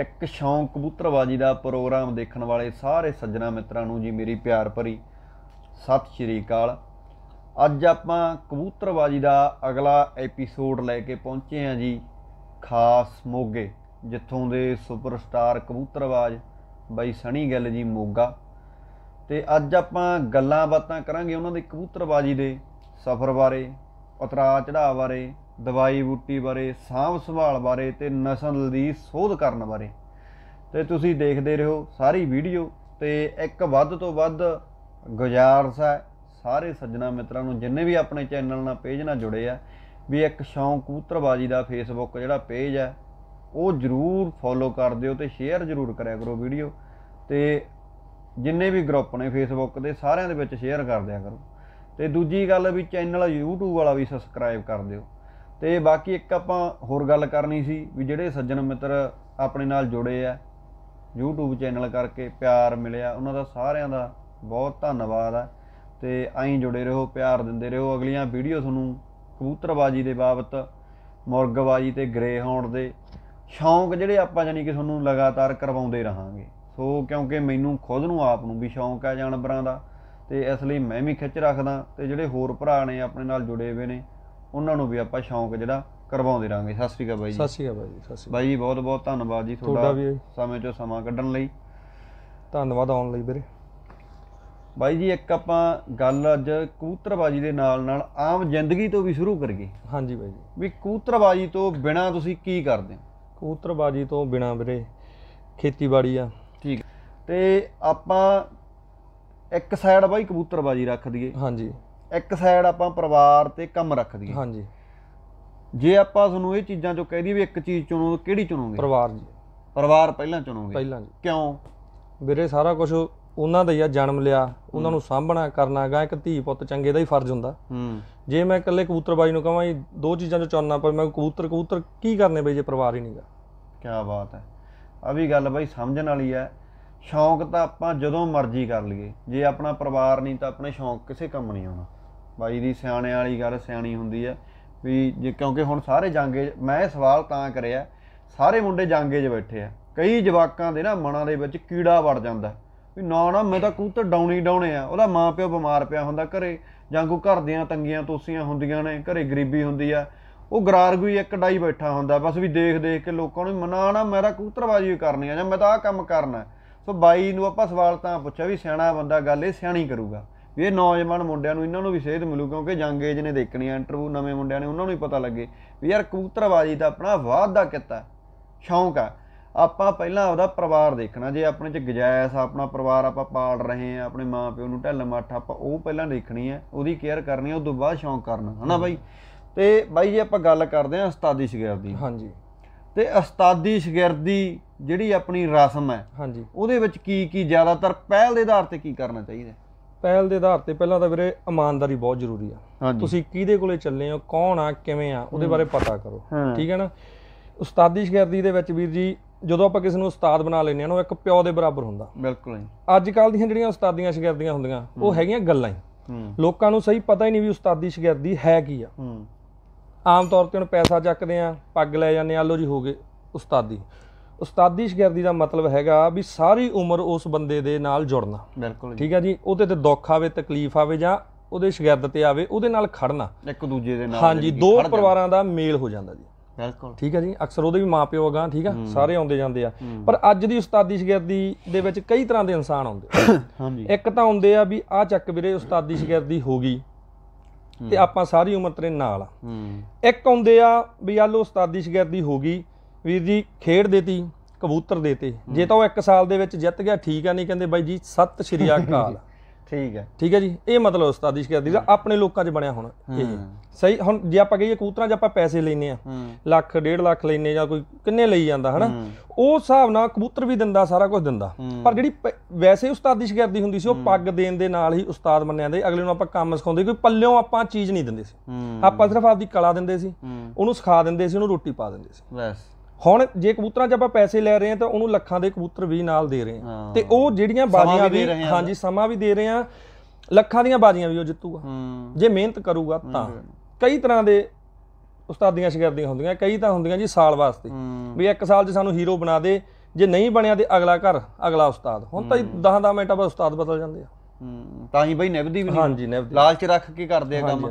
ਇੱਕ ਸ਼ੌਂਕ ਕਬੂਤਰਬਾਜੀ ਦਾ ਪ੍ਰੋਗਰਾਮ ਦੇਖਣ ਵਾਲੇ ਸਾਰੇ ਸੱਜਣਾ ਮਿੱਤਰਾਂ ਨੂੰ ਜੀ ਮੇਰੀ ਪਿਆਰ ਭਰੀ ਸਤਿ ਸ਼੍ਰੀ ਅਕਾਲ ਅੱਜ ਆਪਾਂ ਕਬੂਤਰਬਾਜੀ ਦਾ ਅਗਲਾ ਐਪੀਸੋਡ ਲੈ ਕੇ ਪਹੁੰਚੇ ਹਾਂ ਜੀ ਖਾਸ ਮੋਗੇ ਜਿੱਥੋਂ ਦੇ ਸੁਪਰਸਟਾਰ ਕਬੂਤਰਬਾਜ ਬਾਈ ਸਣੀ ਗੱਲ ਜੀ ਮੋਗਾ ਤੇ ਅੱਜ ਆਪਾਂ ਗੱਲਾਂ ਬਾਤਾਂ ਕਰਾਂਗੇ ਉਹਨਾਂ ਦੇ ਕਬੂਤਰਬਾਜੀ ਦੇ ਸਫ਼ਰ ਬਾਰੇ ਉਤਰਾ ਚੜਾਅ ਬਾਰੇ ਦਵਾਈ ਬੂਟੀ ਬਾਰੇ ਸਾਂਭ ਸੰਭਾਲ ਬਾਰੇ ਤੇ ਨਸਲ ਦੀ ਸੋਧ ਕਰਨ ਬਾਰੇ ਤੇ ਤੁਸੀਂ ਦੇਖਦੇ ਰਹੋ ਸਾਰੀ ਵੀਡੀਓ ਤੇ ਇੱਕ ਵੱਧ ਤੋਂ ਵੱਧ ਗੁਜ਼ਾਰਸ ਹੈ ਸਾਰੇ ਸੱਜਣਾ ਮਿੱਤਰਾਂ ਨੂੰ ਜਿੰਨੇ ਵੀ ਆਪਣੇ ਚੈਨਲ ਨਾਲ ਪੇਜ ਨਾਲ ਜੁੜੇ ਆ ਵੀ ਇੱਕ ਸ਼ੌਂਕ ਕੂਤਰਬਾਜੀ ਦਾ ਫੇਸਬੁੱਕ ਜਿਹੜਾ ਪੇਜ ਹੈ ਉਹ ਜਰੂਰ ਫੋਲੋ ਕਰ ਦਿਓ ਤੇ ਸ਼ੇਅਰ ਜਰੂਰ ਕਰਿਆ ਕਰੋ ਵੀਡੀਓ ਤੇ ਜਿੰਨੇ ਵੀ ਗਰੁੱਪ ਨੇ ਫੇਸਬੁੱਕ ਦੇ ਸਾਰਿਆਂ ਦੇ ਵਿੱਚ ਸ਼ੇਅਰ ਕਰ ਦਿਆ ਕਰੋ ਤੇ ਦੂਜੀ ਗੱਲ ਵੀ ਚੈਨਲ YouTube ਵਾਲਾ ਵੀ ਸਬਸਕ੍ਰਾਈਬ ਕਰ ਦਿਓ ਤੇ ਬਾਕੀ ਇੱਕ ਆਪਾਂ ਹੋਰ ਗੱਲ ਕਰਨੀ ਸੀ ਵੀ ਜਿਹੜੇ ਸੱਜਣ ਮਿੱਤਰ ਆਪਣੇ ਨਾਲ ਜੁੜੇ ਆ YouTube ਚੈਨਲ ਕਰਕੇ ਪਿਆਰ ਮਿਲਿਆ ਉਹਨਾਂ ਦਾ ਸਾਰਿਆਂ ਦਾ ਬਹੁਤ ਧੰਨਵਾਦ ਆ ਤੇ ਐਂ ਜੁੜੇ ਰਹੋ ਪਿਆਰ ਦਿੰਦੇ ਰਹੋ ਅਗਲੀਆਂ ਵੀਡੀਓ ਤੁਹਾਨੂੰ ਕਬੂਤਰਬਾਜੀ ਦੇ ਬਾਬਤ ਮੁਰਗਬਾਜੀ ਤੇ ਗਰੇ ਹੌਂਡ ਦੇ ਸ਼ੌਂਕ ਜਿਹੜੇ ਆਪਾਂ ਜਾਨੀ ਕਿ ਤੁਹਾਨੂੰ ਲਗਾਤਾਰ ਕਰਵਾਉਂਦੇ ਰਹਾਂਗੇ ਸੋ ਕਿਉਂਕਿ ਮੈਨੂੰ ਖੁਦ ਨੂੰ ਆਪ ਨੂੰ ਵੀ ਸ਼ੌਂਕ ਹੈ ਜਾਨਵਰਾਂ ਦਾ ਤੇ ਇਸ ਲਈ ਮੈਂ ਵੀ ਖਿੱਚ ਰੱਖਦਾ ਤੇ ਜਿਹੜੇ ਹੋਰ ਭਰਾ ਨੇ ਆਪਣੇ ਨਾਲ ਜੁੜੇ ਹੋਏ ਨੇ ਉਹਨਾਂ ਨੂੰ ਵੀ ਆਪਾਂ ਸ਼ੌਂਕ ਜਿਹੜਾ ਕਰਵਾਉਂਦੇ ਰਾਂਗੇ ਸਤਿ ਸ੍ਰੀ ਅਕਾਲ ਬਾਈ ਜੀ ਸਤਿ ਸ੍ਰੀ ਅਕਾਲ ਬਾਈ ਜੀ ਸਤਿ ਸ੍ਰੀ ਅਕਾਲ ਬਾਈ ਜੀ ਬਹੁਤ ਬਹੁਤ ਧੰਨਵਾਦ ਜੀ ਤੁਹਾਡਾ ਸਮੇਂ ਚੋਂ ਸਮਾਂ ਕੱਢਣ ਲਈ ਧੰਨਵਾਦ ਆਉਣ ਲਈ ਵੀਰੇ ਬਾਈ ਜੀ ਇੱਕ ਆਪਾਂ ਗੱਲ ਅੱਜ ਕਬੂਤਰਬਾਜੀ ਦੇ ਨਾਲ ਨਾਲ ਆਮ ਜ਼ਿੰਦਗੀ ਤੋਂ ਵੀ ਸ਼ੁਰੂ ਕਰੀਏ ਹਾਂਜੀ ਬਾਈ ਜੀ ਵੀ ਕਬੂਤਰਬਾਜੀ ਤੋਂ ਬਿਨਾ ਤੁਸੀਂ ਕੀ ਕਰਦੇ ਹੋ ਕਬੂਤਰਬਾਜੀ ਤੋਂ ਬਿਨਾ ਵੀਰੇ ਖੇਤੀਬਾੜੀ ਆ ਠੀਕ ਤੇ ਆਪਾਂ ਇੱਕ ਸਾਈਡ ਬਾਈ ਕਬੂਤਰਬਾਜੀ ਰੱਖ ਦਈਏ ਹਾਂਜੀ ਇੱਕ ਸਾਈਡ ਆਪਾਂ ਪਰਿਵਾਰ ਤੇ ਕੰਮ ਰੱਖ ਦਈਏ ਹਾਂਜੀ ਜੇ ਆਪਾਂ ਤੁਹਾਨੂੰ ਇਹ ਚੀਜ਼ਾਂ ਚੋਂ ਕਹਿ ਦਈਏ ਵੀ ਇੱਕ ਚੀਜ਼ ਚੁਣੋ ਕਿਹੜੀ ਚੁਣੋਗੇ ਪਰਿਵਾਰ ਜੀ ਪਰਿਵਾਰ ਪਹਿਲਾਂ ਚੁਣੋਗੇ ਪਹਿਲਾਂ ਜੀ ਕਿਉਂ ਵੀਰੇ ਸਾਰਾ ਕੁਝ ਉਹਨਾਂ ਦਾ ਹੀ ਆ ਜਨਮ ਲਿਆ ਉਹਨਾਂ ਨੂੰ ਸਾਂਭਣਾ ਕਰਨਾ ਗਾ ਇੱਕ ਧੀ ਪੁੱਤ ਚੰਗੇ ਦਾ ਹੀ ਫਰਜ਼ ਹੁੰਦਾ ਹੂੰ ਜੇ ਮੈਂ ਇਕੱਲੇ ਕਬੂਤਰਬਾਜੀ ਨੂੰ ਕਹਾਂ ਵੀ ਦੋ ਚੀਜ਼ਾਂ ਚੋਂ ਚੁਣਨਾ ਪਵੇ ਮੈਂ ਕਬੂਤਰ ਕਬੂਤਰ ਕੀ ਕਰਨੇ ਬਈ ਜੇ ਪਰਿਵਾਰ ਹੀ ਨਹੀਂਗਾ ਕੀ ਬਾਤ ਹੈ ਆ ਵੀ ਗੱਲ ਬਾਈ ਸਮਝਣ ਵਾਲੀ ਹੈ ਸ਼ੌਂਕ ਤਾਂ ਆਪਾਂ ਜਦੋਂ ਮਰਜ਼ੀ ਕਰ ਲਈਏ ਜੇ ਆਪਣਾ ਪਰਿਵਾਰ ਨਹੀਂ ਤਾਂ ਆਪਣੇ ਸ਼ੌਂਕ ਕਿਸੇ ਕੰਮ ਨਹੀਂ ਆਉਣਾ ਬਾਈ ਦੀ ਸਿਆਣੇ ਵਾਲੀ ਗੱਲ ਸਿਆਣੀ ਹੁੰਦੀ ਆ ਵੀ ਜੇ ਕਿਉਂਕਿ ਹੁਣ ਸਾਰੇ ਜਾਂਗੇ ਮੈਂ ਇਹ ਸਵਾਲ ਤਾਂ ਕਰਿਆ ਸਾਰੇ ਮੁੰਡੇ ਜਾਂਗੇ 'ਚ ਬੈਠੇ ਆ ਕਈ ਜਵਾਕਾਂ ਦੇ ਨਾ ਮਨਾਂ ਦੇ ਵਿੱਚ ਕੀੜਾ ਵੜ ਜਾਂਦਾ ਵੀ ਨਾ ਨਾ ਮੈਂ ਤਾਂ ਕੂਤ ਡਾਉਣੀ ਡਾਉਣੇ ਆ ਉਹਦਾ ਮਾਂ ਪਿਓ ਬਿਮਾਰ ਪਿਆ ਹੁੰਦਾ ਘਰੇ ਜਾਂ ਕੋ ਘਰ ਦੀਆਂ ਤੰਗੀਆਂ ਤੋਸੀਆਂ ਹੁੰਦੀਆਂ ਨੇ ਘਰੇ ਗਰੀਬੀ ਹੁੰਦੀ ਆ ਉਹ ਗਰਾਰ ਕੋਈ ਇੱਕ ਡਾਈ ਬੈਠਾ ਹੁੰਦਾ ਬਸ ਵੀ ਦੇਖ ਦੇਖ ਕੇ ਲੋਕਾਂ ਨੂੰ ਮਨਾ ਨਾ ਮੇਰਾ ਕੂਤਰਬਾਜੀ ਕਰਨੀ ਆ ਜਾਂ ਮੈਂ ਤਾਂ ਆ ਕੰਮ ਕਰਨਾ ਸੋ ਬਾਈ ਨੂੰ ਆਪਾਂ ਸਵਾਲ ਤਾਂ ਪੁੱਛਿਆ ਵੀ ਸਿਆਣਾ ਬੰਦਾ ਗੱਲ ਇਹ ਸਿਆਣੀ ਕਰੂਗਾ ਵੀ ਇਹ ਨੌਜਵਾਨ ਮੁੰਡਿਆਂ ਨੂੰ ਇਹਨਾਂ ਨੂੰ ਵੀ ਸੇਧ ਮਿਲੂ ਕਿਉਂਕਿ ਜੰਗ ਏਜ ਨੇ ਦੇਖਣੀ ਆ ਇੰਟਰਵਿਊ ਨਵੇਂ ਮੁੰਡਿਆਂ ਨੇ ਉਹਨਾਂ ਨੂੰ ਹੀ ਪਤਾ ਲੱਗੇ ਵੀ ਯਾਰ ਕਬੂਤਰਬਾਜ਼ੀ ਦਾ ਆਪਣਾ ਵਾਅਦਾ ਕੀਤਾ ਸ਼ੌਂਕ ਆ ਆਪਾਂ ਪਹਿਲਾਂ ਆਪਦਾ ਪਰਿਵਾਰ ਦੇਖਣਾ ਜੇ ਆਪਣੇ ਚ ਗਜਾਇਸ ਆਪਣਾ ਪਰਿਵਾਰ ਆਪਾਂ ਪਾਲ ਰਹੇ ਆ ਆਪਣੇ ਮਾਪਿਓ ਨੂੰ ਢੱਲ ਮੱਠ ਆਪਾਂ ਉਹ ਪਹਿਲਾਂ ਦੇਖਣੀ ਆ ਉਹਦੀ ਕੇਅਰ ਕਰਨੀ ਆ ਉਸ ਤੋਂ ਬਾਅਦ ਸ਼ੌਂਕ ਕਰਨਾ ਹਨਾ ਬਾਈ ਤੇ ਬਾਈ ਜੇ ਆਪਾਂ ਗੱਲ ਕਰਦੇ ਆ ਉਸਤਾਦੀ ਸ਼ਗਿਰਦੀ ਹਾਂਜੀ ਤੇ ਉਸਤਾਦੀ ਸ਼ਗਿਰਦੀ ਜਿਹੜੀ ਆਪਣੀ ਰਸਮ ਹੈ ਹਾਂਜੀ ਉਹਦੇ ਵਿੱਚ ਕੀ ਕੀ ਜ਼ਿਆਦਾਤਰ ਪਹਿਲ ਦੇ ਆਧਾਰ ਤੇ ਕੀ ਕਰਨਾ ਚਾਹੀਦਾ ਪਹਿਲ ਦੇ ਆਧਾਰ ਤੇ ਪਹਿਲਾਂ ਤਾਂ ਵੀਰੇ ਇਮਾਨਦਾਰੀ ਬਹੁਤ ਜ਼ਰੂਰੀ ਆ ਤੁਸੀਂ ਕਿਹਦੇ ਕੋਲੇ ਚੱਲੇ ਹੋ ਕੌਣ ਆ ਕਿਵੇਂ ਆ ਉਹਦੇ ਬਾਰੇ ਪਤਾ ਕਰੋ ਠੀਕ ਹੈ ਨਾ ਉਸਤਾਦੀ ਸ਼ਗਿਰਦੀ ਦੇ ਵਿੱਚ ਵੀਰ ਜੀ ਜਦੋਂ ਆਪਾਂ ਕਿਸੇ ਨੂੰ ਉਸਤਾਦ ਬਣਾ ਲੈਂਦੇ ਆ ਨਾ ਉਹ ਇੱਕ ਪਿਓ ਦੇ ਬਰਾਬਰ ਹੁੰਦਾ ਬਿਲਕੁਲ ਅੱਜ ਕੱਲ ਦੀਆਂ ਜਿਹੜੀਆਂ ਉਸਤਾਦੀਆਂ ਸ਼ਗਿਰਦੀਆਂ ਹੁੰਦੀਆਂ ਉਹ ਹੈਗੀਆਂ ਗੱਲਾਂ ਹੀ ਲੋਕਾਂ ਨੂੰ ਸਹੀ ਪਤਾ ਹੀ ਨਹੀਂ ਵੀ ਉਸਤਾਦੀ ਸ਼ਗਿਰਦੀ ਹੈ ਕੀ ਆ ਆਮ ਤੌਰ ਤੇ ਹੁਣ ਪੈਸਾ ਚੱਕਦੇ ਆ ਪੱਗ ਲੈ ਜਾਂਦੇ ਆ ਲੋ ਜੀ ਹੋ ਗਏ ਉਸਤਾਦੀ ਉਸਤਾਦੀ ਸ਼ਗਿਰਦੀ ਦਾ ਮਤਲਬ ਹੈਗਾ ਵੀ ਸਾਰੀ ਉਮਰ ਉਸ ਬੰਦੇ ਦੇ ਨਾਲ ਜੁੜਨਾ ਬਿਲਕੁਲ ਠੀਕ ਹੈ ਜੀ ਉਹਦੇ ਤੇ ਦੁੱਖ ਆਵੇ ਤਕਲੀਫ ਆਵੇ ਜਾਂ ਉਹਦੇ ਸ਼ਗਿਰਦ ਤੇ ਆਵੇ ਉਹਦੇ ਨਾਲ ਖੜਨਾ ਇੱਕ ਦੂਜੇ ਦੇ ਨਾਲ ਹਾਂਜੀ ਦੋ ਪਰਿਵਾਰਾਂ ਦਾ ਮੇਲ ਹੋ ਜਾਂਦਾ ਜੀ ਬਿਲਕੁਲ ਠੀਕ ਹੈ ਜੀ ਅਕਸਰ ਉਹਦੇ ਵੀ ਮਾਪਿਓ ਅਗਾਂ ਠੀਕ ਆ ਸਾਰੇ ਆਉਂਦੇ ਜਾਂਦੇ ਆ ਪਰ ਅੱਜ ਦੀ ਉਸਤਾਦੀ ਸ਼ਗਿਰਦੀ ਦੇ ਵਿੱਚ ਕਈ ਤਰ੍ਹਾਂ ਦੇ ਇਨਸਾਨ ਆਉਂਦੇ ਹਾਂਜੀ ਇੱਕ ਤਾਂ ਆਉਂਦੇ ਆ ਵੀ ਆ ਚੱਕ ਵੀਰੇ ਉਸਤਾਦੀ ਸ਼ਗਿਰਦੀ ਹੋ ਗਈ ਤੇ ਆਪਾਂ ਸਾਰੀ ਉਮਰ ਤੇਰੇ ਨਾਲ ਹੂੰ ਇੱਕ ਆਉਂਦੇ ਆ ਵੀ ਆ ਲੋ ਉਸਤਾਦੀ ਸ਼ਗਿਰਦੀ ਹੋ ਗਈ ਵੀਰ ਜੀ ਖੇਡ ਦੇਤੀ ਕਬੂਤਰ ਦੇਤੇ ਜੇ ਤਾਂ ਉਹ 1 ਸਾਲ ਦੇ ਵਿੱਚ ਜਿੱਤ ਗਿਆ ਠੀਕ ਆ ਨਹੀਂ ਕਹਿੰਦੇ ਬਾਈ ਜੀ ਸਤਿ ਸ਼੍ਰੀ ਅਕਾਲ ਠੀਕ ਹੈ ਠੀਕ ਹੈ ਜੀ ਇਹ ਮਤਲਬ ਉਸਤਾਦੀ ਕਰਦੀ ਦਾ ਆਪਣੇ ਲੋਕਾਂ 'ਚ ਬਣਿਆ ਹੁਣ ਇਹ ਸਹੀ ਹੁਣ ਜੇ ਆਪਾਂ ਕਹੀਏ ਕਬੂਤਰਾਂ 'ਚ ਆਪਾਂ ਪੈਸੇ ਲੈਨੇ ਆ ਲੱਖ ਡੇਢ ਲੱਖ ਲੈਨੇ ਜਾਂ ਕੋਈ ਕਿੰਨੇ ਲਈ ਜਾਂਦਾ ਹਨਾ ਉਹ ਹਿਸਾਬ ਨਾਲ ਕਬੂਤਰ ਵੀ ਦਿੰਦਾ ਸਾਰਾ ਕੁਝ ਦਿੰਦਾ ਪਰ ਜਿਹੜੀ ਵੈਸੇ ਉਸਤਾਦੀ ਕਰਦੀ ਹੁੰਦੀ ਸੀ ਉਹ ਪੱਗ ਦੇਣ ਦੇ ਨਾਲ ਹੀ ਉਸਤਾਦ ਮੰਨਿਆ ਦੇ ਅਗਲੇ ਨੂੰ ਆਪਾਂ ਕੰਮ ਸਿਖਾਉਂਦੇ ਕੋਈ ਪੱਲਿਓਂ ਆਪਾਂ ਚੀਜ਼ ਨਹੀਂ ਦਿੰਦੇ ਸੀ ਆਪਾਂ ਸਿਰਫ ਆਪਦੀ ਕਲਾ ਦਿੰਦੇ ਸੀ ਉਹਨੂੰ ਸਿਖਾ ਦਿੰਦੇ ਸੀ ਉਹਨੂੰ ਰੋਟੀ ਪਾ ਦਿੰਦੇ ਸੀ ਬਸ ਹੁਣ ਜੇ ਕਬੂਤਰਾਂ 'ਚ ਆਪਾਂ ਪੈਸੇ ਲੈ ਰਹੇ ਆ ਤਾਂ ਉਹਨੂੰ ਲੱਖਾਂ ਦੇ ਕਬੂਤਰ ਵੀ ਨਾਲ ਦੇ ਰਹੇ ਆ ਤੇ ਉਹ ਜਿਹੜੀਆਂ ਬਾਜ਼ੀਆਂ ਵੀ ਹਾਂਜੀ ਸਮਾਂ ਵੀ ਦੇ ਰਹੇ ਆ ਲੱਖਾਂ ਦੀਆਂ ਬਾਜ਼ੀਆਂ ਵੀ ਉਹ ਜਿੱਤੂਗਾ ਜੇ ਮਿਹਨਤ ਕਰੂਗਾ ਤਾਂ ਕਈ ਤਰ੍ਹਾਂ ਦੇ ਉਸਤਾਦੀਆਂ ਸ਼ਗਿਰਦੀਆਂ ਹੁੰਦੀਆਂ ਕਈ ਤਾਂ ਹੁੰਦੀਆਂ ਜੀ ਸਾਲ ਵਾਸਤੇ ਵੀ ਇੱਕ ਸਾਲ 'ਚ ਸਾਨੂੰ ਹੀਰੋ ਬਣਾ ਦੇ ਜੇ ਨਹੀਂ ਬਣਿਆ ਤੇ ਅਗਲਾ ਘਰ ਅਗਲਾ ਉਸਤਾਦ ਹੁਣ ਤਾਂ 10-10 ਮਿੰਟਾਂ ਬਾਅਦ ਉਸਤਾਦ ਬਦਲ ਜਾਂਦੇ ਆ ਤਾਂ ਹੀ ਬਈ ਨਿਭਦੀ ਵੀ ਨਹੀਂ ਹਾਂਜੀ ਨਿਭਦੀ ਲਾਲਚ ਰੱਖ ਕੇ ਕਰਦੇ ਆ ਕੰਮ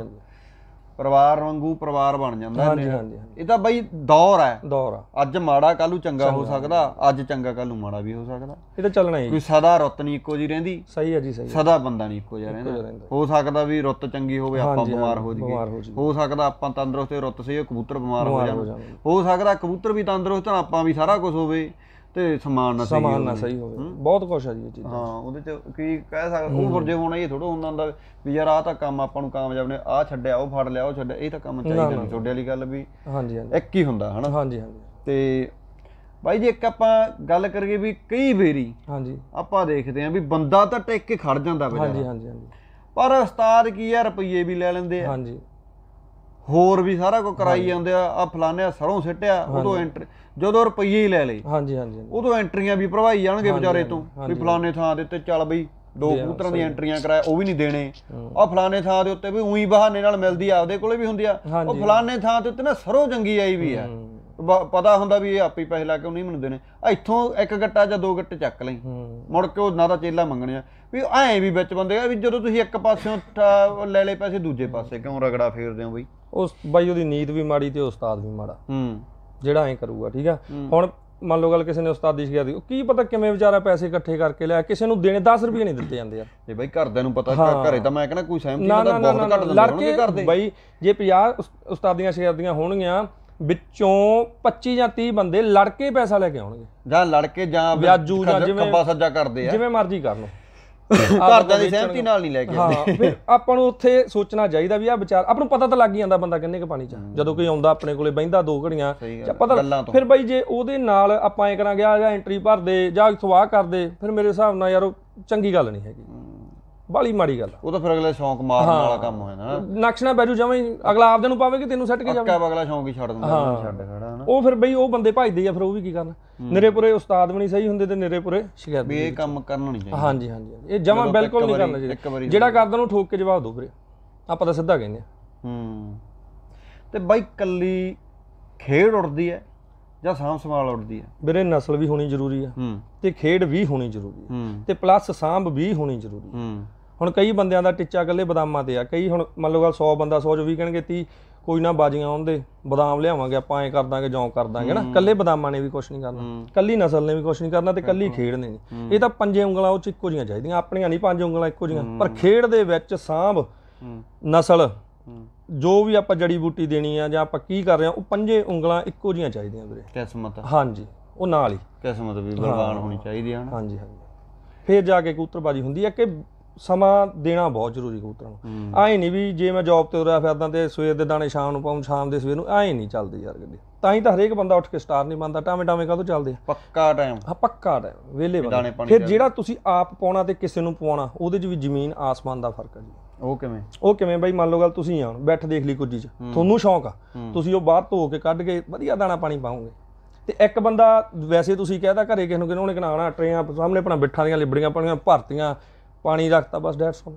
ਪਰਿਵਾਰ ਵਾਂਗੂ ਪਰਿਵਾਰ ਬਣ ਜਾਂਦਾ ਹਾਂਜੀ ਹਾਂਜੀ ਇਹ ਤਾਂ ਬਈ ਦੌਰ ਹੈ ਦੌਰ ਆ ਅੱਜ ਮਾੜਾ ਕੱਲੂ ਚੰਗਾ ਹੋ ਸਕਦਾ ਅੱਜ ਚੰਗਾ ਕੱਲੂ ਮਾੜਾ ਵੀ ਹੋ ਸਕਦਾ ਇਹ ਤਾਂ ਚੱਲਣਾ ਹੀ ਕੋਈ ਸਦਾ ਰੁੱਤ ਨਹੀਂ ਇੱਕੋ ਜੀ ਰਹਿੰਦੀ ਸਹੀ ਹੈ ਜੀ ਸਹੀ ਸਦਾ ਬੰਦਾ ਨਹੀਂ ਇੱਕੋ ਜਿਹਾ ਰਹਿੰਦਾ ਹੋ ਸਕਦਾ ਵੀ ਰੁੱਤ ਚੰਗੀ ਹੋਵੇ ਆਪਾਂ ਬਿਮਾਰ ਹੋ ਜਾਈਏ ਹੋ ਸਕਦਾ ਆਪਾਂ ਤੰਦਰੁਸਤ ਤੇ ਰੁੱਤ ਸਹੀ ਕਬੂਤਰ ਬਿਮਾਰ ਹੋ ਜਾਣ ਹੋ ਸਕਦਾ ਕਬੂਤਰ ਵੀ ਤੰਦਰੁਸਤ ਆਪਾਂ ਵੀ ਸਾਰਾ ਕੁਝ ਹੋਵੇ ਤੇ ਸਮਾਨ ਨਾ ਸਹੀ ਸਮਾਨ ਨਾ ਸਹੀ ਹੋਵੇ ਬਹੁਤ ਕੁਝ ਆ ਜੀ ਇਹ ਚੀਜ਼ਾਂ ਹਾਂ ਉਹਦੇ ਚ ਕੀ ਕਹਿ ਸਕਦਾ ਉਹ ਵਰਜੇ ਹੋਣਾ ਇਹ ਥੋੜਾ ਹੁੰਦਾ ਹੁੰਦਾ ਵੀ ਯਾਰ ਆ ਤਾਂ ਕੰਮ ਆਪਾਂ ਨੂੰ ਕਾਮਯਾਬ ਨੇ ਆ ਛੱਡਿਆ ਉਹ ਫੜ ਲਿਆ ਉਹ ਛੱਡਿਆ ਇਹ ਤਾਂ ਕੰਮ ਚਾਹੀਦਾ ਨਹੀਂ ਛੋਡੇ ਵਾਲੀ ਗੱਲ ਵੀ ਹਾਂਜੀ ਹਾਂਜੀ ਇੱਕ ਹੀ ਹੁੰਦਾ ਹਨਾ ਹਾਂਜੀ ਹਾਂਜੀ ਤੇ ਭਾਈ ਜੀ ਇੱਕ ਆਪਾਂ ਗੱਲ ਕਰੀਏ ਵੀ ਕਈ ਵੇਰੀ ਹਾਂਜੀ ਆਪਾਂ ਦੇਖਦੇ ਆਂ ਵੀ ਬੰਦਾ ਤਾਂ ਟਿਕ ਕੇ ਖੜ ਜਾਂਦਾ ਬਈ ਹਾਂਜੀ ਹਾਂਜੀ ਹਾਂਜੀ ਪਰ ਉਸਤਾਦ ਕੀ ਆ ਰੁਪਈਏ ਵੀ ਲੈ ਲੈਂਦੇ ਆ ਹਾਂਜੀ ਹੋਰ ਵੀ ਸਾਰਾ ਕੁਝ ਕਰਾਈ ਜਾਂਦੇ ਆ ਆ ਫਲਾਣੇ ਸਰੋਂ ਸਿੱਟਿਆ ਉਦੋਂ ਐਂਟਰ ਜਦੋਂ ਰੁਪਈਏ ਹੀ ਲੈ ਲਏ ਹਾਂਜੀ ਹਾਂਜੀ ਉਦੋਂ ਐਂਟਰੀਆਂ ਵੀ ਭਰਵਾਈ ਜਾਣਗੇ ਵਿਚਾਰੇ ਤੋਂ ਵੀ ਫਲਾਣੇ ਥਾਂ ਦੇ ਉੱਤੇ ਚੱਲ ਬਈ ਦੋ ਕੂਤਰਾਂ ਦੀਆਂ ਐਂਟਰੀਆਂ ਕਰਾਇਆ ਉਹ ਵੀ ਨਹੀਂ ਦੇਣੇ ਆ ਫਲਾਣੇ ਥਾਂ ਦੇ ਉੱਤੇ ਵੀ ਉਹੀ ਬਹਾਨੇ ਨਾਲ ਮਿਲਦੀ ਆ ਆਪਦੇ ਕੋਲੇ ਵੀ ਹੁੰਦੀ ਆ ਉਹ ਫਲਾਣੇ ਥਾਂ ਤੇ ਉੱਤੇ ਨਾ ਸਰੋ ਜੰਗੀ ਆਈ ਵੀ ਆ ਪਤਾ ਹੁੰਦਾ ਵੀ ਇਹ ਆਪੇ ਪੈਸੇ ਲਾ ਕੇ ਉਹ ਨਹੀਂ ਮੈਨੂੰ ਦੇਣੇ ਇੱਥੋਂ ਇੱਕ ਗੱਟਾ ਜਾਂ ਦੋ ਗੱਟੇ ਚੱਕ ਲਈ ਮੁੜ ਕੇ ਉਹ ਨਾ ਤਾਂ ਚੇਲਾ ਮੰਗਣਿਆ ਵੀ ਐ ਵੀ ਵਿੱਚ ਬੰਦੇ ਆ ਵੀ ਜਦੋਂ ਤੁਸੀਂ ਇੱਕ ਪਾਸਿਓਂ ਲੈ ਲੈ ਪੈਸੇ ਦੂਜੇ ਪਾਸੇ ਕਿਉਂ ਰਗੜਾ ਫੇਰਦੇ ਹੋ ਬਈ ਉਸ ਬਾਈ ਉਹਦੀ ਨੀਤ ਵੀ ਮਾੜੀ ਤੇ ਉਸਤਾਦ ਵੀ ਮਾੜਾ ਹੂੰ ਜਿਹੜਾ ਐ ਕਰੂਗਾ ਠੀਕ ਆ ਹੁਣ ਮੰਨ ਲਓ ਗੱਲ ਕਿਸੇ ਨੇ ਉਸਤਾਦੀ ਸਿਖਾ ਦੀ ਕੀ ਪਤਾ ਕਿਵੇਂ ਵਿਚਾਰਾ ਪੈਸੇ ਇਕੱਠੇ ਕਰਕੇ ਲਿਆ ਕਿਸੇ ਨੂੰ ਦੇਣੇ 10 ਰੁਪਏ ਨਹੀਂ ਦਿੱਤੇ ਜਾਂਦੇ ਯਾਰ ਇਹ ਬਾਈ ਘਰਦਿਆਂ ਨੂੰ ਪਤਾ ਘਰੇ ਤਾਂ ਮੈਂ ਕਹਿੰਦਾ ਕੋਈ ਸਹਿਮਤੀ ਤਾਂ ਬਹੁਤ ਘੱਟ ਦਿੰਦੇ ਹੋਣਗੇ ਘਰਦੇ ਬਾਈ ਜੇ 50 ਉਸਤਾਦੀਆਂ ਸ਼ਗਿਆਦੀਆਂ ਹੋਣਗੀਆਂ ਵਿੱਚੋਂ 25 ਜਾਂ 30 ਬੰਦੇ ਲੜ ਕੇ ਪੈਸਾ ਲੈ ਕੇ ਆਉਣਗੇ ਜਾਂ ਲੜ ਕੇ ਜਾਂ ਵਿਆਜੂ ਜਾਂ ਜਿਵੇਂ ਕੱਬਾ ਸੱਜਾ ਕਰਦੇ ਆ ਜਿਵੇਂ ਮਰਜ਼ੀ ਕਰ ਲਓ ਘਰ ਦਾ ਦੀ ਸਹਿਮਤੀ ਨਾਲ ਨਹੀਂ ਲੈ ਕੇ ਹਾਂ ਫਿਰ ਆਪਾਂ ਨੂੰ ਉੱਥੇ ਸੋਚਣਾ ਚਾਹੀਦਾ ਵੀ ਆ ਵਿਚਾਰ ਆਪਾਂ ਨੂੰ ਪਤਾ ਤਾਂ ਲੱਗ ਹੀ ਜਾਂਦਾ ਬੰਦਾ ਕਿੰਨੇ ਕ ਪਾਣੀ ਚ ਜਦੋਂ ਕੋਈ ਆਉਂਦਾ ਆਪਣੇ ਕੋਲੇ ਬੈਂਦਾ ਦੋ ਘੜੀਆਂ ਪਤਾ ਫਿਰ ਬਾਈ ਜੇ ਉਹਦੇ ਨਾਲ ਆਪਾਂ ਐ ਕਰਾਂਗੇ ਆ ਜਾਂ ਐਂਟਰੀ ਭਰਦੇ ਜਾਂ ਸਵਾਹ ਕਰਦੇ ਫਿਰ ਮੇਰੇ ਹਿਸਾਬ ਨਾਲ ਯਾਰ ਉਹ ਚੰਗੀ ਗੱਲ ਨਹੀਂ ਹੈਗੀ ਬਾਲੀ ਮਾੜੀ ਗੱਲ ਉਹ ਤਾਂ ਫਿਰ ਅਗਲੇ ਸ਼ੌਂਕ ਮਾਰਨ ਵਾਲਾ ਕੰਮ ਹੋ ਜਾਂਦਾ ਨਾ ਨਕਸ਼ਣਾ ਬੈਜੂ ਜਵੇਂ ਅਗਲਾ ਆਪਦੇ ਨੂੰ ਪਾਵੇ ਕਿ ਤੈਨੂੰ ਸੱਟ ਕੇ ਜਾਵੇ ਅੱਕਾ ਅਗਲਾ ਸ਼ੌਂਕ ਹੀ ਛੱਡ ਦਿੰਦਾ ਛੱਡ ਖੜਾ ਉਹ ਫਿਰ ਬਈ ਉਹ ਬੰਦੇ ਭਜਦੇ ਆ ਫਿਰ ਉਹ ਵੀ ਕੀ ਕਰਨ ਨਿਰੇਪੁਰੇ ਉਸਤਾਦ ਵੀ ਨਹੀਂ ਸਹੀ ਹੁੰਦੇ ਤੇ ਨਿਰੇਪੁਰੇ ਸ਼ਿਕਾਇਤ ਵੀ ਇਹ ਕੰਮ ਕਰਨ ਨਹੀਂ ਚਾਹੀਦਾ ਹਾਂਜੀ ਹਾਂਜੀ ਇਹ ਜਮਾਂ ਬਿਲਕੁਲ ਨਹੀਂ ਕਰਨਾ ਚਾਹੀਦਾ ਜਿਹੜਾ ਕਰਦਾ ਨੂੰ ਠੋਕ ਕੇ ਜਵਾਬ ਦੋ ਵੀਰੇ ਆਪਾਂ ਤਾਂ ਸਿੱਧਾ ਕਹਿੰਦੇ ਆ ਹੂੰ ਤੇ ਬਾਈ ਕੱਲੀ ਖੇਡ ਉੜਦੀ ਹੈ ਜਾਂ ਸਾਂਭ ਸੰਭਾਲ ਉੜਦੀ ਹੈ ਵੀਰੇ ਨਸਲ ਵੀ ਹੋਣੀ ਜ਼ਰੂਰੀ ਹੈ ਤੇ ਖੇਡ ਵੀ ਹੋਣੀ ਜ਼ਰੂਰੀ ਹੈ ਤੇ ਪਲੱਸ ਸਾਂਭ ਵੀ ਹੋਣੀ ਜ਼ਰੂਰੀ ਹੈ ਹੁਣ ਕਈ ਬੰਦਿਆਂ ਦਾ ਟਿੱਚਾ ਇਕੱਲੇ ਬਦਾਮਾਂ ਤੇ ਆ ਕਈ ਹੁਣ ਮੰਨ ਲਓ ਗੱਲ 100 ਬੰਦਾ 100 ਚ ਵੀ ਕਹਿਣਗੇ 30 ਕੋਈ ਨਾ ਬਾਜੀਆਂ ਆਉਂਦੇ ਬਦਾਮ ਲਿਆਵਾਂਗੇ ਆਪਾਂ ਐ ਕਰਦਾਂਗੇ ਜੌਂ ਕਰਦਾਂਗੇ ਨਾ ਕੱਲੇ ਬਦਾਮਾਂ ਨੇ ਵੀ ਕੁਝ ਨਹੀਂ ਕਰਨਾ ਕੱਲੀ ਨਸਲ ਨੇ ਵੀ ਕੁਝ ਨਹੀਂ ਕਰਨਾ ਤੇ ਕੱਲੀ ਖੇਡ ਨੇ ਇਹ ਤਾਂ ਪੰਜੇ ਉਂਗਲਾਂ ਉਹ ਚ ਇੱਕੋ ਜੀਆਂ ਚਾਹੀਦੀਆਂ ਆਪਣੀਆਂ ਨਹੀਂ ਪੰਜ ਉਂਗਲਾਂ ਇੱਕੋ ਜੀਆਂ ਪਰ ਖੇਡ ਦੇ ਵਿੱਚ ਸਾਂਭ ਨਸਲ ਜੋ ਵੀ ਆਪਾਂ ਜੜੀ ਬੂਟੀ ਦੇਣੀ ਆ ਜਾਂ ਆਪਾਂ ਕੀ ਕਰ ਰਹੇ ਆ ਉਹ ਪੰਜੇ ਉਂਗਲਾਂ ਇੱਕੋ ਜੀਆਂ ਚਾਹੀਦੀਆਂ ਵੀਰੇ ਕਿਸਮਤ ਹਾਂਜੀ ਉਹ ਨਾਲ ਹੀ ਕਿਸਮਤ ਵੀ ਬਲਵਾਨ ਹੋਣੀ ਚਾਹੀਦੀ ਹੈ ਹਾਂਜੀ ਹਾਂਜੀ ਫੇਰ ਜਾ ਕੇ ਕੂਤਰਬਾਜੀ ਹੁੰਦੀ ਹੈ ਕਿ ਸਮਾਂ ਦੇਣਾ ਬਹੁਤ ਜ਼ਰੂਰੀ ਕਬੂਤਰਾਂ ਨੂੰ ਆਏ ਨਹੀਂ ਵੀ ਜੇ ਮੈਂ ਜੌਬ ਤੇ ਉਰਿਆ ਫਿਰਦਾ ਤੇ ਸਵੇਰ ਦੇ ਦਾਣੇ ਸ਼ਾਮ ਨੂੰ ਪਾਉਂ ਸ਼ਾਮ ਦੇ ਸਵੇਰ ਨੂੰ ਆਏ ਨਹੀਂ ਚੱਲਦੇ ਯਾਰ ਗੱਡੀ ਤਾਂ ਹੀ ਤਾਂ ਹਰੇਕ ਬੰਦਾ ਉੱਠ ਕੇ ਸਟਾਰ ਨਹੀਂ ਮੰਨਦਾ ਟਾਵੇਂ ਟਾਵੇਂ ਕਾਹਦੋਂ ਚੱਲਦੇ ਪੱਕਾ ਟਾਈਮ ਹਾਂ ਪੱਕਾ ਟਾਈਮ ਵੇਲੇ ਬੰਦਾ ਫਿਰ ਜਿਹੜਾ ਤੁਸੀਂ ਆਪ ਪਾਉਣਾ ਤੇ ਕਿਸੇ ਨੂੰ ਪਵਾਉਣਾ ਉਹਦੇ 'ਚ ਵੀ ਜ਼ਮੀਨ ਆਸਮਾਨ ਦਾ ਫਰਕ ਹੈ ਜੀ ਉਹ ਕਿਵੇਂ ਉਹ ਕਿਵੇਂ ਬਾਈ ਮੰਨ ਲਓ ਗੱਲ ਤੁਸੀਂ ਆਉਣ ਬੈਠ ਦੇਖ ਲਈ ਕੁਝ 'ਚ ਤੁਹਾਨੂੰ ਸ਼ੌਂਕ ਆ ਤੁਸੀਂ ਉਹ ਬਾਹਰ ਧੋ ਕੇ ਕੱਢ ਕੇ ਵਧੀਆ ਦਾਣਾ ਪਾਣੀ ਪਾਉਂਗੇ ਤੇ ਇੱਕ ਬੰਦਾ ਵੈਸੇ ਤੁਸੀਂ ਕਹਿਦਾ ਘਰੇ ਕਿਸ ਨੂੰ ਕਿਹਨੂੰ ਨੇ ਕਨਾਣਾ ਟਰੇਆਂ ਸਾਹਮਣੇ ਆਪਣਾ ਬਿੱਠਾਂ ਦੀਆਂ ਲਿਬੜੀਆਂ ਪਾਣੀਆਂ ਭਰਤੀਆਂ ਪਾਣੀ ਰੱਖਤਾ ਬਸ ਡੈਟਸ ਆਲ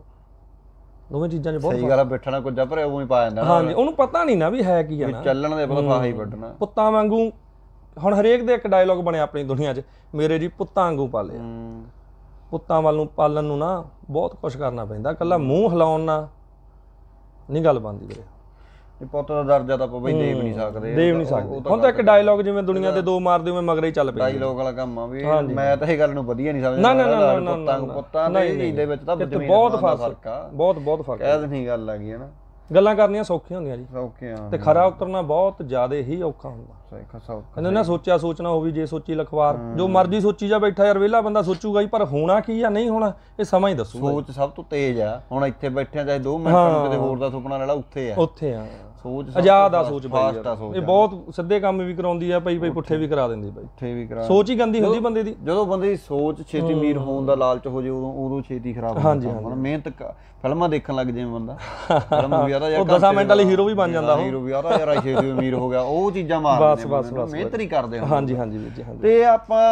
ਦੋਵੇਂ ਚੀਜ਼ਾਂ 'ਚ ਬਹੁਤ ਸਹੀ ਗੱਲ ਆ ਬੈਠਣਾ ਕੋਈ ਜਬ ਉਹ ਵੀ ਪਾ ਜਾਂਦਾ ਹਾਂਜੀ ਉਹਨੂੰ ਪਤਾ ਨਹੀਂ ਨਾ ਵੀ ਹੈ ਕੀ ਆ ਨਾ ਚੱਲਣ ਦੇ ਬਸ ਫਾਹੀ ਵੱਢਣਾ ਪੁੱਤਾਂ ਵਾਂਗੂ ਹੁਣ ਹਰੇਕ ਦੇ ਇੱਕ ਡਾਇਲੌਗ ਬਣਿਆ ਆਪਣੀ ਦੁਨੀਆ 'ਚ ਮੇਰੇ ਜੀ ਪੁੱਤਾਂ ਵਾਂਗੂ ਪਾਲਿਆ ਪੁੱਤਾਂ ਵੱਲ ਨੂੰ ਪਾਲਣ ਨੂੰ ਨਾ ਬਹੁਤ ਕੁਝ ਕਰਨਾ ਪੈਂਦਾ ਕੱਲਾ ਮੂੰਹ ਹਿਲਾਉਣ ਨਾਲ ਨਹੀਂ ਗੱਲ ਬੰਦੀ ਵੀਰੇ ਇਹ ਪੁੱਤ ਦਾ ਦਰਜਾ ਤਾਂ ਆਪਾਂ ਬਈ ਦੇ ਨਹੀਂ ਸਕਦੇ ਦੇ ਨਹੀਂ ਸਕਦੇ ਹੁਣ ਤਾਂ ਇੱਕ ਡਾਇਲੌਗ ਜਿਵੇਂ ਦੁਨੀਆ ਤੇ ਦੋ ਮਾਰਦੇ ਉਵੇਂ ਮਗਰੇ ਹੀ ਚੱਲ ਪਈ ਡਾਇਲੌਗ ਵਾਲਾ ਕੰਮ ਆ ਵੀ ਮੈਂ ਤਾਂ ਇਹ ਗੱਲ ਨੂੰ ਵਧੀਆ ਨਹੀਂ ਸਮਝਦਾ ਨਾ ਨਾ ਨਾ ਨਾ ਪੁੱਤਾਂ ਪੁੱਤਾਂ ਦੇ ਇਹਦੇ ਵਿੱਚ ਤਾਂ ਬਹੁਤ ਫਰਕ ਆ ਬਹੁਤ ਬਹੁਤ ਫਰਕ ਕਹਿ ਨਹੀਂ ਗੱਲ ਆ ਗਈ ਹੈ ਨਾ ਗੱਲਾਂ ਕਰਨੀਆਂ ਸੌਖੀਆਂ ਹੁੰਦੀਆਂ ਜੀ ਸੌਖੀਆਂ ਤੇ ਖਰਾ ਉਤਰਨਾ ਬਹੁਤ ਜ਼ਿਆਦਾ ਹੀ ਔਖਾ ਹੁੰਦਾ ਸੌਖਾ ਸੌਖਾ ਕਹਿੰਦੇ ਨਾ ਸੋਚਿਆ ਸੋਚਣਾ ਵੀ ਜੇ ਸੋਚੀ ਲਖਵਾਰ ਜੋ ਮਰਜ਼ੀ ਸੋਚੀ ਜਾ ਬੈਠਾ ਯਾਰ ਵਿਹਲਾ ਬੰਦਾ ਸੋਚੂਗਾ ਹੀ ਪਰ ਹੋਣਾ ਕੀ ਆ ਨਹੀਂ ਹੋਣਾ ਇਹ ਸਮਾਂ ਹੀ ਦੱਸੂਗਾ ਸੋਚ ਸਭ ਤੋਂ ਤੇਜ਼ ਆ ਹੁਣ ਇੱਥੇ ਬੈਠਿਆਂ ਚਾਹੇ 2 ਮਿੰਟ ਕਿਤੇ ਹੋਰ ਦਾ ਸੁਪਨਾ ਲੈ ਲਾ ਉੱਥੇ ਆ ਉੱਥੇ ਆ ਸੋਚ ਆਜ਼ਾਦ ਆ ਸੋਚ ਬਾਈ ਆ ਇਹ ਬਹੁਤ ਸਿੱਧੇ ਕੰਮ ਵੀ ਕਰਾਉਂਦੀ ਆ ਭਾਈ ਭਾਈ ਪੁੱਠੇ ਵੀ ਕਰਾ ਦਿੰਦੀ ਬਾਈ ਪੁੱਠੇ ਵੀ ਕਰਾ ਸੋਚ ਹੀ ਗੰਦੀ ਹੁੰਦੀ ਬੰਦੇ ਦੀ ਜਦੋਂ ਬੰਦੇ ਦੀ ਸੋਚ ਛੇਤੀ ਮੀਰ ਹੋਣ ਦਾ ਲਾਲਚ ਹੋ ਜੇ ਉਦੋਂ ਉਦੋਂ ਛੇਤੀ ਖਰਾਬ ਹੋ ਜਾਂਦਾ ਮਿਹਨਤ ਫਿਲਮਾਂ ਦੇਖਣ ਲੱਗ ਜੇ ਬੰਦਾ ਫਿਲਮ ਵੀ ਆਦਾ ਯਾਰ ਉਹ ਦਸਾਂ ਮਿੰਟ ਵਾਲੀ ਹੀਰੋ ਵੀ ਬਣ ਜਾਂਦਾ ਉਹ ਹੀਰੋ ਵੀ ਆਦਾ ਯਾਰ ਛੇਤੀ ਮੀਰ ਹੋ ਗਿਆ ਉਹ ਚੀਜ਼ਾਂ ਮਾਰਦੇ ਬਸ ਬਸ ਮਿਹਨਤ ਨਹੀਂ ਕਰਦੇ ਹਾਂ ਹਾਂਜੀ ਹਾਂਜੀ ਵੀਰ ਜੀ ਹਾਂਜੀ ਤੇ ਆਪਾਂ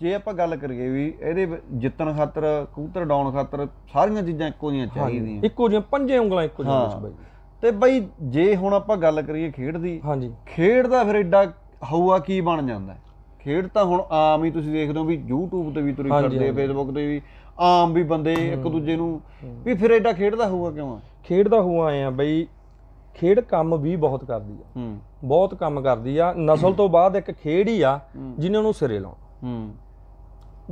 ਜੇ ਆਪਾਂ ਗੱਲ ਕਰੀਏ ਵੀ ਇਹਦੇ ਜਿੱਤਣ ਖਾਤਰ ਕੂਤਰ ਡਾਉਣ ਖਾਤਰ ਸਾਰੀਆਂ ਚੀਜ਼ਾਂ ਇੱਕੋ ਜੀਆਂ ਚਾਹੀਦੀਆਂ ਇੱਕੋ ਜੀਆਂ ਪੰਜੇ ਉਂਗਲਾਂ ਇੱਕੋ ਜੀਆਂ ਵਿੱਚ ਬਾਈ ਤੇ ਬਈ ਜੇ ਹੁਣ ਆਪਾਂ ਗੱਲ ਕਰੀਏ ਖੇਡ ਦੀ ਹਾਂਜੀ ਖੇਡ ਦਾ ਫਿਰ ਐਡਾ ਹਊਆ ਕੀ ਬਣ ਜਾਂਦਾ ਖੇਡ ਤਾਂ ਹੁਣ ਆਮ ਹੀ ਤੁਸੀਂ ਦੇਖਦੇ ਹੋ ਵੀ YouTube ਤੇ ਵੀ ਤੁਰੀ ਕਰਦੇ Facebook ਤੇ ਵੀ ਆਮ ਵੀ ਬੰਦੇ ਇੱਕ ਦੂਜੇ ਨੂੰ ਵੀ ਫਿਰ ਐਡਾ ਖੇਡ ਦਾ ਹਊਆ ਕਿਉਂ ਆ ਖੇਡ ਦਾ ਹਊਆ ਆਏ ਆ ਬਈ ਖੇਡ ਕੰਮ ਵੀ ਬਹੁਤ ਕਰਦੀ ਆ ਬਹੁਤ ਕੰਮ ਕਰਦੀ ਆ ਨਸਲ ਤੋਂ ਬਾਅਦ ਇੱਕ ਖੇਡ ਹੀ ਆ ਜਿਨ੍ਹਾਂ ਨੂੰ ਸਿਰੇ ਲਾਉਣ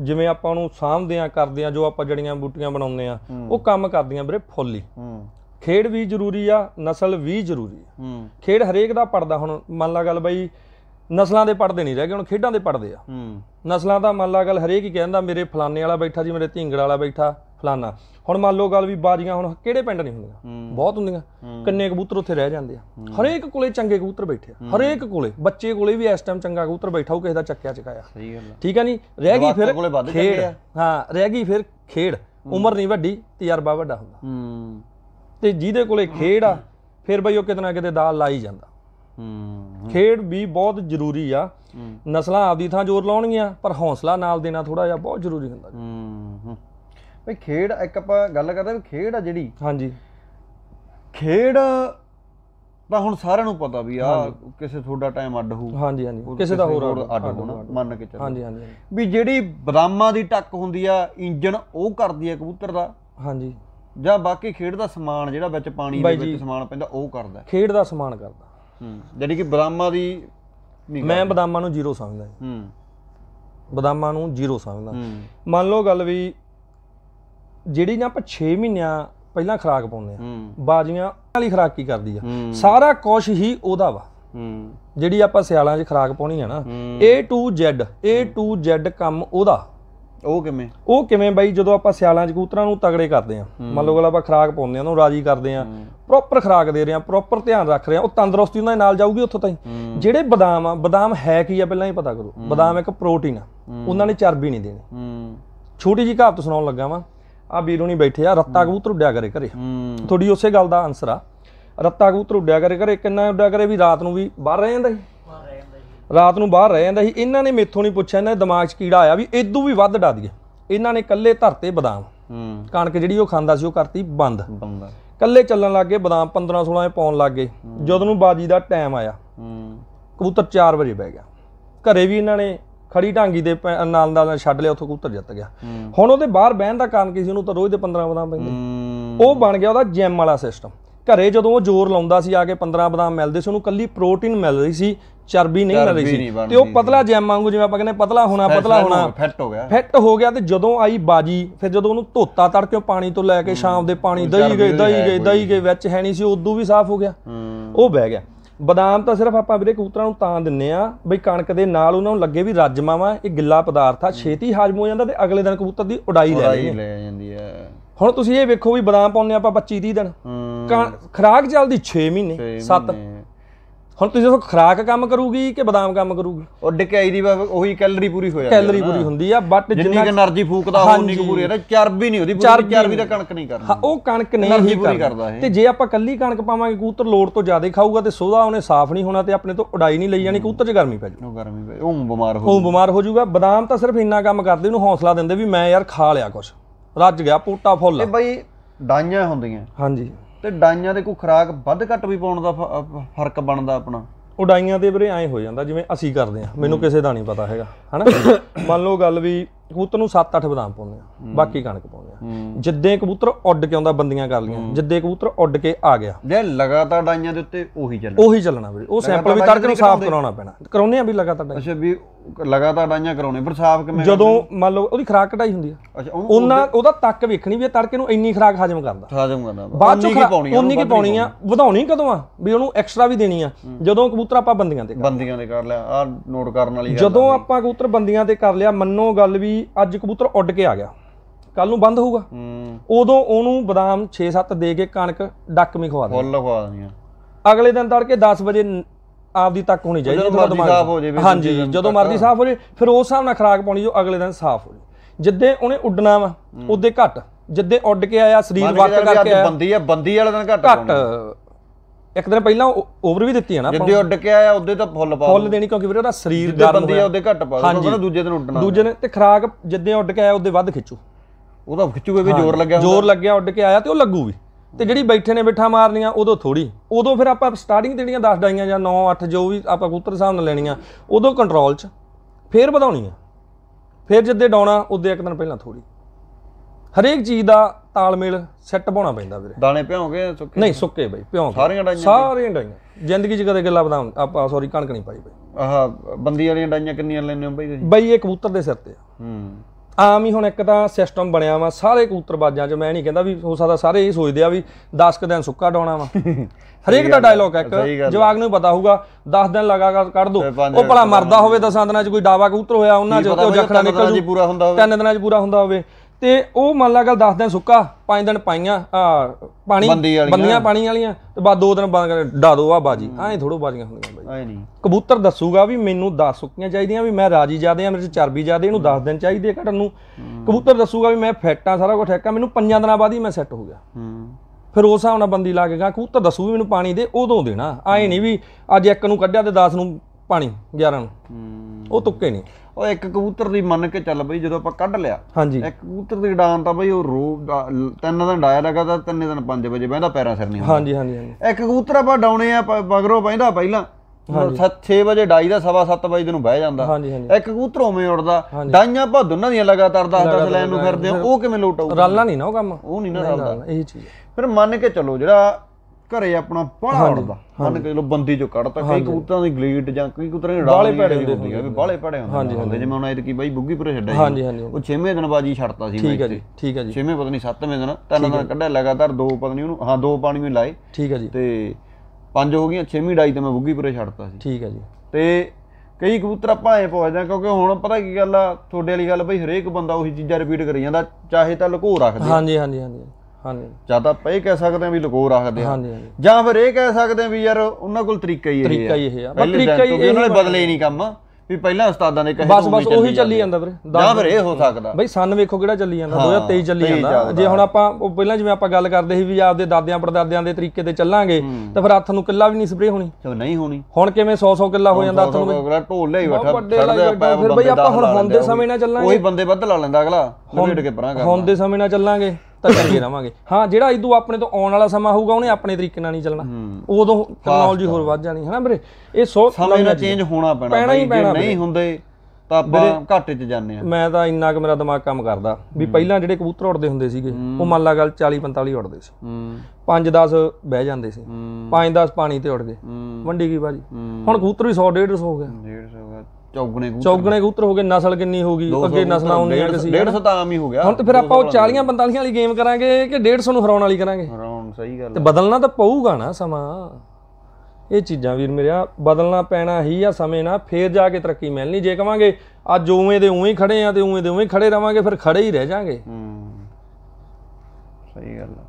ਜਿਵੇਂ ਆਪਾਂ ਨੂੰ ਸਾਂਭਦੇ ਆ ਕਰਦੇ ਆ ਜੋ ਆਪਾਂ ਜੜੀਆਂ ਬੂਟੀਆਂ ਬਣਾਉਂਦੇ ਆ ਉਹ ਕੰਮ ਕਰਦੀਆਂ ਵੀਰੇ ਫੁੱਲੀ ਖੇਡ ਵੀ ਜ਼ਰੂਰੀ ਆ ਨਸਲ ਵੀ ਜ਼ਰੂਰੀ ਆ ਖੇਡ ਹਰੇਕ ਦਾ ਪੜਦਾ ਹੁਣ ਮੰਨ ਲਾ ਗੱਲ ਬਈ ਨਸਲਾਂ ਦੇ ਪੜਦੇ ਨਹੀਂ ਰਹਿ ਗਏ ਹੁਣ ਖੇਡਾਂ ਦੇ ਪੜਦੇ ਆ ਹੂੰ ਨਸਲਾਂ ਦਾ ਮੰਨ ਲਾ ਗੱਲ ਹਰੇਕ ਹੀ ਕਹਿੰਦਾ ਮੇਰੇ ਫਲਾਣੇ ਵਾਲਾ ਬੈਠਾ ਜੀ ਮੇਰੇ ਢਿੰਗੜ ਵਾਲਾ ਬੈਠਾ ਫਲਾਣਾ ਹੁਣ ਮੰਨ ਲਓ ਗੱਲ ਵੀ ਬਾਜ਼ੀਆਂ ਹੁਣ ਕਿਹੜੇ ਪਿੰਡ ਨਹੀਂ ਹੁੰਦੀਆਂ ਬਹੁਤ ਹੁੰਦੀਆਂ ਕਿੰਨੇ ਕਬੂਤਰ ਉੱਥੇ ਰਹਿ ਜਾਂਦੇ ਆ ਹਰੇਕ ਕੋਲੇ ਚੰਗੇ ਕਬੂਤਰ ਬੈਠੇ ਆ ਹਰੇਕ ਕੋਲੇ ਬੱਚੇ ਕੋਲੇ ਵੀ ਇਸ ਟਾਈਮ ਚੰਗਾ ਕਬੂਤਰ ਬੈਠਾ ਉਹ ਕਿਸੇ ਦਾ ਚੱਕਿਆ ਚਕਾਇਆ ਸਹੀ ਗੱਲ ਠੀਕ ਆ ਨਹੀਂ ਰਹਿ ਗਈ ਫਿਰ ਖੇਡ ਹਾਂ ਰਹਿ ਗਈ ਫਿਰ ਖੇਡ ਉਮਰ ਨਹੀਂ ਵੱਡੀ ਤਜਰਬਾ ਵੱਡਾ ਹੁੰਦਾ ਤੇ ਜਿਹਦੇ ਕੋਲੇ ਖੇਡ ਆ ਫਿਰ ਬਈ ਉਹ ਕਿਤਨਾ ਕਿਤੇ ਦਾਲ ਲਾਈ ਜਾਂਦਾ ਹੂੰ ਖੇਡ ਵੀ ਬਹੁਤ ਜ਼ਰੂਰੀ ਆ ਨਸਲਾਂ ਆਪਦੀ ਥਾਂ ਜ਼ੋਰ ਲਾਉਣਗੀਆਂ ਪਰ ਹੌਸਲਾ ਨਾਲ ਦੇਣਾ ਥੋੜਾ ਜਿਹਾ ਬਹੁਤ ਜ਼ਰੂਰੀ ਹੁੰਦਾ ਹੂੰ ਬਈ ਖੇਡ ਇੱਕ ਆਪਾਂ ਗੱਲ ਕਰਦੇ ਵੀ ਖੇਡ ਆ ਜਿਹੜੀ ਹਾਂਜੀ ਖੇਡ ਤਾਂ ਹੁਣ ਸਾਰਿਆਂ ਨੂੰ ਪਤਾ ਵੀ ਆ ਕਿਸੇ ਤੁਹਾਡਾ ਟਾਈਮ ਅੱਡ ਹੋਊ ਹਾਂਜੀ ਹਾਂਜੀ ਕਿਸੇ ਦਾ ਹੋਰ ਅੱਡ ਹੋਣਾ ਮੰਨ ਕੇ ਚੱਲੋ ਹਾਂਜੀ ਹਾਂਜੀ ਵੀ ਜਿਹੜੀ ਬਦਾਮਾਂ ਦੀ ਟੱਕ ਹੁੰਦੀ ਆ ਇੰਜਨ ਉਹ ਕਰਦੀ ਆ ਕਬੂਤਰ ਦਾ ਹਾਂਜੀ ਜਾਂ ਬਾਕੀ ਖੇਡ ਦਾ ਸਮਾਨ ਜਿਹੜਾ ਵਿੱਚ ਪਾਣੀ ਦੇ ਵਿੱਚ ਸਮਾਨ ਪੈਂਦਾ ਉਹ ਕਰਦਾ ਖੇਡ ਦਾ ਸਮਾਨ ਕਰਦਾ ਹੂੰ ਜਾਨੀ ਕਿ ਬਦਾਮਾਂ ਦੀ ਮੈਂ ਬਦਾਮਾਂ ਨੂੰ ਜ਼ੀਰੋ ਸਮਝਦਾ ਹੂੰ ਬਦਾਮਾਂ ਨੂੰ ਜ਼ੀਰੋ ਸਮਝਦਾ ਮੰਨ ਲਓ ਗੱਲ ਵੀ ਜਿਹੜੀ ਨਾ ਆਪਾਂ 6 ਮਹੀਨਿਆਂ ਪਹਿਲਾਂ ਖਰਾਕ ਪਾਉਂਦੇ ਆ ਬਾਜੀਆਂ ਵਾਲੀ ਖਰਾਕ ਕੀ ਕਰਦੀ ਆ ਸਾਰਾ ਕੁਝ ਹੀ ਉਹਦਾ ਵਾ ਹੂੰ ਜਿਹੜੀ ਆਪਾਂ ਸਿਆਲਾਂ 'ਚ ਖਰਾਕ ਪਾਉਣੀ ਆ ਨਾ A to Z A to Z ਕੰਮ ਉਹਦਾ ਉਹ ਕਿਵੇਂ ਉਹ ਕਿਵੇਂ ਬਾਈ ਜਦੋਂ ਆਪਾਂ ਸਿਆਲਾਂ 'ਚ ਕੂਤਰਾਂ ਨੂੰ ਤਗੜੇ ਕਰਦੇ ਆ ਮੰਨ ਲਓ ਗਲਾ ਆਪਾਂ ਖਰਾਕ ਪਾਉਂਦੇ ਆ ਉਹਨੂੰ ਰਾਜੀ ਕਰਦੇ ਆ ਪ੍ਰੋਪਰ ਖਰਾਕ ਦੇ ਰਹੇ ਆ ਪ੍ਰੋਪਰ ਧਿਆਨ ਰੱਖ ਰਹੇ ਆ ਉਹ ਤੰਦਰੁਸਤੀ ਉਹਨਾਂ ਦੇ ਨਾਲ ਜਾਊਗੀ ਉੱਥੋਂ ਤਾਈਂ ਜਿਹੜੇ ਬਦਾਮ ਆ ਬਦਾਮ ਹੈ ਕੀ ਆ ਪਹਿਲਾਂ ਹੀ ਪਤਾ ਕਰੋ ਬਦਾਮ ਇੱਕ ਪ੍ਰੋਟੀਨ ਆ ਉਹਨਾਂ ਨੇ ਚਰਬੀ ਨਹੀਂ ਦੇਣੀ ਛੋਟੀ ਜੀ ਕਹਾਵਤ ਸੁਣਾਉਣ ਲੱਗਾ ਵਾਂ ਆ ਵੀਰੋ ਨਹੀਂ ਬੈਠੇ ਆ ਰੱਤਾ ਕਬੂਤਰ ਉੱਡਿਆ ਕਰੇ ਘਰੇ ਤੁਹਾਡੀ ਉਸੇ ਗੱਲ ਦਾ ਆਨਸਰ ਆ ਰੱਤਾ ਕਬੂਤਰ ਉੱਡਿਆ ਕਰੇ ਘਰੇ ਕਿੰਨਾ ਉੱਡਿਆ ਕਰੇ ਵੀ ਰਾਤ ਨੂੰ ਵੀ ਬਾਹਰ ਰਹਿ ਜਾਂਦਾ ਸੀ ਰਾਤ ਨੂੰ ਬਾਹਰ ਰਹਿ ਜਾਂਦਾ ਸੀ ਇਹਨਾਂ ਨੇ ਮੇਥੋਂ ਨਹੀਂ ਪੁੱਛਿਆ ਇਹਨਾਂ ਦੇ ਦਿਮਾਗ 'ਚ ਕੀੜਾ ਆਇਆ ਵੀ ਇਦੋਂ ਵੀ ਵੱਧ ਡਾ ਦਈਏ ਇਹਨਾਂ ਨੇ ਕੱਲੇ ਧਰਤੇ ਬਦਾਮ ਹੂੰ ਕਣਕ ਜਿਹੜੀ ਉਹ ਖਾਂਦਾ ਸੀ ਉਹ ਕਰਤੀ ਬੰਦ ਬੰਦ ਕੱਲੇ ਚੱਲਣ ਲੱਗੇ ਬਦਾਮ 15 16 ਪਾਉਣ ਲੱਗੇ ਜਦੋਂ ਨੂੰ ਬਾਜੀ ਦਾ ਟਾਈਮ ਆਇਆ ਹੂੰ ਕਬੂਤਰ 4 ਵਜੇ ਬਹਿ ਗਿਆ ਘਰੇ ਵੀ ਇਹਨਾਂ ਨੇ ਖੜੀ ਢਾਂਗੀ ਦੇ ਨਾਲ ਨਾਲ ਛੱਡ ਲਿਆ ਉੱਥੋਂ ਕਬੂਤਰ ਜਿੱਤ ਗਿਆ ਹੁਣ ਉਹਦੇ ਬਾਹਰ ਬਹਿਣ ਦਾ ਕਾਰਨ ਕੀ ਸੀ ਉਹਨੂੰ ਤਾਂ ਰੋਜ਼ ਦੇ 15 ਬਦਾਮ ਪੈਂਦੇ ਉਹ ਬਣ ਗਿਆ ਉਹਦਾ ਜਿਮ ਵਾਲਾ ਸਿਸਟਮ ਘਰੇ ਜਦੋਂ ਉਹ ਜ਼ੋਰ ਲਾਉਂਦਾ ਸੀ ਆ ਕੇ 15 ਬਦਾਮ ਮਿਲਦੇ ਸੀ ਉਹਨੂੰ ਕੱਲੀ ਪ੍ਰੋਟੀਨ ਮਿਲ ਰਹੀ ਸੀ ਚਰਬੀ ਨਹੀਂ ਮਿਲ ਰਹੀ ਸੀ ਤੇ ਉਹ ਪਤਲਾ ਜੈਮ ਵਾਂਗੂ ਜਿਵੇਂ ਆਪਾਂ ਕਹਿੰਦੇ ਪਤਲਾ ਹੋਣਾ ਪਤਲਾ ਹੋਣਾ ਫਿੱਟ ਹੋ ਗਿਆ ਫਿੱਟ ਹੋ ਗਿਆ ਤੇ ਜਦੋਂ ਆਈ ਬਾਜੀ ਫਿਰ ਜਦੋਂ ਉਹਨੂੰ ਧੋਤਾ ਤੜਕੇ ਪਾਣੀ ਤੋਂ ਲੈ ਕੇ ਸ਼ਾਮ ਦੇ ਪਾਣੀ ਦਈ ਗਏ ਦਈ ਗਏ ਦਈ ਗਏ ਵਿੱਚ ਹੈ ਨਹੀਂ ਸੀ ਉਦੋਂ ਵੀ ਸਾਫ਼ ਹੋ ਗਿਆ ਉਹ ਬਹਿ ਗਿਆ ਬਦਾਮ ਤਾਂ ਸਿਰਫ ਆਪਾਂ ਵੀਰੇ ਕਬੂਤਰਾਂ ਨੂੰ ਤਾਂ ਦਿੰਨੇ ਆ ਬਈ ਕਣਕ ਦੇ ਨਾਲ ਉਹਨਾਂ ਨੂੰ ਲੱਗੇ ਵੀ ਰਾਜਮਾ ਵਾ ਇਹ ਗਿੱਲਾ ਪਦਾਰਥ ਆ ਛੇਤੀ ਹਾਜ਼ਮ ਹੋ ਜਾਂਦਾ ਤੇ ਅਗਲੇ ਦਿਨ ਕਬੂਤਰ ਦੀ ਉਡਾਈ ਲੈ ਜਾਂਦੀ ਹੈ ਹੁਣ ਤੁਸੀਂ ਇਹ ਵੇਖੋ ਵੀ ਬਦਾਮ ਪਾਉਂਦੇ ਆਪਾਂ 25 30 ਦਿਨ ਖਰਾਕ ਚੱਲਦੀ 6 ਮਹੀਨੇ 7 ਹੁਣ ਤੁਸੀਂ ਦੱਸੋ ਖਰਾਕ ਕੰਮ ਕਰੂਗੀ ਕਿ ਬਦਾਮ ਕੰਮ ਕਰੂਗੀ ਉਹ ਡਿਕਾਈ ਦੀ ਉਹੀ ਕੈਲਰੀ ਪੂਰੀ ਹੋ ਜਾਂਦੀ ਕੈਲਰੀ ਪੂਰੀ ਹੁੰਦੀ ਆ ਬਟ ਜਿੰਨੀ ਕਿ એનર્ਜੀ ਫੂਕਦਾ ਉਹ ਨਹੀਂ ਪੂਰੀ ਹੈ ਨਾ ਚਰਬੀ ਨਹੀਂ ਉਹਦੀ ਪੂਰੀ ਚਰਬੀ ਦਾ ਕਣਕ ਨਹੀਂ ਕਰਦਾ ਹਾਂ ਉਹ ਕਣਕ ਨਹੀਂ ਹੀ ਪੂਰੀ ਕਰਦਾ ਤੇ ਜੇ ਆਪਾਂ ਕੱਲੀ ਕਣਕ ਪਾਵਾਂਗੇ ਕੂਤਰ ਲੋੜ ਤੋਂ ਜ਼ਿਆਦਾ ਖਾਊਗਾ ਤੇ ਸੋਦਾ ਉਹਨੇ ਸਾਫ਼ ਨਹੀਂ ਹੋਣਾ ਤੇ ਆਪਣੇ ਤੋਂ ਉਡਾਈ ਨਹੀਂ ਲਈ ਜਾਣੀ ਕੂਤਰ 'ਚ ਗਰਮੀ ਪੈ ਜਾਊ ਉਹ ਗਰਮੀ ਪੈ ਉਹ ਬਿਮਾਰ ਹੋ ਉਹ ਬਿਮਾਰ ਹੋ ਜਾਊਗਾ ਬਦਾਮ ਤਾਂ ਸਿਰਫ ਇੰਨਾ ਕੰਮ ਕਰਦੇ ਉਹਨੂੰ ਹੌਸਲਾ ਦਿੰਦੇ ਵੀ ਮੈਂ ਯਾਰ ਖਾ ਲਿਆ ਕੁਛ ਰੱਜ ਗਿਆ ਪੂਟਾ ਫੁੱਲ ਇਹ ਬਈ ਡਾਈਆਂ ਹੁੰਦੀਆਂ ਹਾਂਜੀ ਤੇ ਡਾਈਆਂ ਦੇ ਕੋਈ ਖਰਾਕ ਵੱਧ ਘੱਟ ਵੀ ਪਾਉਣ ਦਾ ਫਰਕ ਬਣਦਾ ਆਪਣਾ ਉਹ ਡਾਈਆਂ ਤੇ ਵੀਰੇ ਐਂ ਹੋ ਜਾਂਦਾ ਜਿਵੇਂ ਅਸੀਂ ਕਰਦੇ ਆ ਮੈਨੂੰ ਕਿਸੇ ਦਾ ਨਹੀਂ ਪਤਾ ਹੈਗਾ ਹਨਾ ਮੰਨ ਲਓ ਗੱਲ ਵੀ ਕਬੂਤਰ ਨੂੰ 7-8 ਬਦਾਮ ਪਾਉਂਦੇ ਆ ਬਾਕੀ ਕਣਕ ਪਾਉਂਦੇ ਆ ਜਿੱਦੇ ਕਬੂਤਰ ਉੱਡ ਕੇ ਆਉਂਦਾ ਬੰਦੀਆਂ ਕਰ ਲੀਆਂ ਜਿੱਦੇ ਕਬੂਤਰ ਉੱਡ ਕੇ ਆ ਗਿਆ ਜੇ ਲਗਾਤਾਰ ਡਾਈਆਂ ਦੇ ਉੱਤੇ ਉਹੀ ਚੱਲਣਾ ਉਹੀ ਚੱਲਣਾ ਵੀਰੇ ਉਹ ਸੈਂਪਲ ਵੀ ਤਰਕ ਨੂੰ ਸਾਫ਼ ਕਰਾਉਣਾ ਪੈਣਾ ਕਰਾਉਨੇ ਆ ਵੀ ਲਗਾਤਾਰ ਡਾਈਆਂ ਅੱਛਾ ਵੀ ਲਗਾਤਾਰ ਡਾਈਆਂ ਕਰਾਉਣੇ ਪਰ ਸਾਫ਼ ਕਿਵੇਂ ਜਦੋਂ ਮੰਨ ਲਓ ਉਹਦੀ ਖਰਾਕ ਕਟਾਈ ਹੁੰਦੀ ਆ ਅੱਛਾ ਉਹਨਾਂ ਉਹਦਾ ਤੱਕ ਵੇਖਣੀ ਵੀ ਇਹ ਤੜਕੇ ਨੂੰ ਇੰਨੀ ਖਰਾਕ ਹਾਜ਼ਮ ਕਰਦਾ ਹਾਜ਼ਮ ਕਰਦਾ ਬਾਅਦ ਚੋਂ ਉਹਨੀ ਕੀ ਪਾਉਣੀ ਆ ਵਧਾਉਣੀ ਕਦੋਂ ਆ ਵੀ ਉਹਨੂੰ ਐਕਸਟਰਾ ਵੀ ਦੇਣੀ ਆ ਜਦੋਂ ਕਬੂਤਰ ਆਪਾਂ ਬੰਦੀਆਂ ਤੇ ਬੰਦੀਆਂ ਤੇ ਕਰ ਲਿਆ ਆ ਨੋਟ ਕਰਨ ਵਾਲੀ ਜਦੋਂ ਆਪਾਂ ਕਬੂਤਰ ਬੰਦੀਆਂ ਤੇ ਕਰ ਲਿਆ ਮੰਨੋ ਗੱਲ ਵੀ ਵੀ ਅੱਜ ਕਬੂਤਰ ਉੱਡ ਕੇ ਆ ਗਿਆ ਕੱਲ ਨੂੰ ਬੰਦ ਹੋਊਗਾ ਉਦੋਂ ਉਹਨੂੰ ਬਦਾਮ 6-7 ਦੇ ਕੇ ਕਣਕ ਡੱਕਵੀਂ ਖਵਾ ਦੇ ਫੁੱਲ ਖਵਾ ਦਨੀ ਅਗਲੇ ਦਿਨ ਤੜਕੇ 10 ਵਜੇ ਆਪਦੀ ਤੱਕ ਹੋਣੀ ਚਾਹੀਦੀ ਜਦੋਂ ਮਰਜ਼ੀ ਸਾਫ਼ ਹੋ ਜਾਵੇ ਹਾਂਜੀ ਜਦੋਂ ਮਰਜ਼ੀ ਸਾਫ਼ ਹੋ ਜਾਵੇ ਫਿਰ ਉਸ ਹਿਸਾਬ ਨਾਲ ਖਰਾਕ ਪਾਉਣੀ ਜੋ ਅਗਲੇ ਦਿਨ ਸਾਫ਼ ਹੋ ਜਾਵੇ ਜਿੱਦੇ ਉਹਨੇ ਉੱਡਣਾ ਵਾ ਉਹਦੇ ਘੱਟ ਜਿੱਦੇ ਉੱਡ ਕੇ ਆਇਆ ਸਰੀਰ ਵਰਤ ਕਰਕੇ ਆਇਆ ਬੰਦੀ ਆ ਬੰਦੀ ਵਾਲੇ ਦਿਨ ਘੱਟ ਘੱਟ ਇੱਕ ਦਿਨ ਪਹਿਲਾਂ ਓਵਰ ਵੀ ਦਿੱਤੀ ਹੈ ਨਾ ਜਿੱਦੇ ਉੱਡ ਕੇ ਆਇਆ ਉਹਦੇ ਤਾਂ ਫੁੱਲ ਪਾਓ ਫੁੱਲ ਦੇਣੀ ਕਿਉਂਕਿ ਵੀਰੇ ਉਹਦਾ ਸਰੀਰ ਦਾ ਬੰਦੀ ਆ ਉਹਦੇ ਘੱਟ ਪਾਓ ਉਹਦਾ ਦੂਜੇ ਦਿਨ ਉੱਡਣਾ ਦੂਜੇ ਨੇ ਤੇ ਖਰਾਕ ਜਿੱਦੇ ਉੱਡ ਕੇ ਆਇਆ ਉਹਦੇ ਵੱਧ ਖਿੱਚੋ ਉਹਦਾ ਖਿੱਚੂਗੇ ਵੀ ਜ਼ੋਰ ਲੱਗਿਆ ਜ਼ੋਰ ਲੱਗਿਆ ਉੱਡ ਕੇ ਆਇਆ ਤੇ ਉਹ ਲੱਗੂ ਵੀ ਤੇ ਜਿਹੜੀ ਬੈਠੇ ਨੇ ਬਿਠਾ ਮਾਰਨੀਆਂ ਉਦੋਂ ਥੋੜੀ ਉਦੋਂ ਫਿਰ ਆਪਾਂ ਸਟਾਰਟਿੰਗ ਦੇਣੀਆਂ 10 ਡਾਈਆਂ ਜਾਂ 9 8 ਜੋ ਵੀ ਆਪਾਂ ਕਬੂਤਰ ਹਿਸਾਬ ਨਾਲ ਲੈਣੀਆਂ ਉਦੋਂ ਕੰਟਰੋਲ 'ਚ ਫੇਰ ਵਧਾਉਣੀ ਆ ਫੇਰ ਜਿੱਦੇ ਡਾਉਣਾ ਉਦੋਂ ਇੱਕ ਦਿਨ ਪਹਿਲਾਂ ਥੋੜੀ ਹਰੇਕ ਚੀਜ਼ ਦਾ ਤਾਲਮੇਲ ਸੈੱਟ ਪਾਉਣਾ ਪੈਂਦਾ ਵੀਰੇ ਦਾਣੇ ਭਿਉਂ ਕੇ ਸੁੱਕੇ ਨਹੀਂ ਸੁੱਕੇ ਬਈ ਭਿਉਂ ਕੇ ਸਾਰੀਆਂ ਡਾਈਆਂ ਸਾਰੀਆਂ ਡਾਈਆਂ ਜ਼ਿੰਦਗੀ 'ਚ ਕਦੇ ਗੱਲਾਂ ਬਦਾਮ ਆਪਾਂ ਸੌਰੀ ਕਣਕ ਨਹੀਂ ਪਾਈ ਬਈ ਆਹ ਬੰਦੀ ਵਾਲੀਆਂ ਡਾਈਆਂ ਕਿੰਨੀਆਂ ਲੈਣੇ ਹੋ ਬਈ ਤੁਸੀਂ ਬਈ ਇਹ ਕਬੂਤਰ ਦੇ ਸਿਰ ਤੇ ਆ ਹੂੰ ਆਮ ਹੀ ਹੁਣ ਇੱਕ ਤਾਂ ਸਿਸਟਮ ਬਣਿਆ ਵਾ ਸਾਰੇ ਕਬੂਤਰਬਾਜ਼ਾਂ 'ਚ ਮੈਂ ਨਹੀਂ ਕਹਿੰਦਾ ਵੀ ਹੋ ਸਕਦਾ ਸਾਰੇ ਇਹ ਸੋਚਦੇ ਆ ਵੀ 10 ਕ ਦਿਨ ਸੁੱਕਾ ਡਾਉਣਾ ਵਾ ਹਰੇਕ ਦਾ ਡਾਇਲੋਗ ਇੱਕ ਜਵਾਗ ਨੂੰ ਪਤਾ ਹੋਊਗਾ 10 ਦਿਨ ਲਗਾਤਾਰ ਕੱਢ ਦੋ ਉਹ ਭਲਾ ਮਰਦਾ ਹੋਵੇ ਦਸਾਂ ਦਿਨਾਂ 'ਚ ਕੋਈ ਡਾਵਾ ਕਬੂਤਰ ਹੋਇਆ ਉਹਨਾਂ 'ਚ ਉਹ ਜਖੜਾ ਨਿਕਲ ਜੂ ਤਿੰਨ ਦਿਨਾਂ 'ਚ ਪੂਰਾ ਹੁੰਦਾ ਹੋਵੇ ਤੇ ਉਹ ਮੰਨ ਲਾ ਗੱਲ 10 ਸੁੱਕਾ ਪੰਜ ਦਿਨ ਪਾਈਆਂ ਆ ਪਾਣੀ ਬੰਦੀਆਂ ਪਾਣੀ ਵਾਲੀਆਂ ਤੇ ਬਾਅਦ ਦੋ ਦਿਨ ਕਰ ਡਾ ਦੋ ਆ ਬਾਜੀ ਐਂ ਥੋੜੋ ਬਾਜੀਆਂ ਹੁੰਦੀਆਂ ਬਾਈ ਐਂ ਨਹੀਂ ਕਬੂਤਰ ਦੱਸੂਗਾ ਵੀ ਮੈਨੂੰ 10 ਸੁੱਕੀਆਂ ਚਾਹੀਦੀਆਂ ਵੀ ਮੈਂ ਰਾਜੀ ਜਾਦੇ ਆ ਮੇਰੇ ਚ ਚਰਬੀ ਜਾਦੇ ਇਹਨੂੰ 10 ਦਿਨ ਚਾਹੀਦੇ ਘਟਣ ਨੂੰ ਕਬੂਤਰ ਦੱਸੂਗਾ ਵੀ ਮੈਂ ਫੈਟਾਂ ਆ ਸਾਰਾ ਕੁਝ ਠੇਕਾ ਮੈਨੂੰ 5 ਦਿਨਾਂ ਬਾਅਦ ਹੀ ਮੈਂ ਸੈੱਟ ਹੋ ਗਿਆ ਫਿਰ ਉਸ ਹਿਸਾਬ ਨਾਲ ਬੰਦੀ ਲਾ ਕੇ ਗਾ ਕਬੂਤਰ ਦੱਸੂ ਵੀ ਮੈਨੂੰ ਪਾਣੀ ਦੇ ਉਦੋਂ ਦੇਣਾ ਐ ਨਹੀਂ ਵੀ ਅੱਜ ਇੱਕ ਨੂੰ ਕੱਢਿਆ ਤੇ 10 ਨੂੰ ਪਾਣੀ 11 ਨੂੰ ਉਹ ਤੁੱਕੇ ਨਹੀਂ ਉਹ ਇੱਕ ਕਬੂਤਰ ਦੀ ਮੰਨ ਕੇ ਚੱਲ ਬਈ ਜਦੋਂ ਆਪਾਂ ਕੱਢ ਲਿਆ ਇੱਕ ਕਬੂਤਰ ਦੀ ਡਾਂ ਤਾਂ ਬਈ ਉਹ ਰੋ ਤਿੰਨ ਦਿਨ ਡਾਇਆ ਲਗਾਤਾਰ ਤਿੰਨੇ ਦਿਨ 5 ਵਜੇ ਬੈਂਦਾ ਪੈਰਾਂ ਸਿਰ ਨਹੀਂ ਹਾਂਜੀ ਹਾਂਜੀ ਹਾਂਜੀ ਇੱਕ ਕਬੂਤਰ ਆਪਾਂ ਡਾਉਣੇ ਆ ਬਗਰੋ ਬੈਂਦਾ ਪਹਿਲਾਂ 6 ਵਜੇ ਡਾਈ ਦਾ ਸਵਾ 7 ਵਜੇ ਨੂੰ ਬਹਿ ਜਾਂਦਾ ਇੱਕ ਕਬੂਤਰ ਉਵੇਂ ਉੜਦਾ ਡਾਈਆਂ ਭਾ ਦੋਨਾਂ ਦੀਆਂ ਲਗਾਤਾਰ 10 10 ਲਾਈਨ ਨੂੰ ਫਿਰਦੇ ਉਹ ਕਿਵੇਂ ਲੋਟ ਆਉਂਦਾ ਰਲਣਾ ਨਹੀਂ ਨਾ ਉਹ ਕੰਮ ਉਹ ਨਹੀਂ ਨਾ ਰਲਦਾ ਇਹ ਚੀਜ਼ ਫਿਰ ਮੰਨ ਕੇ ਚੱਲੋ ਜਿਹੜਾ ਘਰੇ ਆਪਣਾ ਪਾਲਾ ਉੜਦਾ ਮੰਨ ਕੇ ਲੋ ਬੰਦੀ ਜੋ ਕੱਢਤਾ ਕਈ ਕਬੂਤਰਾਂ ਦੀ ਗਲੀਟ ਜਾਂ ਕਈ ਕਬੂਤਰਾਂ ਦੀ ਬਾਲੇ ਪੜੇ ਹੁੰਦੇ ਸੀ ਵੀ ਬਾਲੇ ਪੜੇ ਹੁੰਦੇ ਜਿਵੇਂ ਹੁਣ ਐਤਕੀ ਬਾਈ ਬੁੱਗੀਪੁਰੇ ਛੱਡਿਆ ਹਾਂਜੀ ਹਾਂਜੀ ਉਹ 6ਵੇਂ ਦਿਨ ਬਾਜੀ ਛੱਡਤਾ ਸੀ ਠੀਕ ਹੈ ਜੀ ਠੀਕ ਹੈ ਜੀ 6ਵੇਂ ਪਤਨੀ 7ਵੇਂ ਦਿਨ ਤਿੰਨ ਦਿਨ ਕੱਢਿਆ ਲਗਾਤਾਰ ਦੋ ਪਤਨੀ ਉਹਨੂੰ ਹਾਂ ਦੋ ਪਾਣੀ ਵੀ ਲਾਏ ਠੀਕ ਹੈ ਜੀ ਤੇ ਪੰਜ ਹੋ ਗਈਆਂ 6ਵੀਂ ਡਾਈ ਤੇ ਮੈਂ ਬੁੱਗੀ ਪਰੇ ਛੱਡਤਾ ਸੀ ਠੀਕ ਹੈ ਜੀ ਤੇ ਕਈ ਕਬੂਤਰ ਆਪਾਂ ਐ ਪਹੁੰਚਦੇ ਕਿਉਂਕਿ ਹੁਣ ਪਤਾ ਕੀ ਗੱਲ ਆ ਤੁਹਾਡੇ ਵਾਲੀ ਗੱਲ ਬਈ ਹਰੇਕ ਬੰਦਾ ਉਹੀ ਚੀਜ਼ਾਂ ਰਿਪੀਟ ਕਰੀ ਜਾਂਦਾ ਚਾਹੇ ਤਾਂ ਲਕੋ ਰੱਖਦੇ ਹਾਂਜੀ ਹਾਂਜੀ ਹਾਂਜੀ ਹਾਂਜੀ ਜਾਂ ਤਾਂ ਕਹਿ ਸਕਦੇ ਆ ਵੀ ਲਕੋ ਰੱਖਦੇ ਆ ਜਾਂ ਫਿਰ ਇਹ ਕਹਿ ਸਕਦੇ ਆ ਵੀ ਯਾਰ ਉਹਨਾਂ ਕੋਲ ਤਰੀਕਾ ਹੀ ਇਹ ਹੈ ਤਰੀਕਾ ਹੀ ਇਹ ਆ ਬਸ ਤਰੀਕਾ ਹੀ ਇਹ ਉਹਨਾਂ ਨੇ ਬਦਲੇ ਨਹੀਂ ਕੰਮ ਵੀ ਪਹਿਲਾਂ ਉਸਤਾਦਾਂ ਨੇ ਕਹੇ ਬਸ ਬਸ ਉਹੀ ਚੱਲੀ ਜਾਂਦਾ ਵੀਰੇ ਜਾਂ ਫਿਰ ਇਹ ਹੋ ਸਕਦਾ ਬਈ ਸਨ ਵੇਖੋ ਕਿਹੜਾ ਚੱਲੀ ਜਾਂਦਾ 2023 ਚੱਲੀ ਜਾਂਦਾ ਜੇ ਹੁਣ ਆਪਾਂ ਉਹ ਪਹਿਲਾਂ ਜਿਵੇਂ ਆਪਾਂ ਗੱਲ ਕਰਦੇ ਸੀ ਵੀ ਆਪਦੇ ਦਾਦਿਆਂ ਪਰਦਾਦਿਆਂ ਦੇ ਤਰੀਕੇ ਤੇ ਚੱਲਾਂਗੇ ਤਾਂ ਫਿਰ ਹੱਥ ਨੂੰ ਕਿੱਲਾ ਵੀ ਨਹੀਂ ਸਪਰੇ ਹੋਣੀ ਨਹੀਂ ਹੋਣੀ ਹੁਣ ਕਿਵੇਂ 100 100 ਕਿੱਲਾ ਹੋ ਜਾਂਦਾ ਹੱਥ ਨੂੰ ਅਗਲਾ ਢੋਲੇ ਹੀ ਬੈਠਾ ਫਿਰ ਬਈ ਆਪਾਂ ਹੁਣ ਹੁੰਦੇ ਸਮੇਂ ਨਾਲ ਚੱਲਾਂਗੇ ਕੋਈ ਬੰਦੇ ਵੱਧ ਲਾ ਲੈਂਦਾ ਅਗਲਾ ਲਵੇਟ ਕੇ ਪਰਾਂ ਕਰਦਾ ਹੁੰਦੇ ਸਮੇਂ ਨਾਲ ਚੱਲਾਂਗੇ ਤਾਂ ਕਰੀਏ ਰਵਾਂਗੇ ਹਾਂ ਜਿਹੜਾ ਇਦੋਂ ਆਪਣੇ ਤੋਂ ਆਉਣ ਵਾਲਾ ਸਮਾਂ ਹੋਊਗਾ ਉਹਨੇ ਆਪਣੇ ਤਰੀਕੇ ਨਾਲ ਨਹੀਂ ਚੱਲਣਾ ਉਦੋਂ ਟੈਕਨੋਲੋਜੀ ਹੋਰ ਵੱਧ ਜਾਣੀ ਹੈ ਨਾ ਵੀਰੇ ਇਹ ਸੋ ਸਮੇਂ ਨਾਲ ਚੇਂਜ ਹੋਣਾ ਪੈਣਾ ਪੈਣਾ ਪੈਣਾ ਨਹੀਂ ਹੁੰਦੇ ਤਾਂ ਆਪਾਂ ਘਾਟੇ 'ਚ ਜਾਂਦੇ ਆ ਮੈਂ ਤਾਂ ਇੰਨਾ ਕਿ ਮੇਰਾ ਦਿਮਾਗ ਕੰਮ ਕਰਦਾ ਵੀ ਪਹਿਲਾਂ ਜਿਹੜੇ ਕਬੂਤਰ ਉੱਡਦੇ ਹੁੰਦੇ ਸੀਗੇ ਉਹ ਮੰਨ ਲਾ ਗੱਲ 40 45 ਉੱਡਦੇ ਸੀ 5-10 ਬਹਿ ਜਾਂਦੇ ਸੀ 5-10 ਪਾਣੀ ਤੇ ਉੱਡ ਗਏ ਵੰਡੀ ਕੀ ਬਾਜੀ ਹੁਣ ਕਬੂਤਰ ਵੀ 100 150 ਹੋ ਗਿਆ 150 ਹੋ ਗਿਆ ਚੌਗਣੇ ਕਬੂਤਰ ਚੌਗਣੇ ਕਬੂਤਰ ਹੋ ਗਏ ਨਸਲ ਕਿੰਨੀ ਹੋ ਗਈ ਅੱਗੇ ਨਸਲਾਂ ਹੁੰਦੀਆਂ ਕਿ ਸੀ 150 ਤਾਂ ਆਮ ਹੀ ਹੋ ਗਿਆ ਹੁਣ ਤੇ ਫਿਰ ਆਪਾਂ ਉਹ 40 45 ਵਾਲੀ ਗੇਮ ਕਰਾਂਗੇ ਕਿ 150 ਨੂੰ ਹਰਾਉਣ ਵਾਲੀ ਕਰਾਂਗੇ ਹਰਾਉਣ ਸਹੀ ਗੱਲ ਤੇ ਬਦਲਣਾ ਤਾਂ ਪਊਗਾ ਨਾ ਸਮਾਂ ਇਹ ਚੀਜ਼ਾਂ ਵੀਰ ਆ ਬਦਲਣਾ ਪੈਣਾ ਹੀ ਆ ਸਮੇਂ ਨਾਲ ਫੇਰ ਜਾ ਕੇ ਤਰੱਕੀ ਮਿਲਣੀ ਜੇ ਕਵਾਂਗੇ ਅੱਜ ਉਵੇਂ ਦੇ ਉਵੇਂ ਖੜੇ ਆ ਤੇ ਉਵੇਂ ਦੇ ਉਵੇਂ ਖੜੇ ਰਵਾਂਗੇ ਫਿਰ ਖੜੇ ਹੀ ਰਹਿ ਜਾਾਂਗੇ ਹੂੰ ਸਹੀ ਗੱਲ ਆ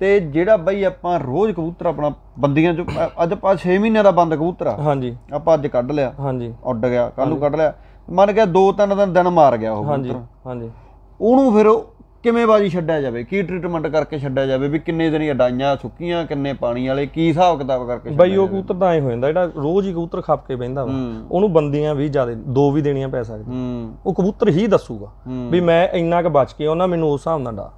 ਤੇ ਜਿਹੜਾ ਬਈ ਆਪਾਂ ਰੋਜ਼ ਕਬੂਤਰ ਆਪਣਾ ਬੰਦੀਆਂ ਚ ਅੱਜ ਆਪਾਂ 6 ਮਹੀਨਿਆਂ ਦਾ ਬੰਦ ਕਬੂਤਰ ਆ ਹਾਂਜੀ ਆਪਾਂ ਅੱਜ ਕੱਢ ਲਿਆ ਹਾਂਜੀ ਉੱਡ ਗਿਆ ਕੱਲ ਨੂੰ ਕੱਢ ਲਿਆ ਮੰਨ ਕੇ ਦੋ ਤਿੰਨ ਦਿਨ ਦਿਨ ਮਾਰ ਗਿਆ ਉਹ ਹਾਂਜੀ ਹਾਂਜੀ ਉਹਨੂੰ ਫਿਰ ਕਿਵੇਂ ਬਾਜੀ ਛੱਡਿਆ ਜਾਵੇ ਕੀ ਟ੍ਰੀਟਮੈਂਟ ਕਰਕੇ ਛੱਡਿਆ ਜਾਵੇ ਵੀ ਕਿੰਨੇ ਦਿਨ ਅਡਾਈਆਂ ਸੁੱਕੀਆਂ ਕਿੰਨੇ ਪਾਣੀ ਵਾਲੇ ਕੀ ਹਿਸਾਬ ਕਿਤਾਬ ਕਰਕੇ ਬਈ ਉਹ ਕਬੂਤਰ ਤਾਂ ਐ ਹੋ ਜਾਂਦਾ ਜਿਹੜਾ ਰੋਜ਼ ਹੀ ਕਬੂਤਰ ਖਾਪ ਕੇ ਬੈੰਦਾ ਵਾ ਉਹਨੂੰ ਬੰਦੀਆਂ ਵੀ ਜ਼ਿਆਦਾ ਦੋ ਵੀ ਦੇਣੀਆਂ ਪੈ ਸਕਦੀਆਂ ਉਹ ਕਬੂਤਰ ਹੀ ਦੱਸੂਗਾ ਵੀ ਮੈਂ ਇੰਨਾ ਕੁ ਬਚ ਕੇ ਉਹਨਾਂ ਮੈਨੂੰ ਉਸ ਹਿਸਾਬ ਨਾਲ ਡਾ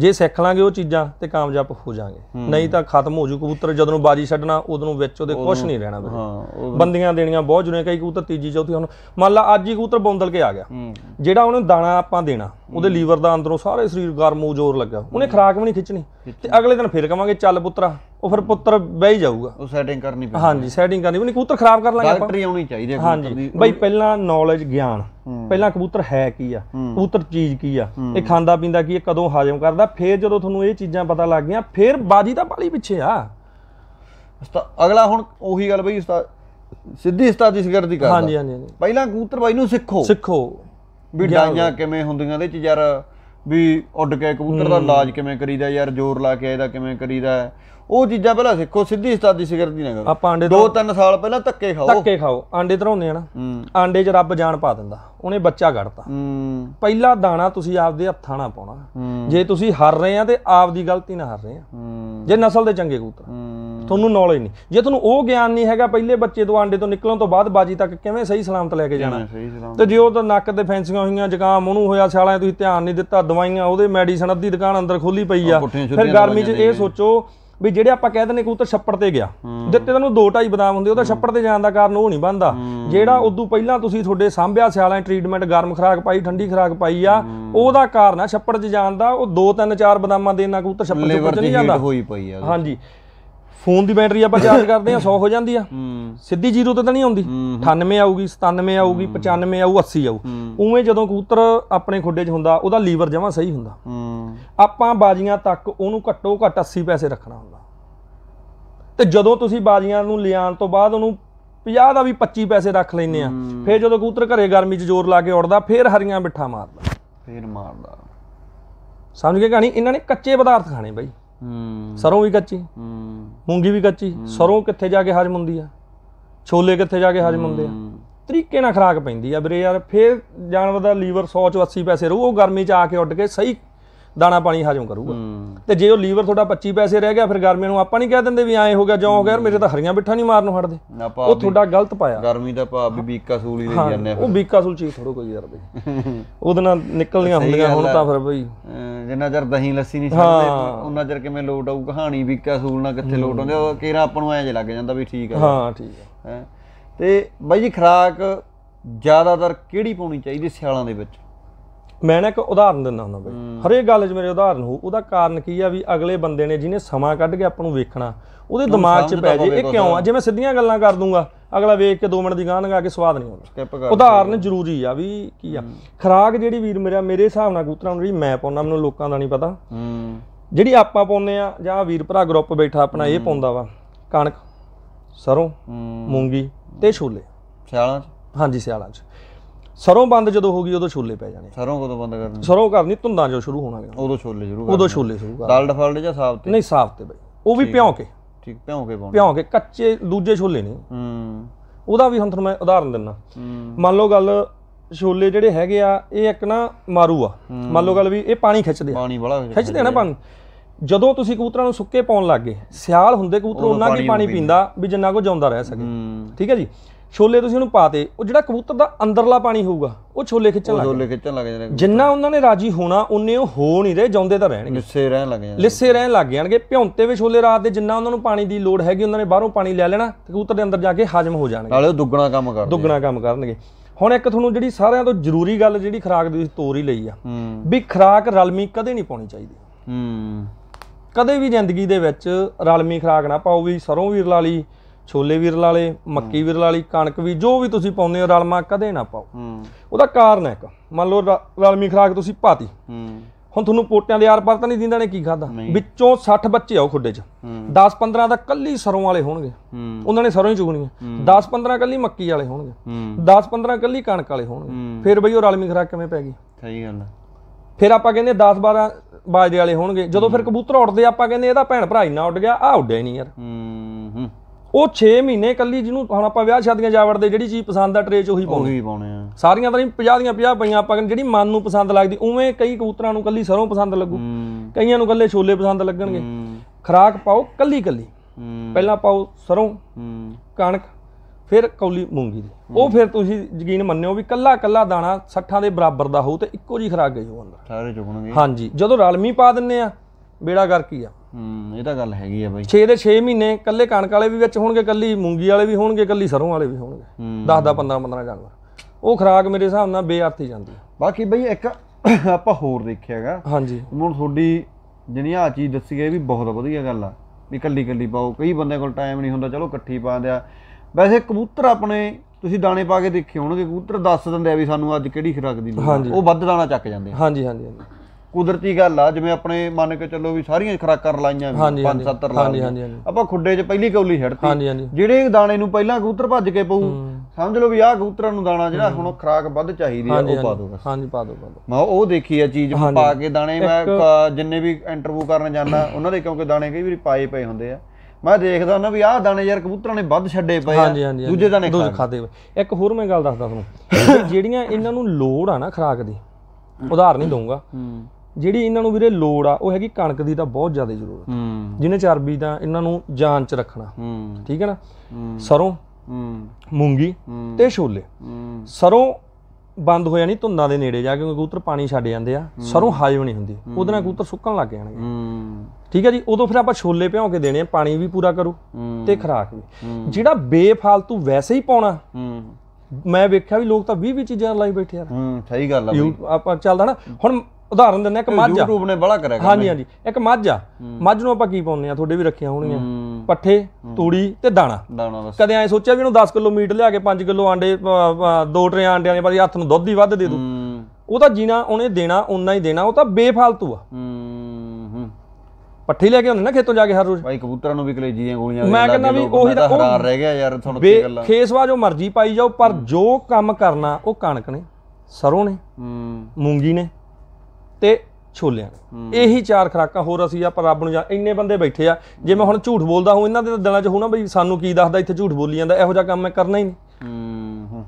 ਜੇ ਸਿੱਖ ਲਾਂਗੇ ਉਹ ਚੀਜ਼ਾਂ ਤੇ ਕਾਮਯਾਬ ਹੋ ਜਾਾਂਗੇ ਨਹੀਂ ਤਾਂ ਖਤਮ ਹੋ ਜੂ ਕਬੂਤਰ ਜਦੋਂ ਨੂੰ ਬਾਜੀ ਛੱਡਣਾ ਉਦੋਂ ਨੂੰ ਵਿੱਚ ਉਹਦੇ ਕੁਝ ਨਹੀਂ ਰਹਿਣਾ ਹਾਂ ਬੰਦੀਆਂ ਦੇਣੀਆਂ ਬਹੁਤ ਜੁਨੇ ਕਈ ਕਬੂਤਰ ਤੀਜੀ ਚੌਥੀ ਹੁਣ ਮੰਨ ਲਾ ਅੱਜ ਹੀ ਕਬੂਤਰ ਬੌਂਦਲ ਕੇ ਆ ਗਿਆ ਜਿਹੜਾ ਉਹਨੂੰ ਦਾਣਾ ਆਪਾਂ ਦੇਣਾ ਉਹਦੇ ਲੀਵਰ ਦਾ ਅੰਦਰੋਂ ਸਾਰੇ ਸਰੀਰ ਗਰਮ ਹੋ ਜ਼ੋਰ ਲੱਗਾ ਉਹਨੇ ਖਰਾਕ ਵੀ ਨਹੀਂ ਖਿੱਚਣੀ ਤੇ ਅਗਲੇ ਦਿਨ ਫਿਰ ਕਵਾਂਗੇ ਚੱਲ ਪੁੱਤਰਾ ਉਹ ਫਿਰ ਪੁੱਤਰ ਬਹਿ ਹੀ ਜਾਊਗਾ ਉਹ ਸੈਟਿੰਗ ਕਰਨੀ ਪੈਂਦੀ ਹਾਂਜੀ ਸੈਟਿੰਗ ਕਰਨੀ ਪੈਂਦੀ ਕਬੂਤਰ ਖਰਾਬ ਕਰ ਲਾਂਗੇ ਆਪਾਂ ਆਉਣੀ ਚਾਹੀਦੀ ਹੈ ਹਾਂਜੀ ਬਈ ਪਹਿਲਾਂ ਨੌਲੇਜ ਗਿਆਨ ਪਹਿਲਾਂ ਕਬੂਤਰ ਹੈ ਕੀ ਆ ਕਬੂਤਰ ਚੀਜ਼ ਕੀ ਆ ਇਹ ਖਾਂਦਾ ਪੀਂਦਾ ਕੀ ਆ ਕਦੋਂ ਹਾਜ਼ਮ ਕਰਦਾ ਫੇਰ ਜਦੋਂ ਤੁਹਾਨੂੰ ਇਹ ਚੀਜ਼ਾਂ ਪਤਾ ਲੱਗ ਗਈਆਂ ਫੇਰ ਬਾਜੀ ਤਾਂ ਪਾਲੀ ਪਿੱਛੇ ਆ ਅਗਲਾ ਹੁਣ ਉਹੀ ਗੱਲ ਬਈ ਉਸਤਾਦ ਸਿੱਧੀ ਉਸਤਾਦ ਦੀ ਸਿਗਰ ਦੀ ਕਰਦਾ ਹਾਂਜੀ ਹਾਂਜੀ ਪਹਿਲਾਂ ਕਬੂਤਰ ਬਾਈ ਨੂੰ ਸਿੱਖੋ ਸਿੱਖੋ ਵੀ ਡਾਈਆਂ ਕਿਵੇਂ ਹੁੰਦੀਆਂ ਨੇ ਚ ਯਾਰ ਵੀ ਉੱਡ ਕੇ ਕਬੂਤਰ ਦਾ ਇਲਾਜ ਕਿਵੇਂ ਕਰੀਦਾ ਯਾਰ ਜ਼ੋਰ ਲਾ ਕੇ ਇਹਦਾ ਕਿਵੇਂ ਕਰੀਦਾ ਉਹ ਚੀਜ਼ਾਂ ਪਹਿਲਾਂ ਸਿੱਖੋ ਸਿੱਧੀ ਸਤਾਦੀ ਸਿਗਰਦੀ ਨਾ ਕਰੋ ਆਪਾਂ ਆਂਡੇ ਦੋ ਤਿੰਨ ਸਾਲ ਪਹਿਲਾਂ ਧੱਕੇ ਖਾਓ ਧੱਕੇ ਖਾਓ ਆਂਡੇ ਧਰਾਉਂਦੇ ਆ ਨਾ ਆਂਡੇ 'ਚ ਰੱਬ ਜਾਨ ਪਾ ਦਿੰਦਾ ਉਹਨੇ ਬੱਚਾ ਕੱਢਤਾ ਪਹਿਲਾ ਦਾਣਾ ਤੁਸੀਂ ਆਪਦੇ ਹੱਥਾਂ ਨਾਲ ਪਾਉਣਾ ਜੇ ਤੁਸੀਂ ਹਾਰ ਰਹੇ ਆ ਤੇ ਆਪਦੀ ਗਲਤੀ ਨਾਲ ਹਾਰ ਰਹੇ ਆ ਜੇ ਨਸਲ ਦੇ ਚੰਗੇ ਕੂਤਰ ਤੁਹਾਨੂੰ ਨੌਲੇਜ ਨਹੀਂ ਜੇ ਤੁਹਾਨੂੰ ਉਹ ਗਿਆਨ ਨਹੀਂ ਹੈਗਾ ਪਹਿਲੇ ਬੱਚੇ ਤੋਂ ਆਂਡੇ ਤੋਂ ਨਿਕਲਣ ਤੋਂ ਬਾਅਦ ਬਾਜੀ ਤੱਕ ਕਿਵੇਂ ਸਹੀ ਸਲਾਮਤ ਲੈ ਕੇ ਜਾਣਾ ਤੇ ਜੇ ਉਹ ਤਾਂ ਨੱਕ ਤੇ ਫੈਂਸੀਆਂ ਹੋਈਆਂ ਜ਼ੁਕਾਮ ਉਹਨੂੰ ਹੋਇਆ ਸਿਆਲਾਂ ਤੁਸੀਂ ਧਿਆਨ ਨਹੀਂ ਦਿੱਤਾ ਦਵਾਈਆਂ ਉਹਦੇ ਮੈਡੀਸਨ ਅੱਧੀ ਦੁਕਾਨ ਅੰਦਰ ਖੋਲੀ ਪਈ ਆ ਫਿਰ ਗਰਮੀ 'ਚ ਇਹ ਸੋਚੋ ਵੀ ਜਿਹੜੇ ਆਪਾਂ ਕਹਿ ਦਿੰਦੇ ਕਬੂਤਰ ਛੱਪੜ ਤੇ ਗਿਆ ਦਿੱਤੇ ਤੁਹਾਨੂੰ 2.5 ਬਦਾਮ ਹੁੰਦੇ ਉਹਦਾ ਛੱਪੜ ਤੇ ਜਾਣ ਦਾ ਕਾਰਨ ਉਹ ਨਹੀਂ ਬੰਦਾ ਜਿਹੜਾ ਉਦੋਂ ਪਹਿਲਾਂ ਤੁਸੀਂ ਤੁਹਾਡੇ ਸਾਂਭਿਆ ਸਿਆਲਾਂ ਟ੍ਰੀਟਮੈਂਟ ਗਰਮ ਖਰਾਕ ਪਾਈ ਠੰਡੀ ਖਰਾਕ ਪਾਈ ਆ ਉਹਦਾ ਕਾਰਨ ਆ ਛੱਪੜ 'ਚ ਜਾਣ ਦਾ ਉਹ 2 3 4 ਬਦਾਮਾਂ ਦੇ ਨਾਲ ਕਬੂਤਰ ਛੱਪੜ 'ਚ ਨਹੀਂ ਜਾਂਦਾ ਹਾਂਜੀ ਫੋਨ ਦੀ ਬੈਟਰੀ ਆਪਾਂ ਚਾਰਜ ਕਰਦੇ ਆ 100 ਹੋ ਜਾਂਦੀ ਆ ਸਿੱਧੀ ਜ਼ੀਰੋ ਤੇ ਤਾਂ ਨਹੀਂ ਆਉਂਦੀ 98 ਆਊਗੀ 97 ਆਊਗੀ 95 ਆਊ 80 ਆਊ ਉਵੇਂ ਜਦੋਂ ਕਬੂਤਰ ਆਪਣੇ ਖੁੱਡੇ 'ਚ ਹੁੰਦਾ ਉਹਦਾ ਲੀਵਰ ਜਮਾ ਸਹੀ ਹੁੰਦਾ ਆਪਾਂ ਬਾਜੀਆਂ ਤੱਕ ਉਹਨੂੰ ਘੱਟੋ ਘੱਟ 80 ਪੈਸੇ ਰੱਖਣਾ ਹੁੰਦਾ ਤੇ ਜਦੋਂ ਤੁਸੀਂ ਬਾਜੀਆਂ ਨੂੰ ਲਿਆਣ ਤੋਂ ਬਾਅਦ ਉਹਨੂੰ 50 ਦਾ ਵੀ 25 ਪੈਸੇ ਰੱਖ ਲੈਨੇ ਆ ਫਿਰ ਜਦੋਂ ਕਬੂਤਰ ਘਰੇ ਗਰਮੀ 'ਚ ਜ਼ੋਰ ਲਾ ਕੇ ਉੜਦਾ ਫਿਰ ਹਰੀਆਂ ਮਿੱਠਾ ਮਾਰਦਾ ਫਿਰ ਮਾਰਦਾ ਸਮਝ ਗਏ ਕਹਾਣੀ ਇਹਨਾਂ ਨੇ ਕੱਚੇ ਪਦਾਰਥ ਖਾਣੇ ਬਾਈ ਹੂੰ ਸਰੋਂ ਵੀ ਕੱਚੀ ਹੂੰ ਮੂੰਗੀ ਵੀ ਕੱਚੀ ਸਰੋਂ ਕਿੱਥੇ ਜਾ ਕੇ ਹਜਮ ਹੁੰਦੀ ਆ ਛੋਲੇ ਕਿੱਥੇ ਜਾ ਕੇ ਹਜਮ ਹੁੰਦੇ ਆ ਤਰੀਕੇ ਨਾਲ ਖਰਾਕ ਪੈਂਦੀ ਆ ਵੀਰੇ ਯਾਰ ਫੇਰ ਜਾਨਵਰ ਦਾ ਲੀਵਰ 100 ਚ 80 ਪੈਸੇ ਰਹੂ ਉਹ ਗਰਮੀ ਚ ਆ ਕੇ ਉੱਡ ਕੇ ਸਹੀ ਦਾਣਾ ਪਾਣੀ ਹਜਮ ਕਰੂਗਾ ਤੇ ਜੇ ਉਹ ਲੀਵਰ ਤੁਹਾਡਾ 25 ਪੈਸੇ ਰਹਿ ਗਿਆ ਫਿਰ ਗਰਮੀ ਨੂੰ ਆਪਾਂ ਨਹੀਂ ਕਹਿ ਦਿੰਦੇ ਵੀ ਐ ਹੋ ਗਿਆ ਜਿਉਂ ਹੋ ਗਿਆ ਮੇਰੇ ਤਾਂ ਹਰੀਆਂ ਬਿੱਠਾ ਨਹੀਂ ਮਾਰਨ ਨੂੰ ਹਟਦੇ ਉਹ ਤੁਹਾਡਾ ਗਲਤ ਪਾਇਆ ਗਰਮੀ ਦਾ ਭਾਵ ਵੀ ਬੀਕਾ ਸੂਲੀ ਲਈ ਜਾਂਦੇ ਉਹ ਬੀਕਾ ਸੂਲ ਚੀਜ਼ ਥੋੜੋ ਕੋਈ ਯਾਰ ਬਈ ਉਹਦੇ ਨਾਲ ਨਿਕਲਦੀਆਂ ਹੁੰਦੀਆਂ ਹੁਣ ਤਾਂ ਫਿਰ ਬਈ ਜਿੰਨਾ ਚਿਰ ਦਹੀਂ ਲੱਸੀ ਨਹੀਂ ਛੱਡਦੇ ਉਹਨਾਂ ਚਿਰ ਕਿਵੇਂ ਲੋਟ ਆਊ ਕਹਾਣੀ ਬੀਕਾ ਸੂਲ ਨਾਲ ਕਿੱਥੇ ਲੋਟ ਆਉਂਦੇ ਉਹ ਕੇਰਾ ਆਪਾਂ ਨੂੰ ਐਂ ਜੇ ਲੱਗ ਜਾਂਦਾ ਵੀ ਠੀਕ ਆ ਹਾਂ ਠੀਕ ਆ ਤੇ ਬਾਈ ਜੀ ਖਰਾਕ ਜ਼ਿਆਦਾਤਰ ਕਿਹੜੀ ਪਾਉਣੀ ਚਾਹੀਦੀ ਸਿਆਲਾਂ ਦੇ ਵਿੱਚ ਮੈਂ ਨਾ ਇੱਕ ਉਦਾਹਰਨ ਦਿੰਦਾ ਹੁੰਦਾ ਬਈ ਹਰੇਕ ਗੱਲ 'ਚ ਮੇਰੇ ਉਦਾਹਰਨ ਹੋ ਉਹਦਾ ਕਾਰਨ ਕੀ ਆ ਵੀ ਅਗਲੇ ਬੰਦੇ ਨੇ ਜਿਹਨੇ ਸਮਾਂ ਕੱਢ ਕੇ ਆਪਾਂ ਨੂੰ ਵੇਖਣਾ ਉਹਦੇ ਦਿਮਾਗ 'ਚ ਪੈ ਜੇ ਇਹ ਕਿਉਂ ਆ ਜੇ ਮੈਂ ਸਿੱਧੀਆਂ ਗੱਲਾਂ ਕਰ ਦੂੰਗਾ ਅਗਲਾ ਵੇਖ ਕੇ 2 ਮਿੰਟ ਦੀ ਗਾਂਹ ਲਗਾ ਕੇ ਸਵਾਦ ਨਹੀਂ ਆਉਂਦਾ ਉਦਾਹਰਨ ਜ਼ਰੂਰੀ ਆ ਵੀ ਕੀ ਆ ਖਰਾਕ ਜਿਹੜੀ ਵੀਰ ਮੇਰਾ ਮੇਰੇ ਹਿਸਾਬ ਨਾਲ ਕੂਤਰਾ ਨੂੰ ਜਿਹੜੀ ਮੈਂ ਪਾਉਣਾ ਮੈਨੂੰ ਲੋਕਾਂ ਦਾ ਨਹੀਂ ਪਤਾ ਜਿਹੜੀ ਆਪਾਂ ਪਾਉਂਦੇ ਆ ਜਾਂ ਵੀਰ ਭਰਾ ਗਰੁੱਪ ਬੈਠਾ ਆਪਣਾ ਇਹ ਪਾਉਂਦਾ ਵਾ ਕਣਕ ਸਰੋਂ ਮੂੰਗੀ ਤੇ ਛੋਲੇ ਸਿਆਲਾਂ 'ਚ ਹਾਂਜੀ ਸਿਆਲਾਂ 'ਚ ਸਰੋਂ ਬੰਦ ਜਦੋਂ ਹੋ ਗਈ ਉਦੋਂ ਛੋਲੇ ਪੈ ਜਾਣੇ ਸਰੋਂ ਕਦੋਂ ਬੰਦ ਕਰਨੀ ਸਰੋਂ ਕਰਨੀ ਧੁੰਦਾਂ ਜੋ ਸ਼ੁਰੂ ਹੋਣਾ ਗਾ ਉਦੋਂ ਛੋਲੇ ਸ਼ੁਰੂ ਕਰਨੇ ਉਦੋਂ ਛੋਲੇ ਸ਼ੁਰੂ ਕਰ ਦਾਲ ਫਾਲਡ ਜਾਂ ਸਾਫ ਤੇ ਨਹੀਂ ਸਾਫ ਤੇ ਬਈ ਉਹ ਵੀ ਭਿਉਂ ਕੇ ਠੀਕ ਭਿਉਂ ਕੇ ਪਾਉਣੇ ਭਿਉਂ ਕੇ ਕੱਚੇ ਦੂਜੇ ਛੋਲੇ ਨੇ ਹੂੰ ਉਹਦਾ ਵੀ ਹੁਣ ਤੁਹਾਨੂੰ ਮੈਂ ਉਦਾਹਰਨ ਦਿੰਨਾ ਮੰਨ ਲਓ ਗੱਲ ਛੋਲੇ ਜਿਹੜੇ ਹੈਗੇ ਆ ਇਹ ਇੱਕ ਨਾ ਮਾਰੂ ਆ ਮੰਨ ਲਓ ਗੱਲ ਵੀ ਇਹ ਪਾਣੀ ਖਿੱਚਦੇ ਆ ਪਾਣੀ ਬੜਾ ਖਿੱਚਦੇ ਆ ਨਾ ਪਾਣੀ ਜਦੋਂ ਤੁਸੀਂ ਕਬੂਤਰਾਂ ਨੂੰ ਸੁੱਕੇ ਪਾਉਣ ਲੱਗੇ ਸਿਆਲ ਹੁੰਦੇ ਕਬੂਤਰ ਉਹਨਾਂ ਕੀ ਪਾਣੀ ਪੀਂਦਾ ਵੀ ਜਿੰਨਾ ਕੋ ਜਾਉਂਦਾ ਰਹਿ ਸਕੇ ਠੀਕ ਹੈ ਜੀ ਛੋਲੇ ਤੁਸੀਂ ਉਹਨੂੰ ਪਾਤੇ ਉਹ ਜਿਹੜਾ ਕਬੂਤਰ ਦਾ ਅੰਦਰਲਾ ਪਾਣੀ ਹੋਊਗਾ ਉਹ ਛੋਲੇ ਖਿੱਚਣ ਲੱਗ ਛੋਲੇ ਖਿੱਚਣ ਲੱਗ ਜਾਣਗੇ ਜਿੰਨਾ ਉਹਨਾਂ ਨੇ ਰਾਜੀ ਹੋਣਾ ਉਹਨੇ ਉਹ ਹੋ ਨਹੀਂ ਰਹੇ ਜਾਂਦੇ ਤਾਂ ਰਹਿਣਗੇ ਲਿੱਸੇ ਰਹਿਣ ਲੱਗ ਜਾਣਗੇ ਲਿੱਸੇ ਰਹਿਣ ਲੱਗ ਜਾਣਗੇ ਭਿਉਂਤੇ ਵੀ ਛੋਲੇ ਰਾਤ ਦੇ ਜਿੰਨਾ ਉਹਨਾਂ ਨੂੰ ਪਾਣੀ ਦੀ ਲੋੜ ਹੈਗੀ ਉਹਨਾਂ ਨੇ ਬਾਹਰੋਂ ਪਾਣੀ ਲੈ ਲੈਣਾ ਤੇ ਕਬੂਤਰ ਦੇ ਅੰਦਰ ਜਾ ਕੇ ਹਾਜ਼ਮ ਹੋ ਜਾਣਗੇ ਨਾਲੇ ਉਹ ਦੁੱਗਣਾ ਕੰਮ ਕਰਦੇ ਦੁੱਗਣਾ ਕੰਮ ਕਰਨਗੇ ਹੁਣ ਇੱਕ ਤੁਹਾਨੂੰ ਜਿਹੜੀ ਸਾਰਿਆਂ ਤੋਂ ਜ਼ਰੂਰੀ ਗੱਲ ਜਿਹੜੀ ਖਰਾਕ ਦੀ ਤੋਰ ਹੀ ਲਈ ਆ ਵੀ ਖਰਾਕ ਰਲਮੀ ਕਦੇ ਨਹੀਂ ਪਾਉਣੀ ਚਾਹੀਦੀ ਹੂੰ ਕਦੇ ਵੀ ਜ਼ਿੰਦਗੀ ਦੇ ਵਿੱਚ ਰਲਮੀ ਖਰਾਕ ਨਾ ਪਾਓ ਵੀ ਸਰੋਂ ਵੀਰ ਲਾ ਲਈ ਛੋਲੇ ਵੀ ਰਲਾ ਲੇ ਮੱਕੀ ਵੀ ਰਲਾ ਲਈ ਕਣਕ ਵੀ ਜੋ ਵੀ ਤੁਸੀਂ ਪਾਉਂਦੇ ਹੋ ਰਲਮਾ ਕਦੇ ਨਾ ਪਾਓ ਉਹਦਾ ਕਾਰਨ ਹੈ ਇੱਕ ਮੰਨ ਲਓ ਰਲਮੀ ਖਰਾਕ ਤੁਸੀਂ ਪਾਤੀ ਹੁਣ ਤੁਹਾਨੂੰ ਪੋਟਿਆਂ ਦੇ ਆਰ-ਪਾਰ ਤਾਂ ਨਹੀਂ ਦਿੰਦਾ ਨੇ ਕੀ ਖਾਦਾ ਵਿੱਚੋਂ 60 ਬੱਚੇ ਆਉ ਖੁੱਡੇ 'ਚ 10-15 ਦਾ ਕੱਲੀ ਸਰੋਂ ਵਾਲੇ ਹੋਣਗੇ ਉਹਨਾਂ ਨੇ ਸਰੋਂ ਹੀ ਚੁਗਣੀ ਹੈ 10-15 ਕੱਲੀ ਮੱਕੀ ਵਾਲੇ ਹੋਣਗੇ 10-15 ਕੱਲੀ ਕਣਕ ਵਾਲੇ ਹੋਣਗੇ ਫਿਰ ਬਈ ਉਹ ਰਲਮੀ ਖਰਾਕ ਕਿਵੇਂ ਪੈ ਗਈ ਸਹੀ ਗੱਲ ਫਿਰ ਆਪਾਂ ਕਹਿੰਦੇ 10-12 ਬਾਜਦੇ ਵਾਲੇ ਹੋਣਗੇ ਜਦੋਂ ਫਿਰ ਕਬੂਤਰ ਉੱਡਦੇ ਆਪਾਂ ਕਹਿੰਦੇ ਇਹਦਾ ਭੈਣ ਭਰਾ ਹੀ ਨਾ ਉੱਡ ਗਿਆ ਆ ਉੱਡਿਆ ਹੀ ਨਹੀਂ ਯਾਰ ਹੂੰ ਹੂੰ ਉਹ 6 ਮਹੀਨੇ ਕੱਲੀ ਜਿਹਨੂੰ ਹੁਣ ਆਪਾਂ ਵਿਆਹ ਸ਼ਾਦੀਆਂ ਜਾਵੜ ਦੇ ਜਿਹੜੀ ਚੀਜ਼ ਪਸੰਦ ਆ ਟਰੇ ਚ ਉਹੀ ਪਾਉਣੀ ਉਹੀ ਪਾਉਣੇ ਆ ਸਾਰੀਆਂ ਤਾਂ ਨਹੀਂ 50 ਦੀਆਂ 50 ਪਈਆਂ ਆਪਾਂ ਕਹਿੰਦੇ ਜਿਹੜੀ ਮਨ ਨੂੰ ਪਸੰਦ ਲੱਗਦੀ ਉਵੇਂ ਕਈ ਕਬੂਤਰਾਂ ਨੂੰ ਕੱਲੀ ਸਰੋਂ ਪਸੰਦ ਲੱਗੂ ਕਈਆਂ ਨੂੰ ਕੱਲੇ ਛੋਲੇ ਪਸੰਦ ਲੱਗਣਗੇ ਖਰਾਕ ਪਾਓ ਕੱਲੀ ਕੱਲੀ ਪਹਿਲਾਂ ਪਾਓ ਸਰੋਂ ਕਣਕ ਫਿਰ ਕੌਲੀ ਮੂੰਗੀ ਦੀ ਉਹ ਫਿਰ ਤੁਸੀਂ ਯਕੀਨ ਮੰਨਿਓ ਵੀ ਕੱਲਾ ਕੱਲਾ ਦਾਣਾ ਸੱਠਾਂ ਦੇ ਬਰਾਬਰ ਦਾ ਹੋਊ ਤੇ ਇੱਕੋ ਜੀ ਖਰਾਕ ਗਈ ਉਹ ਅੰਦਰ ਸਾਰੇ ਚੁਗਣਗੇ ਹਾਂਜੀ ਜਦੋਂ ਰਲਮੀ ਪਾ ਦਿੰਨੇ ਆ ਬੇੜਾ ਕਰ ਕੀ ਆ ਹੂੰ ਇਹ ਤਾਂ ਗੱਲ ਹੈਗੀ ਆ ਬਾਈ 6 ਦੇ 6 ਮਹੀਨੇ ਕੱਲੇ ਕਣਕ ਵਾਲੇ ਵੀ ਵਿੱਚ ਹੋਣਗੇ ਕੱਲੀ ਮੂੰਗੀ ਵਾਲੇ ਵੀ ਹੋਣਗੇ ਕੱਲੀ ਸਰੋਂ ਵਾਲੇ ਵੀ ਹੋਣਗੇ 10 ਦਾ 15 15 ਜਾਨਵਰ ਉਹ ਖਰਾਕ ਮੇਰੇ ਹਿਸਾਬ ਨਾਲ ਬੇਅਰਥ ਹੀ ਜਾਂਦੀ ਬਾਕੀ ਬਾਈ ਇੱਕ ਆਪਾਂ ਹੋਰ ਦੇਖਿਆਗਾ ਹਾਂਜੀ ਹੁਣ ਤੁਹਾਡੀ ਜਿਹਨੀ ਆ ਚੀਜ਼ ਦੱਸੀ ਗਈ ਵੀ ਬਹੁਤ ਵਧੀਆ ਗੱਲ ਆ ਵੀ ਕੱਲੀ ਕੱਲੀ ਪਾਓ ਕਈ ਬੰਦੇ ਕੋਲ ਟਾਈਮ ਨਹੀਂ ਹੁੰਦਾ ਚਲੋ ਇਕੱਠੀ ਪਾ ਦਿਆ ਵੈਸੇ ਕਬੂਤਰ ਆਪਣੇ ਤੁਸੀਂ ਦਾਣੇ ਪਾ ਕੇ ਦੇਖੇ ਹੋਣਗੇ ਕਬੂਤਰ ਦੱਸ ਦਿੰਦੇ ਆ ਵੀ ਸਾਨੂੰ ਅੱਜ ਕਿਹੜੀ ਖਰਾਕ ਦੀ ਲੋੜ ਉਹ ਵੱਧ ਦਾਣਾ ਚੱਕ ਜਾਂਦੇ ਆ ਹਾਂਜੀ ਹਾਂਜੀ ਹਾਂਜੀ ਕੁਦਰਤੀ ਗੱਲ ਆ ਜਿਵੇਂ ਆਪਣੇ ਮੰਨ ਕੇ ਚੱਲੋ ਵੀ ਸਾਰੀਆਂ ਖਰਾਕਾਂ ਰਲਾਈਆਂ ਵੀ 5-7 ਰਲਾਈਆਂ ਆਪਾਂ ਖੁੱਡੇ 'ਚ ਪਹਿਲੀ ਕੌਲੀ ਹਾਂਜੀ ਜਿਹੜੇ ਦਾਣੇ ਨੂੰ ਪਹਿਲਾਂ ਕਬੂਤਰ ਭੱਜ ਕੇ ਪਊ ਸਮਝ ਲਓ ਵੀ ਆਹ ਕਬੂਤਰਾਂ ਨੂੰ ਦਾਣਾ ਜਿਹੜਾ ਹੁਣ ਖਰਾਕ ਵੱਧ ਚਾਹੀਦੀ ਆ ਉਹ ਪਾ ਦੋ ਹਾਂਜੀ ਪਾ ਦੋ ਪਾ ਦੋ ਮੈਂ ਉਹ ਦੇਖੀ ਆ ਚੀਜ਼ ਪਾ ਕੇ ਦਾਣੇ ਮੈਂ ਜਿੰਨੇ ਵੀ ਇੰਟਰਵਿਊ ਕਰਨ ਜਾਂਦਾ ਉਹਨਾਂ ਦੇ ਕਿਉਂਕਿ ਦਾਣੇ ਕਈ ਵਾਰੀ ਪਾਏ ਪਏ ਹੁੰਦੇ ਆ ਮੈਂ ਦੇਖਦਾ ਨਾ ਵੀ ਆਹ ਦਾਣੇ ਯਾਰ ਕਬੂਤਰਾਂ ਨੇ ਵੱਧ ਛੱਡੇ ਪਏ ਆ ਦੂਜੇ ਦਾਣੇ ਖਾਦੇ ਇੱਕ ਹੋਰ ਮੈਂ ਗੱਲ ਦੱਸਦਾ ਤੁਹਾਨੂੰ ਜਿਹੜੀਆਂ ਇਹਨਾਂ ਨੂੰ ਲੋੜ ਆ ਨਾ ਖਰਾਕ ਦੀ ਉਦਾਹਰਨ ਹੀ ਦਊਂਗਾ ਜਿਹੜੀ ਇਹਨਾਂ ਨੂੰ ਵੀਰੇ ਲੋੜ ਆ ਉਹ ਹੈਗੀ ਕਣਕ ਦੀ ਤਾਂ ਬਹੁਤ ਜ਼ਿਆਦਾ ਜ਼ਰੂਰਤ ਹੂੰ ਜਿਹਨੇ ਚਰਬੀ ਤਾਂ ਇਹਨਾਂ ਨੂੰ ਜਾਨ 'ਚ ਰੱਖਣਾ ਹੂੰ ਠੀਕ ਹੈ ਨਾ ਸਰੋਂ ਹੂੰ ਮੂੰਗੀ ਤੇ ਛੋਲੇ ਹੂੰ ਸਰੋਂ ਬੰਦ ਹੋ ਜਾਣੀ ਧੁੰਦਾਂ ਦੇ ਨੇੜੇ ਜਾ ਕੇ ਕਿਉਂਕਿ ਕਬੂਤਰ ਪਾਣੀ ਛੱਡ ਜਾਂਦੇ ਆ ਸਰੋਂ ਹਾਜਮ ਨਹੀਂ ਹੁੰਦੀ ਉਹਦੇ ਨਾਲ ਕਬੂਤਰ ਸੁੱਕਣ ਲੱਗ ਜਾਣਗੇ ਠੀਕ ਹੈ ਜੀ ਉਦੋਂ ਫਿਰ ਆਪਾਂ ਛੋਲੇ ਭਿਓ ਕੇ ਦੇਣੇ ਆ ਪਾਣੀ ਵੀ ਪੂਰਾ ਕਰੂ ਤੇ ਖਰਾਕ ਵੀ ਜਿਹੜਾ ਬੇਫਾਲਤੂ ਵੈਸੇ ਹੀ ਪਾਉਣਾ ਮੈਂ ਵੇਖਿਆ ਵੀ ਲੋਕ ਤਾਂ 20 20 ਚੀਜ਼ਾਂ ਲਾਈ ਬੈਠੇ ਯਾਰ ਹੂੰ ਸਹੀ ਗੱਲ ਆ ਆਪਾਂ ਚੱਲਦਾ ਨਾ ਹੁਣ ਉਦਾਹਰਨ ਦਿੰਦੇ ਆ ਇੱਕ ਮੱਝ YouTube ਨੇ ਬੜਾ ਕਰਿਆ ਹਾਂਜੀ ਹਾਂਜੀ ਇੱਕ ਮੱਝ ਆ ਮੱਝ ਨੂੰ ਆਪਾਂ ਕੀ ਪਾਉਂਦੇ ਆ ਤੁਹਾਡੇ ਵੀ ਰੱਖੀਆਂ ਹੋਣਗੀਆਂ ਪੱਠੇ ਤੂੜੀ ਤੇ ਦਾਣਾ ਦਾਣਾ ਕਦੇ ਐ ਸੋਚਿਆ ਵੀ ਇਹਨੂੰ 10 ਕਿਲੋ ਮੀਟ ਲਿਆ ਕੇ 5 ਕਿਲੋ ਆਂਡੇ ਦੋ ਟਰੇ ਆਂਡਿਆਂ ਦੇ ਬਾਰੇ ਹੱਥ ਨੂੰ ਦੁੱਧ ਹੀ ਵੱਧ ਦੇ ਦੂ ਉਹ ਤਾਂ ਜੀਣਾ ਉਹਨੇ ਦੇਣਾ ਉਨਾ ਹੀ ਦੇਣਾ ਉਹ ਤਾਂ ਬੇਫਾਲਤੂ ਆ ਪੱਠੇ ਲੈ ਕੇ ਆਉਂਦੇ ਨਾ ਖੇਤੋਂ ਜਾ ਕੇ ਹਰ ਰੋਜ਼ ਭਾਈ ਕਬੂਤਰਾਂ ਨੂੰ ਵੀ ਕਲੇਜੀ ਦੀਆਂ ਗੋਲੀਆਂ ਮੈਂ ਕਹਿੰਦਾ ਵੀ ਉਹੀ ਤਾਂ ਹਰਾਰ ਰਹਿ ਗਿਆ ਯਾਰ ਤੁਹਾਨੂੰ ਕੀ ਗੱਲਾਂ ਖੇਸਵਾ ਜੋ ਮਰਜ਼ੀ ਪਾਈ ਜਾਓ ਪਰ ਜੋ ਕੰਮ ਕਰਨਾ ਉਹ ਕਣਕ ਨੇ ਸਰੋਂ ਨੇ ਮੂੰਗੀ ਨੇ ਤੇ ਛੋਲਿਆਂ ਇਹੀ ਚਾਰ ਖਰਾਕਾਂ ਹੋਰ ਅਸੀਂ ਆ ਪਰ ਰੱਬ ਨੂੰ ਜਾਂ ਇੰਨੇ ਬੰਦੇ ਬੈਠੇ ਆ ਜੇ ਮੈਂ ਹੁਣ ਝੂਠ ਬੋਲਦਾ ਹਾਂ ਇਹਨਾਂ ਦੇ ਦਿਲਾਂ 'ਚ ਹੋਣਾ ਬਈ ਸਾਨੂੰ ਕੀ ਦੱਸਦਾ ਇੱਥੇ ਝੂਠ ਬੋਲੀ ਜਾਂਦਾ ਇਹੋ ਜਿਹਾ ਕੰਮ ਮੈਂ ਕਰਨਾ ਹੀ ਨਹੀਂ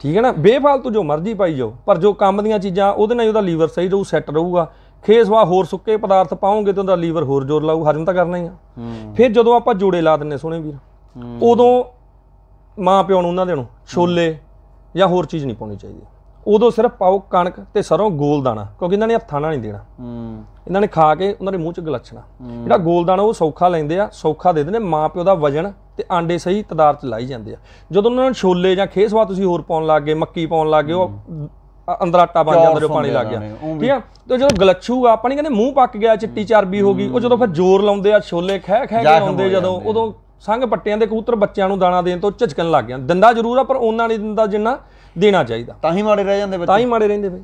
ਠੀਕ ਹੈ ਨਾ ਬੇਫਾਲਤੂ ਜੋ ਮਰਜ਼ੀ ਪਾਈ ਜਾਓ ਪਰ ਜੋ ਕੰਮ ਦੀਆਂ ਚੀਜ਼ਾਂ ਉਹਦੇ ਨਾਲ ਉਹਦਾ ਲੀਵਰ ਸਹੀ ਰਹੂ ਸੈੱਟ ਰਹੂਗਾ ਖੇਸਵਾ ਹੋਰ ਸੁੱਕੇ ਪਦਾਰਥ ਪਾਉਂਗੇ ਤਾਂ ਉਹਦਾ ਲੀਵਰ ਹੋਰ ਜ਼ੋਰ ਲਾਊ ਹਜਮ ਤਾਂ ਕਰਨਾ ਹੀ ਆ ਫਿਰ ਜਦੋਂ ਆਪਾਂ ਜੋੜੇ ਲਾ ਦਿੰਨੇ ਸੋਹਣੇ ਵੀਰ ਉਦੋਂ ਮਾਂ ਪਿਓ ਨੂੰ ਉਹਨਾਂ ਦੇ ਨੂੰ ਛੋਲੇ ਜਾਂ ਹੋਰ ਚੀਜ਼ ਨਹੀਂ ਪਾਉਣੀ ਚਾਹੀਦੀ ਉਦੋਂ ਸਿਰਫ ਪਾਓ ਕਣਕ ਤੇ ਸਰੋਂ ਗੋਲ ਦਾਣਾ ਕਿਉਂਕਿ ਇਹਨਾਂ ਨੇ ਹੱਥਾਂ ਨਾਲ ਨਹੀਂ ਦੇਣਾ ਹੂੰ ਇਹਨਾਂ ਨੇ ਖਾ ਕੇ ਉਹਨਾਂ ਦੇ ਮੂੰਹ 'ਚ ਗਲਛਣਾ ਜਿਹੜਾ ਗੋਲ ਦਾਣਾ ਉਹ ਸੌਖਾ ਲੈਂਦੇ ਆ ਸੌਖਾ ਦੇ ਦਿੰਦੇ ਮਾਂ ਪਿਓ ਦਾ ਵਜਨ ਤੇ ਆਂਡੇ ਸਹੀ ਤਦਾਰ 'ਚ ਲਾਈ ਜਾਂਦੇ ਆ ਜਦੋਂ ਉਹਨਾਂ ਨੂੰ ਛੋਲੇ ਜਾਂ ਖੇਸਵਾ ਤੁਸੀਂ ਹੋਰ ਪਾਉਣ ਲੱਗ ਗਏ ਮੱਕੀ ਪਾਉਣ ਲੱਗ ਗਏ ਉਹ ਅੰਦਰ ਆਟਾ ਬਣ ਜਾਂਦਾ ਜੋ ਪਾਣੀ ਲੱਗ ਗਿਆ ਠੀਕ ਆ ਤੇ ਜਦੋਂ ਗਲਛੂ ਆ ਪਾਣੀ ਕਹਿੰਦੇ ਮੂੰਹ ਪੱਕ ਗਿਆ ਚਿੱਟੀ ਚਰਬੀ ਹੋ ਗਈ ਉਹ ਜਦੋਂ ਫਿਰ ਜ਼ੋਰ ਲਾਉਂਦੇ ਆ ਛੋਲੇ ਖਹਿ ਖਹਿ ਕੇ ਆਉਂਦੇ ਜਦੋਂ ਉਦੋਂ ਸੰਗ ਪੱਟਿਆਂ ਦੇ ਕਬੂਤਰ ਬੱਚਿਆਂ ਨੂੰ ਦਾਣਾ ਦੇਣ ਤੋਂ ਝਿਜਕਣ ਲੱਗ ਗਿਆ ਦਿੰਦਾ ਜ਼ਰੂਰ ਆ ਪਰ ਉਹਨਾਂ ਨਹੀਂ ਦਿੰਦਾ ਜਿੰਨਾ ਦੇਣਾ ਚਾਹੀਦਾ ਤਾਂ ਹੀ ਮਾੜੇ ਰਹਿ ਜਾਂਦੇ ਬੱਚੇ ਤਾਂ ਹੀ ਮਾੜੇ ਰਹਿੰਦੇ ਬਈ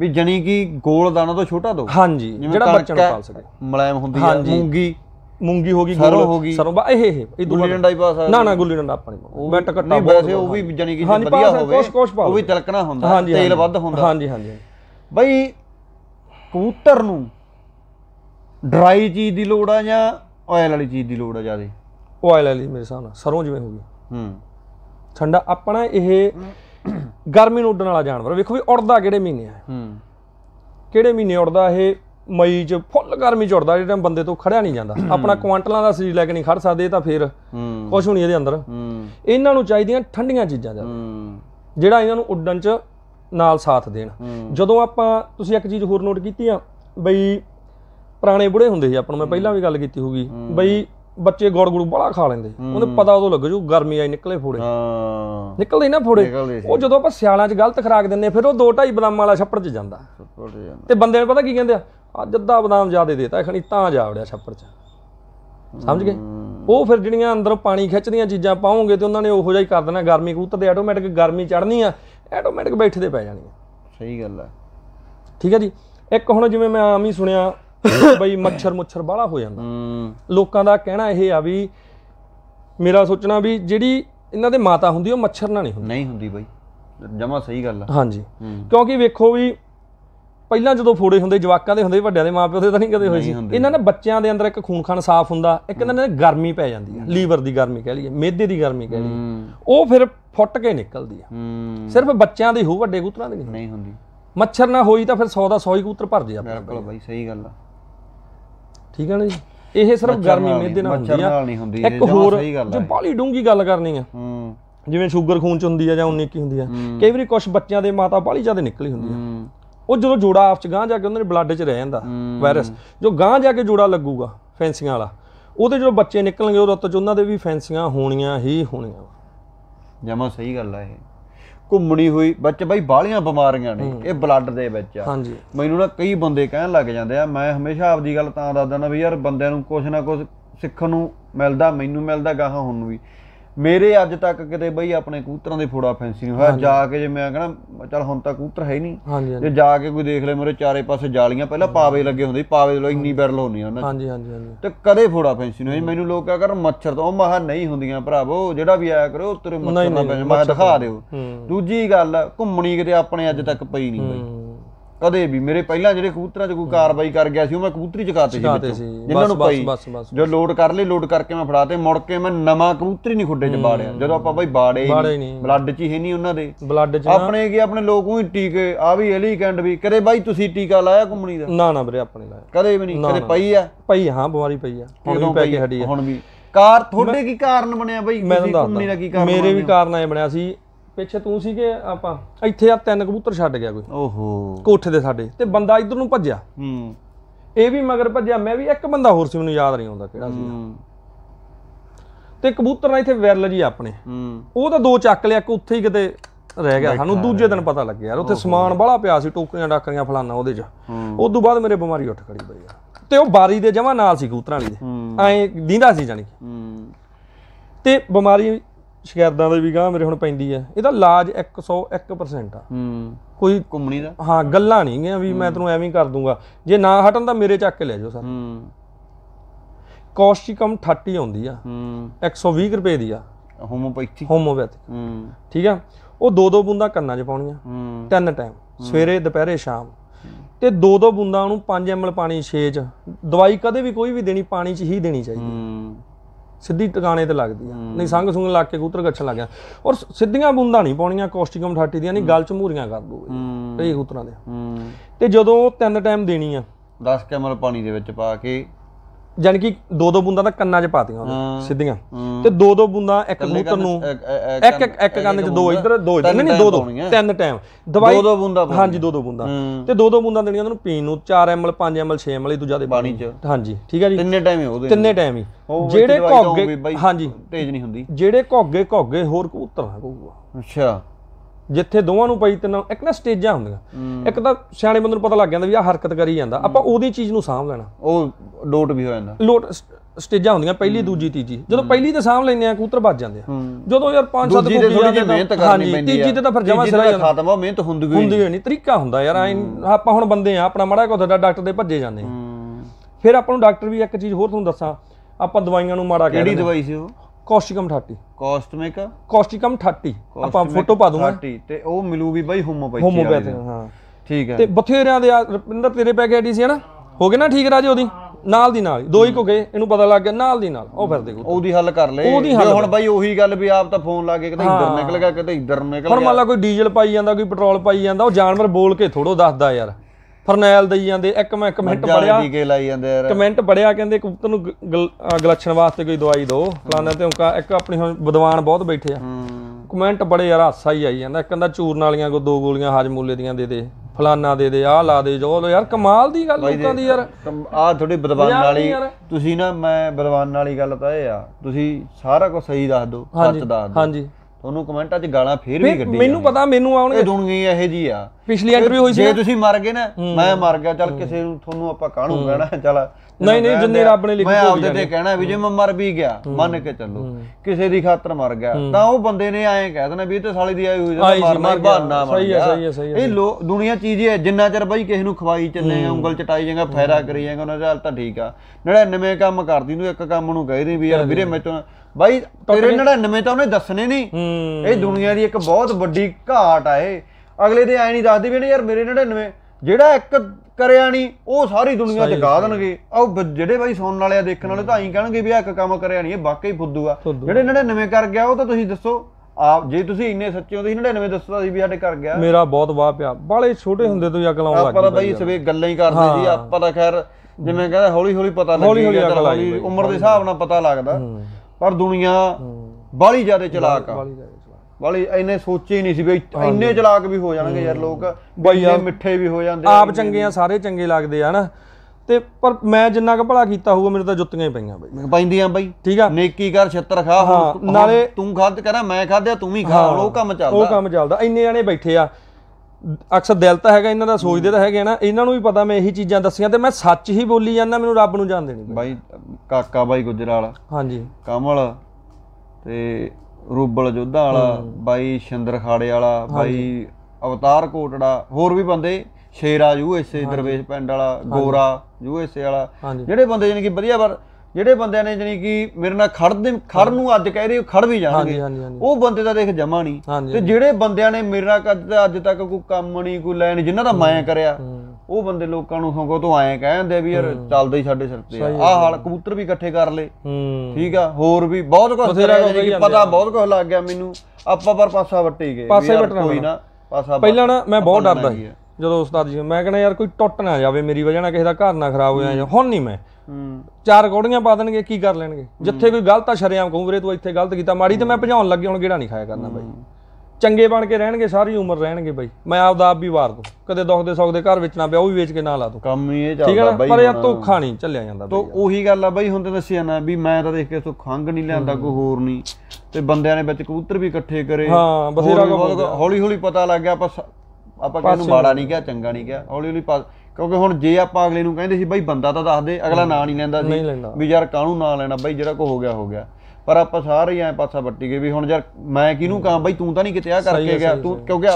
ਵੀ ਜਣੀ ਕੀ ਗੋਲ ਦਾਣਾ ਤੋਂ ਛੋਟਾ ਦੋ ਹਾਂਜੀ ਜਿਹੜਾ ਬੱਚਾ ਨੂੰ ਪਾਲ ਸਕੇ ਮਲਾਇਮ ਹੁੰਦੀ ਹੈ ਮੂੰਗੀ ਮੂੰਗੀ ਹੋ ਗਈ ਗੋਲ ਹੋ ਗਈ ਸਰੋਂ ਬਾ ਇਹ ਇਹ ਇਹ ਗੁੱਲੀ ਡੰਡਾ ਹੀ ਪਾ ਸਕਦਾ ਨਾ ਨਾ ਗੁੱਲੀ ਡੰਡਾ ਆਪਾਂ ਨਹੀਂ ਬੈਟ ਕੱਟਾ ਨਹੀਂ ਵੈਸੇ ਉਹ ਵੀ ਜਣੀ ਕੀ ਵਧੀਆ ਹੋਵੇ ਉਹ ਵੀ ਤਲਕਣਾ ਹੁੰਦਾ ਤੇਲ ਵੱਧ ਹੁੰਦਾ ਹਾਂਜੀ ਹਾਂਜੀ ਬਈ ਕਬੂਤਰ ਨੂੰ ਡਰਾਈ ਚੀਜ਼ ਦੀ ਲੋੜ ਆ ਜਾਂ ਆਇਲ ਵਾਲੀ ਚੀਜ਼ ਦੀ ਲੋੜ ਆ ਜਿਆਦਾ ਆਇਲ ਵਾਲੀ ਮੇਰੇ ਹਿਸਾਬ ਨਾਲ ਸਰੋਂ ਜਿਵੇਂ ਹੋ ਗਈ ਹੂੰ ਠੰਡਾ ਆਪਣਾ ਇਹ ਗਰਮੀ ਨੂੰ ਉੱਡਣ ਵਾਲਾ ਜਾਨਵਰ ਵੇਖੋ ਵੀ ਉੜਦਾ ਕਿਹੜੇ ਮਹੀਨੇ ਆ ਹੂੰ ਕਿਹੜੇ ਮਹੀਨੇ ਉੜਦਾ ਇਹ ਮਈ ਚ ਫੁੱਲ ਗਰਮੀ ਚ ਉੜਦਾ ਜਿਹੜਾ ਬੰਦੇ ਤੋਂ ਖੜਿਆ ਨਹੀਂ ਜਾਂਦਾ ਆਪਣਾ ਕੁਆਂਟਲਾਂ ਦਾ ਸਰੀਰ ਲੈ ਕੇ ਨਹੀਂ ਖੜ ਸਕਦੇ ਇਹ ਤਾਂ ਫਿਰ ਕੁਝ ਹੋਣੀ ਇਹਦੇ ਅੰਦਰ ਇਹਨਾਂ ਨੂੰ ਚਾਹੀਦੀਆਂ ਠੰਡੀਆਂ ਚੀਜ਼ਾਂ ਜ਼ਿਆਦਾ ਜਿਹੜਾ ਇਹਨਾਂ ਨੂੰ ਉੱਡਣ ਚ ਨਾਲ ਸਾਥ ਦੇਣ ਜਦੋਂ ਆਪਾਂ ਤੁਸੀਂ ਇੱਕ ਚੀਜ਼ ਹੋਰ ਨੋਟ ਕੀਤੀ ਆ ਬਈ ਪੁਰਾਣੇ ਬੁੜੇ ਹੁੰਦੇ ਸੀ ਆਪਾਂ ਨੂੰ ਮੈਂ ਪਹਿਲਾਂ ਵੀ ਗੱਲ ਕੀਤੀ ਹੋਊਗੀ ਬਈ ਬੱਚੇ ਗੋੜ ਗੁੜ ਬੜਾ ਖਾ ਲੈਂਦੇ ਉਹਨੂੰ ਪਤਾ ਉਦੋਂ ਲੱਗ ਜੂ ਗਰਮੀ ਆਈ ਨਿਕਲੇ ਫੋੜੇ ਹਾਂ ਨਿਕਲਦੇ ਨਾ ਫੋੜੇ ਉਹ ਜਦੋਂ ਆਪਾਂ ਸਿਆਲਾਂ 'ਚ ਗਲਤ ਖਰਾਕ ਦਿੰਨੇ ਫਿਰ ਉਹ 2 2.5 ਬਦਾਮ ਵਾਲਾ ਛੱਪੜ 'ਚ ਜਾਂਦਾ ਤੇ ਬੰਦੇ ਨੂੰ ਪਤਾ ਕੀ ਕਹਿੰਦੇ ਆ ਅੱਜ ਅੱਧਾ ਬਦਾਮ ਜ਼ਿਆਦੇ ਦੇਤਾ ਖਣੀ ਤਾਂ ਜਾ ਵੜਿਆ ਛੱਪੜ 'ਚ ਸਮਝ ਗਏ ਉਹ ਫਿਰ ਜਿਹੜੀਆਂ ਅੰਦਰ ਪਾਣੀ ਖਿੱਚਦੀਆਂ ਚੀਜ਼ਾਂ ਪਾਉਂਗੇ ਤੇ ਉਹਨਾਂ ਨੇ ਉਹੋ ਜਿਹਾ ਹੀ ਕਰ ਦੇਣਾ ਗਰਮੀ ਕੂਤ ਤੇ ਆਟੋਮੈਟਿਕ ਗਰਮੀ ਚੜਨੀ ਆ ਆਟੋਮੈਟਿਕ ਬੈਠੇ ਪੈ ਜਾਣੀ ਸਹੀ ਗੱਲ ਆ ਠੀਕ ਆ ਜੀ ਇੱਕ ਹੁਣ ਜਿਵੇਂ ਮੈਂ ਆਮ ਹੀ ਸੁਣਿਆ ਬਈ ਮੱਛਰ ਮੁੱਛਰ ਬਾਲਾ ਹੋ ਜਾਂਦਾ ਲੋਕਾਂ ਦਾ ਕਹਿਣਾ ਇਹ ਆ ਵੀ ਮੇਰਾ ਸੋਚਣਾ ਵੀ ਜਿਹੜੀ ਇਹਨਾਂ ਦੇ ਮਾਤਾ ਹੁੰਦੀ ਉਹ ਮੱਛਰ ਨਾਲ ਨਹੀਂ ਹੁੰਦੀ ਨਹੀਂ ਹੁੰਦੀ ਬਈ ਜਮਾ ਸਹੀ ਗੱਲ ਆ ਹਾਂਜੀ ਕਿਉਂਕਿ ਵੇਖੋ ਵੀ ਪਹਿਲਾਂ ਜਦੋਂ ਫੋੜੇ ਹੁੰਦੇ ਜਵਾਕਾਂ ਦੇ ਹੁੰਦੇ ਵੱਡਿਆਂ ਦੇ ਮਾਪਿਓ ਦੇ ਤਾਂ ਨਹੀਂ ਕਦੇ ਹੋਏ ਸੀ ਇਹਨਾਂ ਨੇ ਬੱਚਿਆਂ ਦੇ ਅੰਦਰ ਇੱਕ ਖੂਨਖਾਨ ਸਾਫ਼ ਹੁੰਦਾ ਇੱਕ ਇਹਨਾਂ ਨੇ ਗਰਮੀ ਪੈ ਜਾਂਦੀ ਹੈ ਲੀਵਰ ਦੀ ਗਰਮੀ ਕਹਿ ਲਈਏ ਮਿਹਦੇ ਦੀ ਗਰਮੀ ਕਹਿ ਲਈਏ ਉਹ ਫਿਰ ਫੁੱਟ ਕੇ ਨਿਕਲਦੀ ਆ ਸਿਰਫ ਬੱਚਿਆਂ ਦੇ ਹੋ ਵੱਡੇ ਕੂਤਰਾਂ ਦੇ ਨਹੀਂ ਹੁੰਦੀ ਮੱਛਰ ਨਾ ਹੋਈ ਤਾਂ ਫਿਰ 100 ਦਾ 100 ਹੀ ਕੂਤਰ ਭਰ ਜੇ ਆਪਾਂ ਬਿਲਕੁਲ ਬਾਈ ਸਹੀ ਗੱਲ ਆ ਠੀਕ ਹੈ ਨਾ ਜੀ ਇਹ ਸਿਰਫ ਗਰਮੀ ਮਿਹਦੇ ਨਾਲ ਹੁੰਦੀ ਆ ਇੱਕ ਹੋਰ ਜੋ ਬਾਲੀ ਡੂੰਗੀ ਗੱਲ ਕਰਨੀ ਆ ਹੂੰ ਜਿਵੇਂ ਸ਼ੂਗਰ ਖੂਨ ਚ ਹੁੰਦੀ ਆ ਜਾਂ 19 ਕੀ ਹੁੰਦੀ ਆ ਕਈ ਵਾਰੀ ਕੁਝ ਬੱਚਿਆਂ ਦੇ ਮਾਤਾ ਬਾਲੀ ਜ਼ਿਆਦਾ ਨਿਕਲੀ ਹੁੰਦੀ ਆ ਉਹ ਜਦੋਂ ਜੋੜਾ ਆਪਸ ਚ ਗਾਂ ਜਾ ਕੇ ਉਹਨਾਂ ਦੇ ਬਲੱਡ ਚ ਰਹਿ ਜਾਂਦਾ ਵਾਇਰਸ ਜੋ ਗਾਂ ਜਾ ਕੇ ਜੋੜਾ ਲੱਗੂਗਾ ਫੈਂਸੀਆਂ ਵਾਲਾ ਉਹਦੇ ਜਦੋਂ ਬੱਚੇ ਨਿਕਲਣਗੇ ਉਹ ਰੁੱਤ ਚ ਉਹਨਾਂ ਦੇ ਵੀ ਫੈਂਸੀਆਂ ਹੋਣੀਆਂ ਹੀ ਹੋਣੀਆਂ ਜਮਾ ਸਹੀ ਗੱਲ ਆ ਇਹ ਘੁੰਮਣੀ ਹੋਈ ਵਿੱਚ ਬਈ ਬਾਹਲੀਆਂ ਬਿਮਾਰੀਆਂ ਨੇ ਇਹ ਬਲੱਡ ਦੇ ਵਿੱਚ ਆ ਮੈਨੂੰ ਨਾ ਕਈ ਬੰਦੇ ਕਹਿਣ ਲੱਗ ਜਾਂਦੇ ਆ ਮੈਂ ਹਮੇਸ਼ਾ ਆਪਦੀ ਗੱਲ ਤਾਂ ਦੱਸਦਾ ਨਾ ਵੀ ਯਾਰ ਬੰਦਿਆਂ ਨੂੰ ਕੁਝ ਨਾ ਕੁਝ ਸਿੱਖਣ ਨੂੰ ਮਿਲਦਾ ਮੈਨੂੰ ਮਿਲਦਾ ਗਾਹਾਂ ਹੁਣ ਨੂੰ ਵੀ ਮੇਰੇ ਅੱਜ ਤੱਕ ਕਿਤੇ ਬਈ ਆਪਣੇ ਕਬੂਤਰਾਂ ਦੇ ਫੋੜਾ ਫੈਂਸੀ ਨਹੀਂ ਹੋਇਆ ਜਾ ਕੇ ਜੇ ਮੈਂ ਕਹਣਾ ਚਲ ਹੁਣ ਤਾਂ ਕਬੂਤਰ ਹੈ ਨਹੀਂ ਜੇ ਜਾ ਕੇ ਕੋਈ ਦੇਖ ਲੈ ਮੇਰੇ ਚਾਰੇ ਪਾਸੇ ਜਾਲੀਆਂ ਪਹਿਲਾਂ ਪਾਵੇ ਲੱਗੇ ਹੁੰਦੇ ਪਾਵੇ ਲੋ ਇੰਨੀ ਬੈਰਲ ਹੋਣੀ ਉਹਨਾਂ ਹਾਂਜੀ ਹਾਂਜੀ ਹਾਂਜੀ ਤੇ ਕਦੇ ਫੋੜਾ ਫੈਂਸੀ ਨਹੀਂ ਮੈਨੂੰ ਲੋਕ ਕਹ ਕਰ ਮੱਛਰ ਤੋਂ ਮਹਾ ਨਹੀਂ ਹੁੰਦੀਆਂ ਭਰਾਵੋ ਜਿਹੜਾ ਵੀ ਆਇਆ ਕਰੋ ਤੇਰੇ ਮੱਛਰ ਨਾ ਪੈ ਮੈਂ ਦਿਖਾ ਦਿਓ ਦੂਜੀ ਗੱਲ ਘੁੰਮਣੀ ਕਿਤੇ ਆਪਣੇ ਅੱਜ ਤੱਕ ਪਈ ਨਹੀਂ ਬਈ ਕਦੇ ਵੀ ਮੇਰੇ ਪਹਿਲਾਂ ਜਿਹੜੇ ਕਬੂਤਰਾਂ 'ਚ ਕੋਈ ਕਾਰਵਾਈ ਕਰ ਗਿਆ ਸੀ ਉਹ ਮੈਂ ਕਬੂਤਰੀ ਚਕਾਤੇ ਸੀ ਜਿਨ੍ਹਾਂ ਨੂੰ ਪਾਈ ਜੋ ਲੋਡ ਕਰ ਲਈ ਲੋਡ ਕਰਕੇ ਮੈਂ ਫੜਾਤੇ ਮੁੜ ਕੇ ਮੈਂ ਨਵਾਂ ਕਬੂਤਰੀ ਨਹੀਂ ਖੁੱਡੇ 'ਚ ਬਾੜਿਆ ਜਦੋਂ ਆਪਾਂ ਬਾਈ ਬਾੜੇ ਬਲੱਡ 'ਚ ਹੀ ਨਹੀਂ ਉਹਨਾਂ ਦੇ ਬਲੱਡ 'ਚ ਆਪਣੇ ਕੀ ਆਪਣੇ ਲੋਕ ਉਹੀ ਟੀਕੇ ਆ ਵੀ ਐਲੀਕੈਂਟ ਵੀ ਕਦੇ ਬਾਈ ਤੁਸੀਂ ਟੀਕਾ ਲਾਇਆ ਘੁੰਮਣੀ ਦਾ ਨਾ ਨਾ ਵੀਰੇ ਆਪਣੇ ਲਾਇਆ ਕਦੇ ਵੀ ਨਹੀਂ ਕਦੇ ਪਈ ਆ ਪਈ ਹਾਂ ਬਿਮਾਰੀ ਪਈ ਆ ਕਿਉਂ ਵੀ ਪੈ ਕੇ ਹੱਡੀ ਆ ਹੁਣ ਵੀ ਕਾਰ ਤੁਹਾਡੇ ਕੀ ਕਾਰਨ ਬਣਿਆ ਬਾਈ ਤੁਸੀਂ ਦਾ ਕੀ ਕਾਰਨ ਮੇਰੇ ਵੀ ਕਾਰਨ ਆਏ ਬਣਿਆ ਸੀ ਪਿੱਛੇ ਤੂੰ ਸੀ ਕਿ ਆਪਾਂ ਇੱਥੇ ਆ ਤਿੰਨ ਕਬੂਤਰ ਛੱਡ ਗਿਆ ਕੋਈ ਓਹੋ ਕੋਠੇ ਦੇ ਸਾਡੇ ਤੇ ਬੰਦਾ ਇਧਰ ਨੂੰ ਭੱਜਿਆ ਹੂੰ ਇਹ ਵੀ ਮਗਰ ਭੱਜਿਆ ਮੈਂ ਵੀ ਇੱਕ ਬੰਦਾ ਹੋਰ ਸੀ ਮੈਨੂੰ ਯਾਦ ਨਹੀਂ ਆਉਂਦਾ ਕਿਹੜਾ ਸੀ ਤੇ ਕਬੂਤਰ ਨਾਲ ਇੱਥੇ ਵਿਰਲ ਜੀ ਆਪਣੇ ਹੂੰ ਉਹ ਤਾਂ ਦੋ ਚੱਕ ਲਿਆ ਕਿ ਉੱਥੇ ਹੀ ਕਿਤੇ ਰਹਿ ਗਿਆ ਸਾਨੂੰ ਦੂਜੇ ਦਿਨ ਪਤਾ ਲੱਗਿਆ ਯਾਰ ਉੱਥੇ ਸਮਾਨ ਬੜਾ ਪਿਆ ਸੀ ਟੋਕਰੀਆਂ ਡਾਕਰੀਆਂ ਫਲਾਨਾ ਉਹਦੇ 'ਚ ਉਸ ਤੋਂ ਬਾਅਦ ਮੇਰੇ ਬਿਮਾਰੀ ਉੱਠ ਖੜੀ ਪਈ ਯਾਰ ਤੇ ਉਹ ਬਾਰੀ ਦੇ ਜਮਾ ਨਾਲ ਸੀ ਕਬੂਤਰਾਂ ਵਾਲੀ ਦੇ ਐਂ ਦੀਂਦਾ ਸੀ ਜਾਨੀ ਤੇ ਬਿਮਾਰੀ ਸ਼ਿਕਾਇਤਾਂ ਦੇ ਵੀ ਗਾਂ ਮੇਰੇ ਹੁਣ ਪੈਂਦੀ ਆ ਇਹਦਾ ਇਲਾਜ 101% ਆ ਹੂੰ ਕੋਈ ਕੁੰਮਣੀ ਦਾ ਹਾਂ ਗੱਲਾਂ ਨਹੀਂ ਗਿਆ ਵੀ ਮੈਂ ਤੈਨੂੰ ਐਵੇਂ ਕਰ ਦੂੰਗਾ ਜੇ ਨਾ ਹਟਣ ਤਾਂ ਮੇਰੇ ਚੱਕ ਕੇ ਲੈ ਜਾਓ ਸਰ ਹੂੰ ਕੌਸ਼ਟਿਕਮ 30 ਆਉਂਦੀ ਆ ਹੂੰ 120 ਰੁਪਏ ਦੀ ਆ ਹੋਮੋਪੈਥੀ ਹੋਮੋਪੈਥੀ ਹੂੰ ਠੀਕ ਆ ਉਹ ਦੋ ਦੋ ਬੂੰਦਾਂ ਕੰਨਾਂ 'ਚ ਪਾਉਣੀਆਂ ਹੂੰ ਤਿੰਨ ਟਾਈਮ ਸਵੇਰੇ ਦੁਪਹਿਰੇ ਸ਼ਾਮ ਤੇ ਦੋ ਦੋ ਬੂੰਦਾਂ ਨੂੰ 5 ਐਮਲ ਪਾਣੀ 6 ਚ ਦਵਾਈ ਕਦੇ ਵੀ ਕੋਈ ਵੀ ਦੇਣੀ ਪਾਣੀ 'ਚ ਹੀ ਦੇਣੀ ਚਾਹੀਦੀ ਹੂੰ ਸਿੱਧੀ ਟਿਕਾਣੇ ਤੇ ਲੱਗਦੀ ਆ ਨਹੀਂ ਸੰਗ ਸੁੰਗ ਲੱਗ ਕੇ ਕੂਤਰ ਗੱਛਣ ਲੱਗਿਆ ਔਰ ਸਿੱਧੀਆਂ ਬੁੰਦਾਂ ਨਹੀਂ ਪਾਉਣੀਆਂ ਕੋਸਟਿਕਮ 30 ਦੀਆਂ ਨਹੀਂ ਗਲ ਚ ਮੂਰੀਆਂ ਕਰ ਦੋ ਇਹ ਕੂਤਰਾਂ ਦੇ ਤੇ ਜਦੋਂ ਤਿੰਨ ਟਾਈਮ ਦੇਣੀ ਆ 10 ਕੈਮਲ ਪਾਣੀ ਦੇ ਵਿੱਚ ਪਾ ਕੇ ਯਾਨੀ ਕਿ ਦੋ ਦੋ ਬੂੰਦਾਂ ਤਾਂ ਕੰਨਾਂ 'ਚ ਪਾਤੀਆਂ ਉਹਦੇ ਸਿੱਧੀਆਂ ਤੇ ਦੋ ਦੋ ਬੂੰਦਾਂ ਇੱਕ ਕਬੂਤਰ ਨੂੰ ਇੱਕ ਇੱਕ ਇੱਕ ਕੰਨ 'ਚ ਦੋ ਇੱਧਰ ਦੋ ਇੱਧਰ ਨਹੀਂ ਨਹੀਂ ਦੋ ਦੋ ਤਿੰਨ ਟਾਈਮ ਦਵਾਈ ਦੋ ਦੋ ਬੂੰਦਾਂ ਹਾਂਜੀ ਦੋ ਦੋ ਬੂੰਦਾਂ ਤੇ ਦੋ ਦੋ ਬੂੰਦਾਂ ਦੇਣੀਆਂ ਉਹਨਾਂ ਨੂੰ ਪੀਣ ਨੂੰ 4 ਐਮਲ 5 ਐਮਲ 6 ਐਮਲ ਇਹ ਦੂਜਾ ਦੇ ਪਾਣੀ 'ਚ ਹਾਂਜੀ ਠੀਕ ਹੈ ਜੀ ਤਿੰਨੇ ਟਾਈਮ ਹੀ ਉਹਦੇ ਤਿੰਨੇ ਟਾਈਮ ਹੀ ਜਿਹੜੇ ਘੋਗੇ ਹਾਂਜੀ ਤੇਜ਼ ਨਹੀਂ ਹੁੰਦੀ ਜਿਹੜੇ ਘੋਗੇ ਘੋਗੇ ਹੋਰ ਕਬੂਤਰ ਆ ਕਬੂਆ ਅੱਛਾ ਜਿੱਥੇ ਦੋਵਾਂ ਨੂੰ ਪਈ ਤਿੰਨਾਂ ਇੱਕ ਨਾ ਸਟੇਜਾਂ ਹੁੰਦੀਆਂ ਇੱਕ ਤਾਂ ਸਿਆਣੇ ਬੰਦੇ ਨੂੰ ਪਤਾ ਲੱਗ ਜਾਂਦਾ ਵੀ ਆ ਹਰਕਤ ਕਰੀ ਜਾਂਦਾ ਆਪਾਂ ਉਹਦੀ ਚੀਜ਼ ਨੂੰ ਸਾਂਭ ਲੈਣਾ ਉਹ ਲੋਟ ਵੀ ਹੋ ਜਾਂਦਾ ਲੋਟ ਸਟੇਜਾਂ ਹੁੰਦੀਆਂ ਪਹਿਲੀ ਦੂਜੀ ਤੀਜੀ ਜਦੋਂ ਪਹਿਲੀ ਤੇ ਸਾਂਭ ਲੈਨੇ ਆ ਕੂਤਰ ਵੱਜ ਜਾਂਦੇ ਆ ਜਦੋਂ ਯਾਰ ਪੰਜ ਸੱਤ ਕੋਈ ਜਾਂਦੇ ਮਿਹਨਤ ਕਰਨੀ ਪੈਂਦੀ ਆ ਤੀਜੀ ਤੇ ਤਾਂ ਫਿਰ ਜਮਾ ਸਿਰਾ ਜਾਂਦਾ ਖਤਮ ਉਹ ਮਿਹਨਤ ਹੁੰਦੀ ਹੋਈ ਹੁੰਦੀ ਨਹੀਂ ਤਰੀਕਾ ਹੁੰਦਾ ਯਾਰ ਆਪਾਂ ਹੁਣ ਬੰਦੇ ਆ ਆਪਣਾ ਮੜਾ ਕੋ ਤੁਹਾਡਾ ਡਾਕਟਰ ਦੇ ਭੱਜੇ ਜਾਂਦੇ ਫਿਰ ਆਪਾਂ ਨੂੰ ਡਾਕਟਰ ਵੀ ਇੱਕ ਚੀਜ਼ ਹੋਰ ਤੁਹਾਨੂੰ ਦੱਸਾਂ ਆਪਾਂ ਦਵਾਈਆਂ ਨੂੰ ਮਾੜਾ ਕਹਿੰਦੇ ਕਿਹੜੀ ਦਵਾਈ ਸੀ ਉਹ ਕੌਸਟਿਕਮ 30 ਕੌਸਟਮਿਕ ਕੌਸਟਿਕਮ 30 ਆਪਾਂ ਫੋਟੋ ਪਾ ਦੂੰਗਾ 30 ਤੇ ਉਹ ਮਿਲੂ ਵੀ ਬਾਈ ਹੋਮੋਪੈਥੀ ਹੋਮੋਪੈਥੀ ਹਾਂ ਠੀਕ ਹੈ ਤੇ ਬਥੇਰਿਆਂ ਦੇ ਰਪਿੰਦਰ ਤੇਰੇ ਪੈ ਗਿਆ ਸੀ ਹਨਾ ਹੋ ਗਏ ਨਾ ਠੀਕ ਰਾਜੇ ਉਹਦੀ ਨਾਲ ਦੀ ਨਾਲ ਦੋ ਹੀ ਕੋ ਗਏ ਇਹਨੂੰ ਪਤਾ ਲੱਗ ਗਿਆ ਨਾਲ ਦੀ ਨਾਲ ਉਹ ਫਿਰ ਦੇਖੋ ਉਹਦੀ ਹੱਲ ਕਰ ਲੈ ਜੇ ਹੁਣ ਬਾਈ ਉਹੀ ਗੱਲ ਵੀ ਆਪ ਤਾਂ ਫੋਨ ਲਾ ਕੇ ਕਿਤੇ ਇੱਧਰ ਨਿਕਲ ਗਿਆ ਕਿਤੇ ਇੱਧਰ ਨਿਕਲ ਗਿਆ ਹੁਣ ਮੰਨ ਲਾ ਕੋਈ ਡੀਜ਼ਲ ਪਾਈ ਜਾਂਦਾ ਕੋਈ ਪੈਟਰੋਲ ਪਾਈ ਜਾਂਦਾ ਉਹ ਜਾਨਵਰ ਬੋਲ ਕੇ ਥੋੜੋ ਦੱਸਦਾ ਯਾਰ ਫਰਨੈਲ ਦਈ ਜਾਂਦੇ ਇੱਕ ਮੈਂ ਕਮੈਂਟ ਪੜਿਆ ਟੀਕੇ ਲਾਈ ਜਾਂਦੇ ਯਾਰ ਕਮੈਂਟ ਪੜਿਆ ਕਹਿੰਦੇ ਕਬੂਤਰ ਨੂੰ ਗਲਛਣ ਵਾਸਤੇ ਕੋਈ ਦਵਾਈ ਦਿਓ ਫਲਾਣਾ ਉਂਕਾ ਇੱਕ ਆਪਣੀ ਹੁਣ ਵਿਦਵਾਨ ਬਹੁਤ ਬੈਠੇ ਆ ਕਮੈਂਟ ਬੜੇ ਯਾਰ ਹਾਸਾ ਹੀ ਆਈ ਜਾਂਦਾ ਕਹਿੰਦਾ ਚੂਰਨ ਵਾਲੀਆਂ ਕੋ ਦੋ ਗੋਲੀਆਂ ਹਾਜਮੂਲੇ ਦੀਆਂ ਦੇ ਦੇ ਫਲਾਨਾ ਦੇ ਦੇ ਆਹ ਲਾ ਦੇ ਜੋ ਲੋ ਯਾਰ ਕਮਾਲ ਦੀ ਗੱਲ ਲੋਕਾਂ ਦੀ ਯਾਰ ਆਹ ਥੋੜੀ ਵਿਦਵਾਨ ਵਾਲੀ ਤੁਸੀਂ ਨਾ ਮੈਂ ਵਿਦਵਾਨ ਵਾਲੀ ਗੱਲ ਤਾਂ ਇਹ ਆ ਤੁਸੀਂ ਸਾਰਾ ਕੁਝ ਸਹੀ ਦੱਸ ਦਿਓ ਸੱਚ ਦੱਸ ਦਿਓ ਹਾਂਜੀ ਤੁਹਾਨੂੰ ਕਮੈਂਟਾਂ 'ਚ ਗਾਲਾਂ ਫੇਰ ਵੀ ਕੱਢੀ ਮੈਨੂੰ ਪਤਾ ਮੈਨੂੰ ਆਉਣਗੇ ਇਹ ਦੁਨੀਆ ਹੀ ਇਹੋ ਜੀ ਆ ਪਿਛਲੀ ਇੰਟਰਵਿਊ ਹੋਈ ਸੀ ਜੇ ਤੁਸੀਂ ਮਰ ਗਏ ਨਾ ਮੈਂ ਮਰ ਗਿਆ ਚੱਲ ਕਿਸੇ ਨੂੰ ਤੁਹਾਨੂੰ ਆਪਾਂ ਕਾਹਨੂੰ ਕਹਿਣਾ ਚੱਲ ਨਹੀਂ ਨਹੀਂ ਜਿੰਨੇ ਰੱਬ ਨੇ ਲਿਖਿਆ ਮੈਂ ਆਪਦੇ ਤੇ ਕਹਿਣਾ ਵੀ ਜੇ ਮੈਂ ਮਰ ਵੀ ਗਿਆ ਮੰਨ ਕੇ ਚੱਲੋ ਕਿਸੇ ਦੀ ਖਾਤਰ ਮਰ ਗਿਆ ਤਾਂ ਉਹ ਬੰਦੇ ਨੇ ਐਂ ਕਹਿ ਦੇਣਾ ਵੀ ਇਹ ਤਾਂ ਸਾਲੇ ਦੀ ਆਈ ਹੋਈ ਜਦੋਂ ਮਰਨਾ ਬਹਾਨਾ ਮਰ ਗਿਆ ਸਹੀ ਹੈ ਸਹੀ ਹੈ ਇਹ ਲੋ ਦੁਨੀਆ ਚੀਜ਼ ਹੈ ਜਿੰਨਾ ਚਿਰ ਬਾਈ ਕਿਸੇ ਨੂੰ ਖਵਾਈ ਚੱਲੇ ਉਂਗਲ ਚਟਾਈ ਜਾਂਗਾ ਫਾਇਦਾ ਕਰੀ ਜਾਂਗਾ ਉਹਨਾਂ ਦਾ ਹਾਲ ਤਾਂ ਠੀਕ ਆ 99 ਕੰਮ ਕਰਦੀ ਨੂੰ ਇੱਕ ਕੰਮ ਨੂੰ ਕਹਿ ਰਹੀ ਵੀ ਯਾਰ ਵੀਰੇ ਮੈਂ ਤਾਂ ਬਾਈ ਤੇਰੇ 99 ਤਾਂ ਉਹਨੇ ਦੱਸਣੇ ਨਹੀਂ ਇਹ ਦੁਨੀਆ ਦੀ ਇੱਕ ਬਹੁਤ ਵੱਡੀ ਘਾਟ ਆ ਇਹ ਅਗਲੇ ਦੇ ਐ ਨਹੀਂ ਦੱਸਦੇ ਵੀ ਯਾਰ ਮੇਰੇ 99 ਜਿਹੜਾ ਇੱਕ ਕਰਿਆ ਨਹੀਂ ਉਹ ਸਾਰੀ ਦੁਨੀਆ ਤੇ ਗਾ ਦੇਣਗੇ ਉਹ ਜਿਹੜੇ ਬਾਈ ਸੁਣਨ ਵਾਲੇ ਆ ਦੇਖਣ ਵਾਲੇ ਤਾਂ ਐਂ ਕਹਿਣਗੇ ਵੀ ਆ ਇੱਕ ਕੰਮ ਕਰਿਆ ਨਹੀਂ ਇਹ ਵਾਕਈ ਫੁੱਦੂ ਆ ਜਿਹੜੇ 99 ਕਰ ਗਿਆ ਉਹ ਤਾਂ ਤੁਸੀਂ ਦੱਸੋ ਆ ਜੇ ਤੁਸੀਂ ਇੰਨੇ ਸੱਚੇ ਹੋ ਤੁਸੀਂ 99 ਦੱਸਦਾ ਸੀ ਵੀ ਸਾਡੇ ਕਰ ਗਿਆ ਮੇਰਾ ਬਹੁਤ ਵਾਹ ਪਿਆ ਬਾਲੇ ਛੋਟੇ ਹੁੰਦੇ ਤੋਂ ਹੀ ਅਕਲ ਆਉਣ ਲੱਗ ਗਈ ਆਪਾਂ ਤਾਂ ਬਾਈ ਸਵੇ ਗੱਲਾਂ ਹੀ ਕਰਦੇ ਸੀ ਆਪਾਂ ਤਾਂ ਖੈਰ ਜਿਵੇਂ ਕਹਿੰਦਾ ਹੌਲੀ ਹੌਲੀ ਪਤਾ ਲੱਗਦਾ ਹੌਲੀ ਉਮਰ ਦੇ ਹਿਸਾਬ ਨਾਲ ਪਤਾ ਲੱਗਦਾ ਪਰ ਦੁਨੀਆ ਬਾਲੀ ਜ਼ਿਆਦਾ ਚਲਾਕ ਆ ਬਾਲੀ ਇੰਨੇ ਚਲਾਕ ਐਨੇ ਸੋਚੇ ਹੀ ਨਹੀਂ ਸੀ ਵੀ ਇੰਨੇ ਚਲਾਕ ਵੀ ਹੋ ਜਾਣਗੇ ਯਾਰ ਲੋਕ ਬਈ ਮਿੱਠੇ ਵੀ ਹੋ ਜਾਂਦੇ ਆਪ ਚੰਗੇ ਆ ਸਾਰੇ ਚੰਗੇ ਲੱਗਦੇ ਆ ਨਾ ਤੇ ਪਰ ਮੈਂ ਜਿੰਨਾ ਕੁ ਭਲਾ ਕੀਤਾ ਹੋਊਗਾ ਮੇਰੇ ਤਾਂ ਜੁੱਤੀਆਂ ਹੀ ਪਈਆਂ ਬਈ ਪੈਂਦੀਆਂ ਬਈ ਠੀਕ ਆ ਨੇਕੀ ਕਰ ਛੱਤਰ ਖਾ ਨਾਲੇ ਤੂੰ ਖਾਦ ਕਰਾਂ ਮੈਂ ਖਾਦਿਆ ਤੂੰ ਵੀ ਖਾ ਲੋ ਕੰਮ ਚੱਲਦਾ ਉਹ ਕੰਮ ਚੱਲਦਾ ਇੰਨੇ ਜਾਣੇ ਬੈਠੇ ਆ ਅਕਸਰ ਦਿਲ ਤਾਂ ਹੈਗਾ ਇਹਨਾਂ ਦਾ ਸੋਚਦੇ ਤਾਂ ਹੈਗੇ ਨਾ ਇਹਨਾਂ ਨੂੰ ਵੀ ਪਤਾ ਮੈਂ ਇਹੀ ਚੀਜ਼ਾਂ ਦੱਸੀਆਂ ਤੇ ਮੈਂ ਸੱਚ ਹੀ ਬੋਲੀ ਜਾਂਦਾ ਮੈਨੂੰ ਰੱਬ ਨੂੰ ਜਾਣਦੇ ਨੇ ਬਾਈ ਕਾਕਾ ਬਾਈ ਗੁਜਰਾਲ ਹਾਂਜੀ ਕਮਲ ਤੇ ਰੂਬਲ ਜੋਧਾ ਵਾਲਾ ਬਾਈ ਸ਼ੰਦਰ ਖਾੜੇ ਵਾਲਾ ਬਾਈ ਅਵਤਾਰ ਕੋਟੜਾ ਹੋਰ ਵੀ ਬੰਦੇ ਸ਼ੇਰਾ ਯੂਐਸਏ ਦਰਵੇਸ਼ ਪਿੰਡ ਵਾਲਾ ਗੋਰਾ ਯੂਐਸਏ ਵਾਲਾ ਜਿਹੜੇ ਬੰਦੇ ਜਿਹਨਾਂ ਕੀ ਵਧੀਆ ਪਰ ਜਿਹੜੇ ਬੰਦਿਆਂ ਨੇ ਜਾਨੀ ਕਿ ਮੇਰੇ ਨਾਲ ਖੜਦੇ ਖੜ ਨੂੰ ਅੱਜ ਕਹਿ ਰਹੇ ਖੜ ਵੀ ਜਾਣਗੇ ਉਹ ਬੰਦੇ ਦਾ ਦੇਖ ਜਮਾ ਨਹੀਂ ਤੇ ਜਿਹੜੇ ਬੰਦਿਆਂ ਨੇ ਮੇਰੇ ਨਾਲ ਅੱਜ ਤੱਕ ਕੋਈ ਕੰਮ ਨਹੀਂ ਕੋਈ ਲੈਣ ਜਿਨ੍ਹਾਂ ਦਾ ਮੈਂ ਕਰਿਆ ਉਹ ਬੰਦੇ ਲੋਕਾਂ ਨੂੰ ਹੰਗੋ ਤੋਂ ਆਏ ਕਹਿੰਦੇ ਵੀ ਯਾਰ ਚੱਲਦਾ ਹੀ ਸਾਡੇ ਸਿਰ ਤੇ ਆ ਹਾਲ ਕਬੂਤਰ ਵੀ ਇਕੱਠੇ ਕਰ ਲੇ ਠੀਕ ਆ ਹੋਰ ਵੀ ਬਹੁਤ ਕੁਝ ਪਤਾ ਬਹੁਤ ਕੁਝ ਲੱਗ ਗਿਆ ਮੈਨੂੰ ਆਪਾਂ ਪਰ ਪਾਸਾ ਵੱਟੇ ਗਏ ਪਾਸੇ ਵੱਟਣਾ ਕੋਈ ਨਾ ਪਾਸਾ ਪਹਿਲਾਂ ਨਾ ਮੈਂ ਬਹੁਤ ਡਰਦਾ ਸੀ ਜਦੋਂ ਉਸਤਾਦ ਜੀ ਮੈਂ ਕਹਿੰਦਾ ਯਾਰ ਕੋਈ ਟੁੱਟ ਨਾ ਜਾਵੇ ਮੇਰੀ ਵਜ੍ਹਾ ਨਾਲ ਕਿਸੇ ਦਾ ਘਰ ਨਾ ਖਰਾਬ ਹੋ ਜਾਏ ਹੁਣ ਨਹੀਂ ਮੈਂ ਚਾਰ ਕੋੜੀਆਂ ਪਾ ਦੇਣਗੇ ਕੀ ਕਰ ਲੈਣਗੇ ਜਿੱਥੇ ਕੋਈ ਗਲਤ ਆ ਸ਼ਰਿਆਮ ਕਹੂੰ ਵੀਰੇ ਤੂੰ ਇੱਥੇ ਗਲਤ ਕੀਤਾ ਮਾੜੀ ਤੇ ਮੈਂ ਭਜਾਉਣ ਲੱਗੇ ਹੁਣ ਗੇੜਾ ਨਹੀਂ ਖਾਇਆ ਕਰਨਾ ਬਾਈ ਚੰਗੇ ਬਣ ਕੇ ਰਹਿਣਗੇ ਸਾਰੀ ਉਮਰ ਰਹਿਣਗੇ ਬਾਈ ਮੈਂ ਆਪ ਦਾ ਆਪ ਵੀ ਵਾਰ ਦੂੰ ਕਦੇ ਦੁੱਖ ਦੇ ਸੁੱਖ ਦੇ ਘਰ ਵਿੱਚ ਨਾ ਪਿਆ ਉਹ ਵੀ ਵੇਚ ਕੇ ਨਾ ਲਾ ਦੂੰ ਕੰਮ ਹੀ ਇਹ ਚੱਲਦਾ ਬਾਈ ਪਰ ਇਹ ਧੋਖਾ ਨਹੀਂ ਚੱਲਿਆ ਜਾਂਦਾ ਬਾਈ ਤਾਂ ਉਹੀ ਗੱਲ ਆ ਬਾਈ ਹੁਣ ਤੇ ਦੱਸਿਆ ਨਾ ਵੀ ਮੈਂ ਤਾਂ ਦੇਖ ਕੇ ਸੋ ਖੰਗ ਨਹੀਂ ਲੈਂਦਾ ਕੋਈ ਹੋਰ ਨਹੀਂ ਤੇ ਬੰਦਿਆਂ ਨੇ ਵਿੱਚ ਕਬੂਤਰ ਵੀ ਇਕੱਠੇ ਕਰੇ ਹਾਂ ਬਥੇਰਾ ਹੌਲੀ ਹੌਲੀ ਪਤਾ ਲੱਗ ਗਿਆ ਆਪਾਂ ਆਪਾਂ ਕਿਹਨੂੰ ਮਾੜਾ ਨਹੀਂ ਕਿਹਾ ਚੰਗਾ ਨਹੀਂ ਕਿਹਾ ਹੌਲੀ ਹੌਲੀ ਕਿਉਂਕਿ ਹੁਣ ਜੇ ਆਪਾਂ ਅਗਲੇ ਨੂੰ ਕਹਿੰਦੇ ਸੀ ਬਈ ਬੰਦਾ ਤਾਂ ਦੱਸ ਦੇ ਅਗਲਾ ਨਾਂ ਨਹੀਂ ਲੈਂਦਾ ਸੀ ਵੀ ਯਾਰ ਕਾਹਨੂੰ ਨਾਂ ਲੈਣਾ ਬਈ ਜਿਹੜਾ ਕੋ ਹੋ ਗਿਆ ਹੋ ਗਿਆ ਪਰ ਆਪਾਂ ਸਾਰੇ ਐ ਪਾਸਾ ਵੱਟੀ ਗਏ ਵੀ ਹੁਣ ਯਾਰ ਮੈਂ ਕਿਹਨੂੰ ਕਹਾਂ ਬਈ ਤੂੰ ਤਾਂ ਨਹੀਂ ਕਿਤੇ ਆ ਕਰਕੇ ਗਿਆ ਤੂੰ ਕਿਉਂਕਿ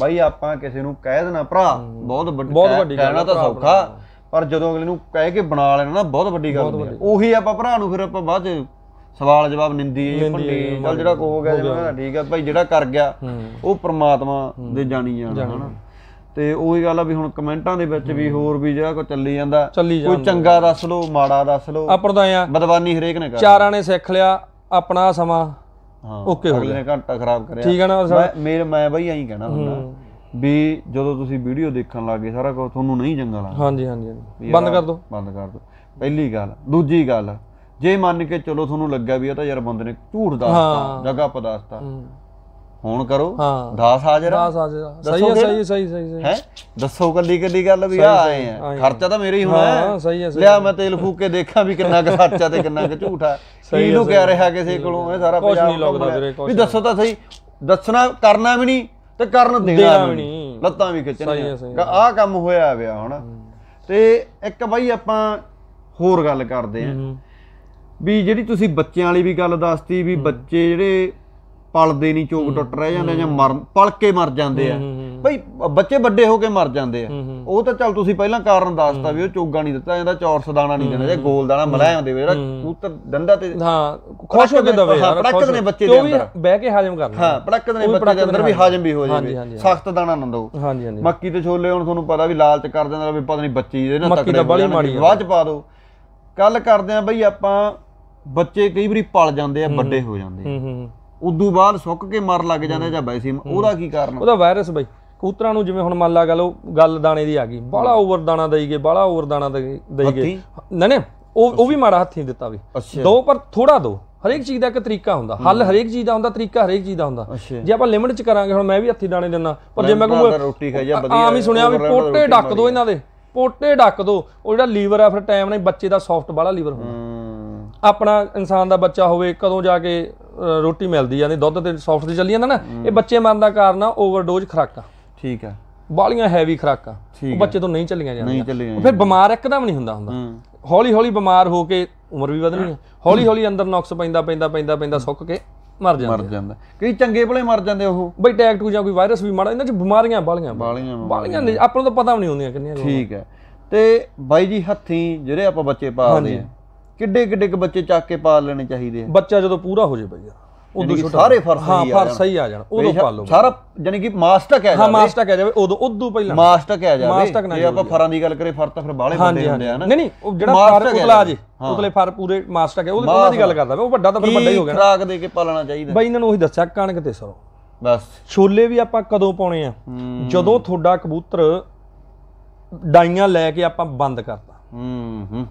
ਬਈ ਆਪਾਂ ਕਿਸੇ ਨੂੰ ਕਹਿ ਦੇਣਾ ਭਰਾ ਬਹੁਤ ਵੱਡੀ ਕਹਿਣਾ ਤਾਂ ਸੌਖਾ ਪਰ ਜਦੋਂ ਅਗਲੇ ਨੂੰ ਕਹਿ ਕੇ ਬਣਾ ਲੈਣਾ ਨਾ ਬਹੁਤ ਵੱਡੀ ਗੱਲ ਹੁੰਦੀ ਹੈ ਉਹੀ ਆਪਾਂ ਭਰਾ ਨੂੰ ਫਿਰ ਆਪਾਂ ਬਾਅਦ ਚ ਸਵਾਲ ਜਵਾਬ ਨਿੰਦੀ ਇਹ ਭੰਡੀ ਚਲ ਜਿਹੜਾ ਕੋ ਹੋ ਗਿਆ ਜਿਹੜਾ ਠੀਕ ਆ ਭਾਈ ਜਿਹੜਾ ਕਰ ਗਿਆ ਉਹ ਪ੍ਰਮਾਤਮਾ ਦੇ ਜਾਣੀ ਜਾਣਾ ਹਨਾ ਤੇ ਉਹੀ ਗੱਲ ਆ ਵੀ ਹੁਣ ਕਮੈਂਟਾਂ ਦੇ ਵਿੱਚ ਵੀ ਹੋਰ ਵੀ ਜਿਹੜਾ ਕੋ ਚੱਲੀ ਜਾਂਦਾ ਕੋਈ ਚੰਗਾ ਦੱਸ ਲੋ ਮਾੜਾ ਦੱਸ ਲੋ ਆਪਰਦਾਇਆ ਬਦਵਾਨੀ ਹਰੇਕ ਨੇ ਕਰ ਚਾਰਾਂ ਨੇ ਸਿੱਖ ਲਿਆ ਆਪਣਾ ਸਮਾਂ ਹਾਂ ਓਕੇ ਹੋ ਗਿਆ ਅਗਲੇ ਘੰਟਾ ਖਰਾਬ ਕਰਿਆ ਠੀਕ ਹੈ ਨਾ ਮੈਂ ਮੈਂ ਬਈ ਐਂ ਕਹਿਣਾ ਹੁੰਦਾ ਵੀ ਜਦੋਂ ਤੁਸੀਂ ਵੀਡੀਓ ਦੇਖਣ ਲੱਗੇ ਸਾਰਾ ਕੁਝ ਤੁਹਾਨੂੰ ਨਹੀਂ ਚੰਗਾ ਲੱਗਦਾ ਹਾਂਜੀ ਹਾਂਜੀ ਬੰਦ ਕਰ ਦਿਓ ਬੰਦ ਕਰ ਦਿਓ ਪਹਿਲੀ ਗੱਲ ਦੂਜੀ ਗੱਲ ਜੇ ਮੰਨ ਕੇ ਚਲੋ ਤੁਹਾਨੂੰ ਲੱਗਿਆ ਵੀ ਇਹ ਤਾਂ ਯਾਰ ਬੰਦੇ ਨੇ ਝੂਠ ਦੱਸਤਾ ਜਗਾ ਪਦਾਸਤਾ ਹੁਣ ਕਰੋ ਦਾਸ ਹਾਜ਼ਰ ਦਾਸ ਹਾਜ਼ਰ ਸਹੀ ਹੈ ਸਹੀ ਸਹੀ ਸਹੀ ਹੈ ਦੱਸੋ ਕੱਲੀ ਕੱਲੀ ਗੱਲ ਵੀ ਆ ਆਏ ਆ ਖਰਚਾ ਤਾਂ ਮੇਰੇ ਹੀ ਹੋਣਾ ਹੈ ਹਾਂ ਸਹੀ ਹੈ ਲਿਆ ਮੈਂ ਤੇਲ ਫੂਕ ਕੇ ਦੇਖਾਂ ਵੀ ਕਿੰਨਾ ਖਰਚਾ ਤੇ ਕਿੰਨਾ ਝੂਠ ਝੂਠਾ ਕੀ ਨੂੰ ਕਹਿ ਰਿਹਾ ਕਿਸੇ ਕੋਲੋਂ ਇਹ ਸਾਰਾ ਪੰਜਾਬ ਵੀ ਦੱਸੋ ਤਾਂ ਸਹੀ ਦੱਸਣਾ ਕਰਨਾ ਵੀ ਨਹੀਂ ਤੇ ਕਰਨ ਦੇਣਾ ਵੀ ਨਹੀਂ ਲੱਤਾਂ ਵੀ ਖਿੱਚਣੀਆਂ ਆਹ ਕੰਮ ਹੋਇਆ ਵਿਆ ਹੁਣ ਤੇ ਇੱਕ ਬਾਈ ਆਪਾਂ ਹੋਰ ਗੱਲ ਕਰਦੇ ਆ ਵੀ ਜਿਹੜੀ ਤੁਸੀਂ ਬੱਚਿਆਂ ਵਾਲੀ ਵੀ ਗੱਲ ਦੱਸਤੀ ਵੀ ਬੱਚੇ ਜਿਹੜੇ ਪਲਦੇ ਨਹੀਂ ਚੋਕ ਟੁੱਟ ਰਹਿ ਜਾਂਦੇ ਜਾਂ ਮਰ ਪਲ ਕੇ ਮਰ ਜਾਂਦੇ ਆ ਬਈ ਬੱਚੇ ਵੱਡੇ ਹੋ ਕੇ ਮਰ ਜਾਂਦੇ ਆ ਉਹ ਤਾਂ ਚਲ ਤੁਸੀਂ ਪਹਿਲਾਂ ਕਾਰਨ ਦੱਸਤਾ ਵੀ ਉਹ ਚੋਗਾ ਨਹੀਂ ਦਿੱਤਾ ਜਾਂਦਾ ਚੌਰਸ ਦਾਣਾ ਨਹੀਂ ਦਿੰਦੇ ਗੋਲ ਦਾਣਾ ਮਲਾਇਆ ਹੁੰਦੇ ਵੇ ਜਿਹੜਾ ਕੂਤਰ ਡੰਡਾ ਤੇ ਹਾਂ ਖੁਸ਼ ਹੋ ਕੇ ਦਵੇ ਯਾਰ ਪੜਕਦੇ ਨੇ ਬੱਚੇ ਦੇ ਅੰਦਰ ਬਹਿ ਕੇ ਹਾਜ਼ਮ ਕਰਨਾ ਹਾਂ ਪੜਕਦੇ ਨੇ ਬੱਚੇ ਦੇ ਅੰਦਰ ਵੀ ਹਾਜ਼ਮ ਵੀ ਹੋ ਜਾਂਦੇ ਸਖਤ ਦਾਣਾ ਨੰਦੋ ਹਾਂਜੀ ਹਾਂਜੀ ਮੱਕੀ ਤੇ ਛੋਲੇ ਹੁਣ ਤੁਹਾਨੂੰ ਪਤਾ ਵੀ ਲਾਲਚ ਕਰ ਦਿੰਦਾ ਵੀ ਪਤਾ ਨਹੀਂ ਬੱਚੀ ਇਹਦੇ ਨਾਲ ਤੱਕੜੇ ਬਾਅਦ ਚ ਪਾ ਦੋ ਕੱਲ ਕਰਦੇ ਆ ਬਈ ਆਪਾਂ ਬੱਚੇ ਕਈ ਵਾਰੀ ਪਲ ਜਾਂਦੇ ਆ ਵੱਡੇ ਹੋ ਜਾਂਦੇ ਆ ਉਦੋਂ ਬਾਅਦ ਸੁੱਕ ਕੇ ਮਰ ਲੱਗ ਜਾਂਦੇ ਜਾਂ ਵੈਸੇ ਉਹਦਾ ਕੀ ਕਾਰਨ ਉਹਦਾ ਵਾਇਰਸ ਬਈ ਕਬੂਤਰਾਂ ਨੂੰ ਜਿਵੇਂ ਹੁਣ ਮੰਨ ਲਾ ਗੱਲ ਗੱਲ ਦਾਣੇ ਦੀ ਆ ਗਈ ਬਾਲਾ ਓਵਰ ਦਾਣਾ ਦੇਈਗੇ ਬਾਲਾ ਓਵਰ ਦਾਣਾ ਦੇਈਗੇ ਨਾ ਨਾ ਉਹ ਉਹ ਵੀ ਮਾੜਾ ਹੱਥੀਂ ਦਿੱਤਾ ਵੀ ਦੋ ਪਰ ਥੋੜਾ ਦੋ ਹਰੇਕ ਚੀਜ਼ ਦਾ ਇੱਕ ਤਰੀਕਾ ਹੁੰਦਾ ਹੱਲ ਹਰੇਕ ਚੀਜ਼ ਦਾ ਹੁੰਦਾ ਤਰੀਕਾ ਹਰੇਕ ਚੀਜ਼ ਦਾ ਹੁੰਦਾ ਜੇ ਆਪਾਂ ਲਿਮਟ ਚ ਕਰਾਂਗੇ ਹੁਣ ਮੈਂ ਵੀ ਹੱਥੀ ਦਾਣੇ ਦਿੰਦਾ ਪਰ ਜੇ ਮੈਂ ਕਹੂੰ ਰੋਟੀ ਖਾ ਜਾਂ ਵਧੀਆ ਆ ਵੀ ਸੁਣਿਆ ਵੀ ਪੋਟੇ ਡੱਕ ਦੋ ਇਹਨਾਂ ਦੇ ਪੋਟੇ ਡੱਕ ਦੋ ਉਹ ਜਿਹੜਾ ਲੀਵਰ ਆ ਫਿਰ ਟਾਈਮ ਨਾਲ ਬੱਚੇ ਦਾ ਸੌਫਟ ਬਾਲਾ ਲੀਵਰ ਹੁੰਦਾ ਆਪਣਾ ਇਨਸਾਨ ਦਾ ਬੱਚਾ ਹੋਵੇ ਕਦੋਂ ਜਾ ਕੇ ਰੋਟੀ ਮਿਲਦੀ ਜਾਂਦੀ ਦੁੱਧ ਤੇ ਸੌਫਟ ਤੇ ਚੱਲੀ ਜਾਂਦਾ ਨਾ ਇਹ ਬੱਚੇ ਮਰਨ ਦਾ ਕਾਰਨ ਆ ਓਵਰਡੋਜ਼ ਖਰਾਕਾਂ ਠੀਕ ਆ ਬਾਲੀਆਂ ਹੈਵੀ ਖਰਾਕਾਂ ਉਹ ਬੱਚੇ ਤੋਂ ਨਹੀਂ ਚੱਲੀਆਂ ਜਾਂਦੀਆਂ ਫਿਰ ਬਿਮਾਰ ਇੱਕਦਮ ਨਹੀਂ ਹੁੰਦਾ ਹੁੰਦਾ ਹੌਲੀ ਹੌਲੀ ਬਿਮਾਰ ਹੋ ਕੇ ਉਮਰ ਵੀ ਵਧਣੀ ਹੈ ਹੌਲੀ ਹੌਲੀ ਅੰਦਰ ਨੁਕਸ ਪੈਂਦਾ ਪੈਂਦਾ ਪੈਂਦਾ ਪੈਂਦਾ ਸੁੱਕ ਕੇ ਮਰ ਜਾਂਦਾ ਮਰ ਜਾਂਦਾ ਕਈ ਚੰਗੇ ਭਲੇ ਮਰ ਜਾਂਦੇ ਉਹ ਬਈ ਟੈਗ ਟੂ ਜਾਂ ਕੋਈ ਵਾਇਰਸ ਵੀ ਮਾੜਾ ਇਹਨਾਂ ਚ ਬਿਮਾਰੀਆਂ ਬਾਲੀਆਂ ਬਾਲੀਆਂ ਬਾਲੀਆਂ ਆਪਾਂ ਨੂੰ ਤਾਂ ਪਤਾ ਵੀ ਨਹੀਂ ਹੁੰਦੀਆਂ ਕਿੰਨੀਆਂ ਠੀਕ ਹੈ ਤੇ ਬਾਈ ਜੀ ਹੱਥੀ ਜਿਹੜੇ ਆਪਾਂ ਬੱਚੇ ਪਾਲਦੇ ਆ ਕਿੱਡੇ ਕਿੱਡੇ ਬੱਚੇ ਚੱਕ ਕੇ ਪਾਲ ਲੈਣੇ ਚਾਹੀਦੇ ਆ ਬੱਚਾ ਜਦੋਂ ਪੂਰਾ ਹੋ ਜੇ ਬਈਆ ਉਦੋਂ ਸਾਰੇ ਫਰਸ ਹਾਂ ਫਰਸ ਸਹੀ ਆ ਜਾਣ ਉਦੋਂ ਪਾ ਸਾਰਾ ਯਾਨੀ ਕਿ ਮਾਸਟਕ ਆ ਜਾਵੇ ਹਾਂ ਮਾਸਟਕ ਆ ਜਾਵੇ ਉਦੋਂ ਉਦੋਂ ਪਹਿਲਾਂ ਮਾਸਟਕ ਆ ਜਾਵੇ ਜੇ ਆਪਾਂ ਫਰਾਂ ਦੀ ਗੱਲ ਕਰੇ ਫਰ ਤਾਂ ਫਿਰ ਬਾਹਲੇ ਬੰਦੇ ਹੁੰਦੇ ਆ ਨਾ ਨਹੀਂ ਨਹੀਂ ਉਹ ਜਿਹੜਾ ਫਰ ਉਤਲਾ ਜੇ ਉਤਲੇ ਫਰ ਪੂਰੇ ਮਾਸਟਕ ਆ ਉਹਦੇ ਉਹਨਾਂ ਦੀ ਗੱਲ ਕਰਦਾ ਉਹ ਵੱਡਾ ਤਾਂ ਫਿਰ ਵੱਡਾ ਹੀ ਹੋ ਗਿਆ ਖਰਾਕ ਦੇ ਕੇ ਪਾਲਣਾ ਚਾਹੀਦਾ ਬਈ ਇਹਨਾਂ ਨੂੰ ਉਹੀ ਦੱਸਿਆ ਕਣਕ ਤੇ ਸਰੋਂ ਬਸ ਛੋਲੇ ਵੀ ਆਪਾਂ ਕਦੋਂ ਪਾਉਣੇ ਆ ਜਦੋਂ ਤੁਹਾਡਾ ਕਬੂਤਰ ਡਾਈਆਂ ਲੈ ਕੇ ਆਪਾਂ ਬੰਦ ਕਰਤਾ ਹੂੰ ਹੂੰ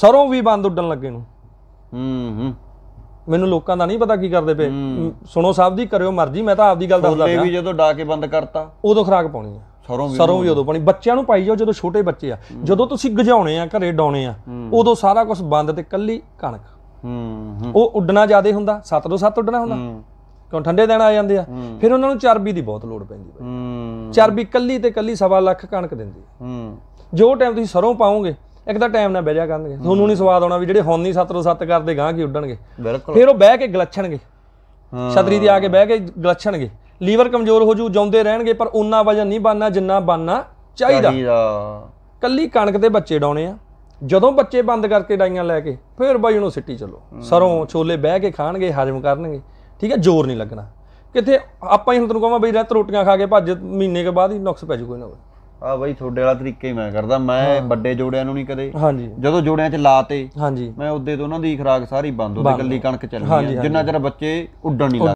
ਸਰੋਂ ਵੀ ਬੰਦ ਉੱਡਣ ਲੱਗੇ ਨੂੰ ਹੂੰ ਹੂੰ ਮੈਨੂੰ ਲੋਕਾਂ ਦਾ ਨਹੀਂ ਪਤਾ ਕੀ ਕਰਦੇ ਪਏ ਸੁਣੋ ਸਾਹਿਬ ਦੀ ਕਰਿਓ ਮਰਜ਼ੀ ਮੈਂ ਤਾਂ ਆਪਦੀ ਗੱਲ ਦੱਸਦਾ ਪਿਆ ਵੀ ਜਦੋਂ ਡਾ ਕੇ ਬੰਦ ਕਰਤਾ ਉਦੋਂ ਖਰਾਕ ਪਾਉਣੀ ਹੈ ਸਰੋਂ ਵੀ ਸਰੋਂ ਵੀ ਉਦੋਂ ਪਾਣੀ ਬੱਚਿਆਂ ਨੂੰ ਪਾਈ ਜਾਓ ਜਦੋਂ ਛੋਟੇ ਬੱਚੇ ਆ ਜਦੋਂ ਤੁਸੀਂ ਗਜਾਉਣੇ ਆ ਘਰੇ ਡਾਉਣੇ ਆ ਉਦੋਂ ਸਾਰਾ ਕੁਝ ਬੰਦ ਤੇ ਕੱਲੀ ਕਣਕ ਹੂੰ ਹੂੰ ਉਹ ਉੱਡਣਾ ਜ਼ਿਆਦਾ ਹੁੰਦਾ ਸੱਤ ਤੋਂ ਸੱਤ ਉੱਡਣਾ ਹੁੰਦਾ ਕਿਉਂ ਠੰਡੇ ਦਿਨ ਆ ਜਾਂਦੇ ਆ ਫਿਰ ਉਹਨਾਂ ਨੂੰ ਚਰਬੀ ਦੀ ਬਹੁਤ ਲੋੜ ਪੈਂਦੀ ਹੂੰ ਚਰਬੀ ਕੱਲੀ ਤੇ ਕੱਲੀ ਸਵਾ ਲੱਖ ਕਣਕ ਦਿੰਦੀ ਹੂੰ ਜੋ ਟਾਈਮ ਤੁਸੀਂ ਸਰੋਂ ਪਾਉਂਗੇ ਇੱਕ ਤਾਂ ਟਾਈਮ ਨਾਲ ਬਹਿ ਜਾ ਕਰਨਗੇ ਤੁਹਾਨੂੰ ਨਹੀਂ ਸਵਾਦ ਆਉਣਾ ਵੀ ਜਿਹੜੇ ਹੁਣ ਨਹੀਂ 7 ਸੱਤ ਕਰਦੇ ਗਾਂ ਕੀ ਉੱਡਣਗੇ ਬਿਲਕੁਲ ਫਿਰ ਉਹ ਬਹਿ ਕੇ ਗਲਛਣਗੇ ਛਤਰੀ ਦੀ ਆ ਕੇ ਬਹਿ ਕੇ ਗਲਛਣਗੇ ਲੀਵਰ ਕਮਜ਼ੋਰ ਹੋ ਜੂ ਜਾਉਂਦੇ ਰਹਿਣਗੇ ਪਰ ਉਹਨਾਂ ਵਜਨ ਨਹੀਂ ਬੰਨਣਾ ਜਿੰਨਾ ਬੰਨਣਾ ਚਾਹੀਦਾ ਕੱਲੀ ਕਣਕ ਦੇ ਬੱਚੇ ਡਾਉਣੇ ਆ ਜਦੋਂ ਬੱਚੇ ਬੰਦ ਕਰਕੇ ਡਾਈਆਂ ਲੈ ਕੇ ਫਿਰ ਬਾਈ ਉਹਨੂੰ ਸਿੱਟੀ ਚੱਲੋ ਸਰੋਂ ਛੋਲੇ ਬਹਿ ਕੇ ਖਾਣਗੇ ਹਜਮ ਕਰਨਗੇ ਠੀਕ ਹੈ ਜ਼ੋਰ ਨਹੀਂ ਲੱਗਣਾ ਕਿਤੇ ਆਪਾਂ ਹੀ ਹੁਣ ਤੈਨੂੰ ਕਹਾਂ ਬਈ ਰਤ ਰੋਟੀਆਂ ਖਾ ਕੇ ਭੱਜ ਮਹੀਨੇ ਕੇ ਬਾਅਦ ਹੀ ਨੁਕਸ ਪੈ ਜੂ ਕੋਈ ਨਾ ਕੋਈ ਆ ਬਈ ਤੁਹਾਡੇ ਵਾਲਾ ਤਰੀਕਾ ਹੀ ਮੈਂ ਕਰਦਾ ਮੈਂ ਵੱਡੇ ਜੋੜਿਆਂ ਨੂੰ ਨਹੀਂ ਕਦੇ ਜਦੋਂ ਜੋੜਿਆਂ 'ਚ ਲਾਤੇ ਮੈਂ ਉਦੋਂ ਤੋਂ ਉਹਨਾਂ ਦੀ ਖਰਾਕ ਸਾਰੀ ਬੰਦ ਉਹਦੇ ਕੱਲੀ ਕਣਕ ਚੱਲਦੀ ਆ ਜਿੰਨਾ ਚਿਰ ਬੱਚੇ ਉੱਡਣ ਨਹੀਂ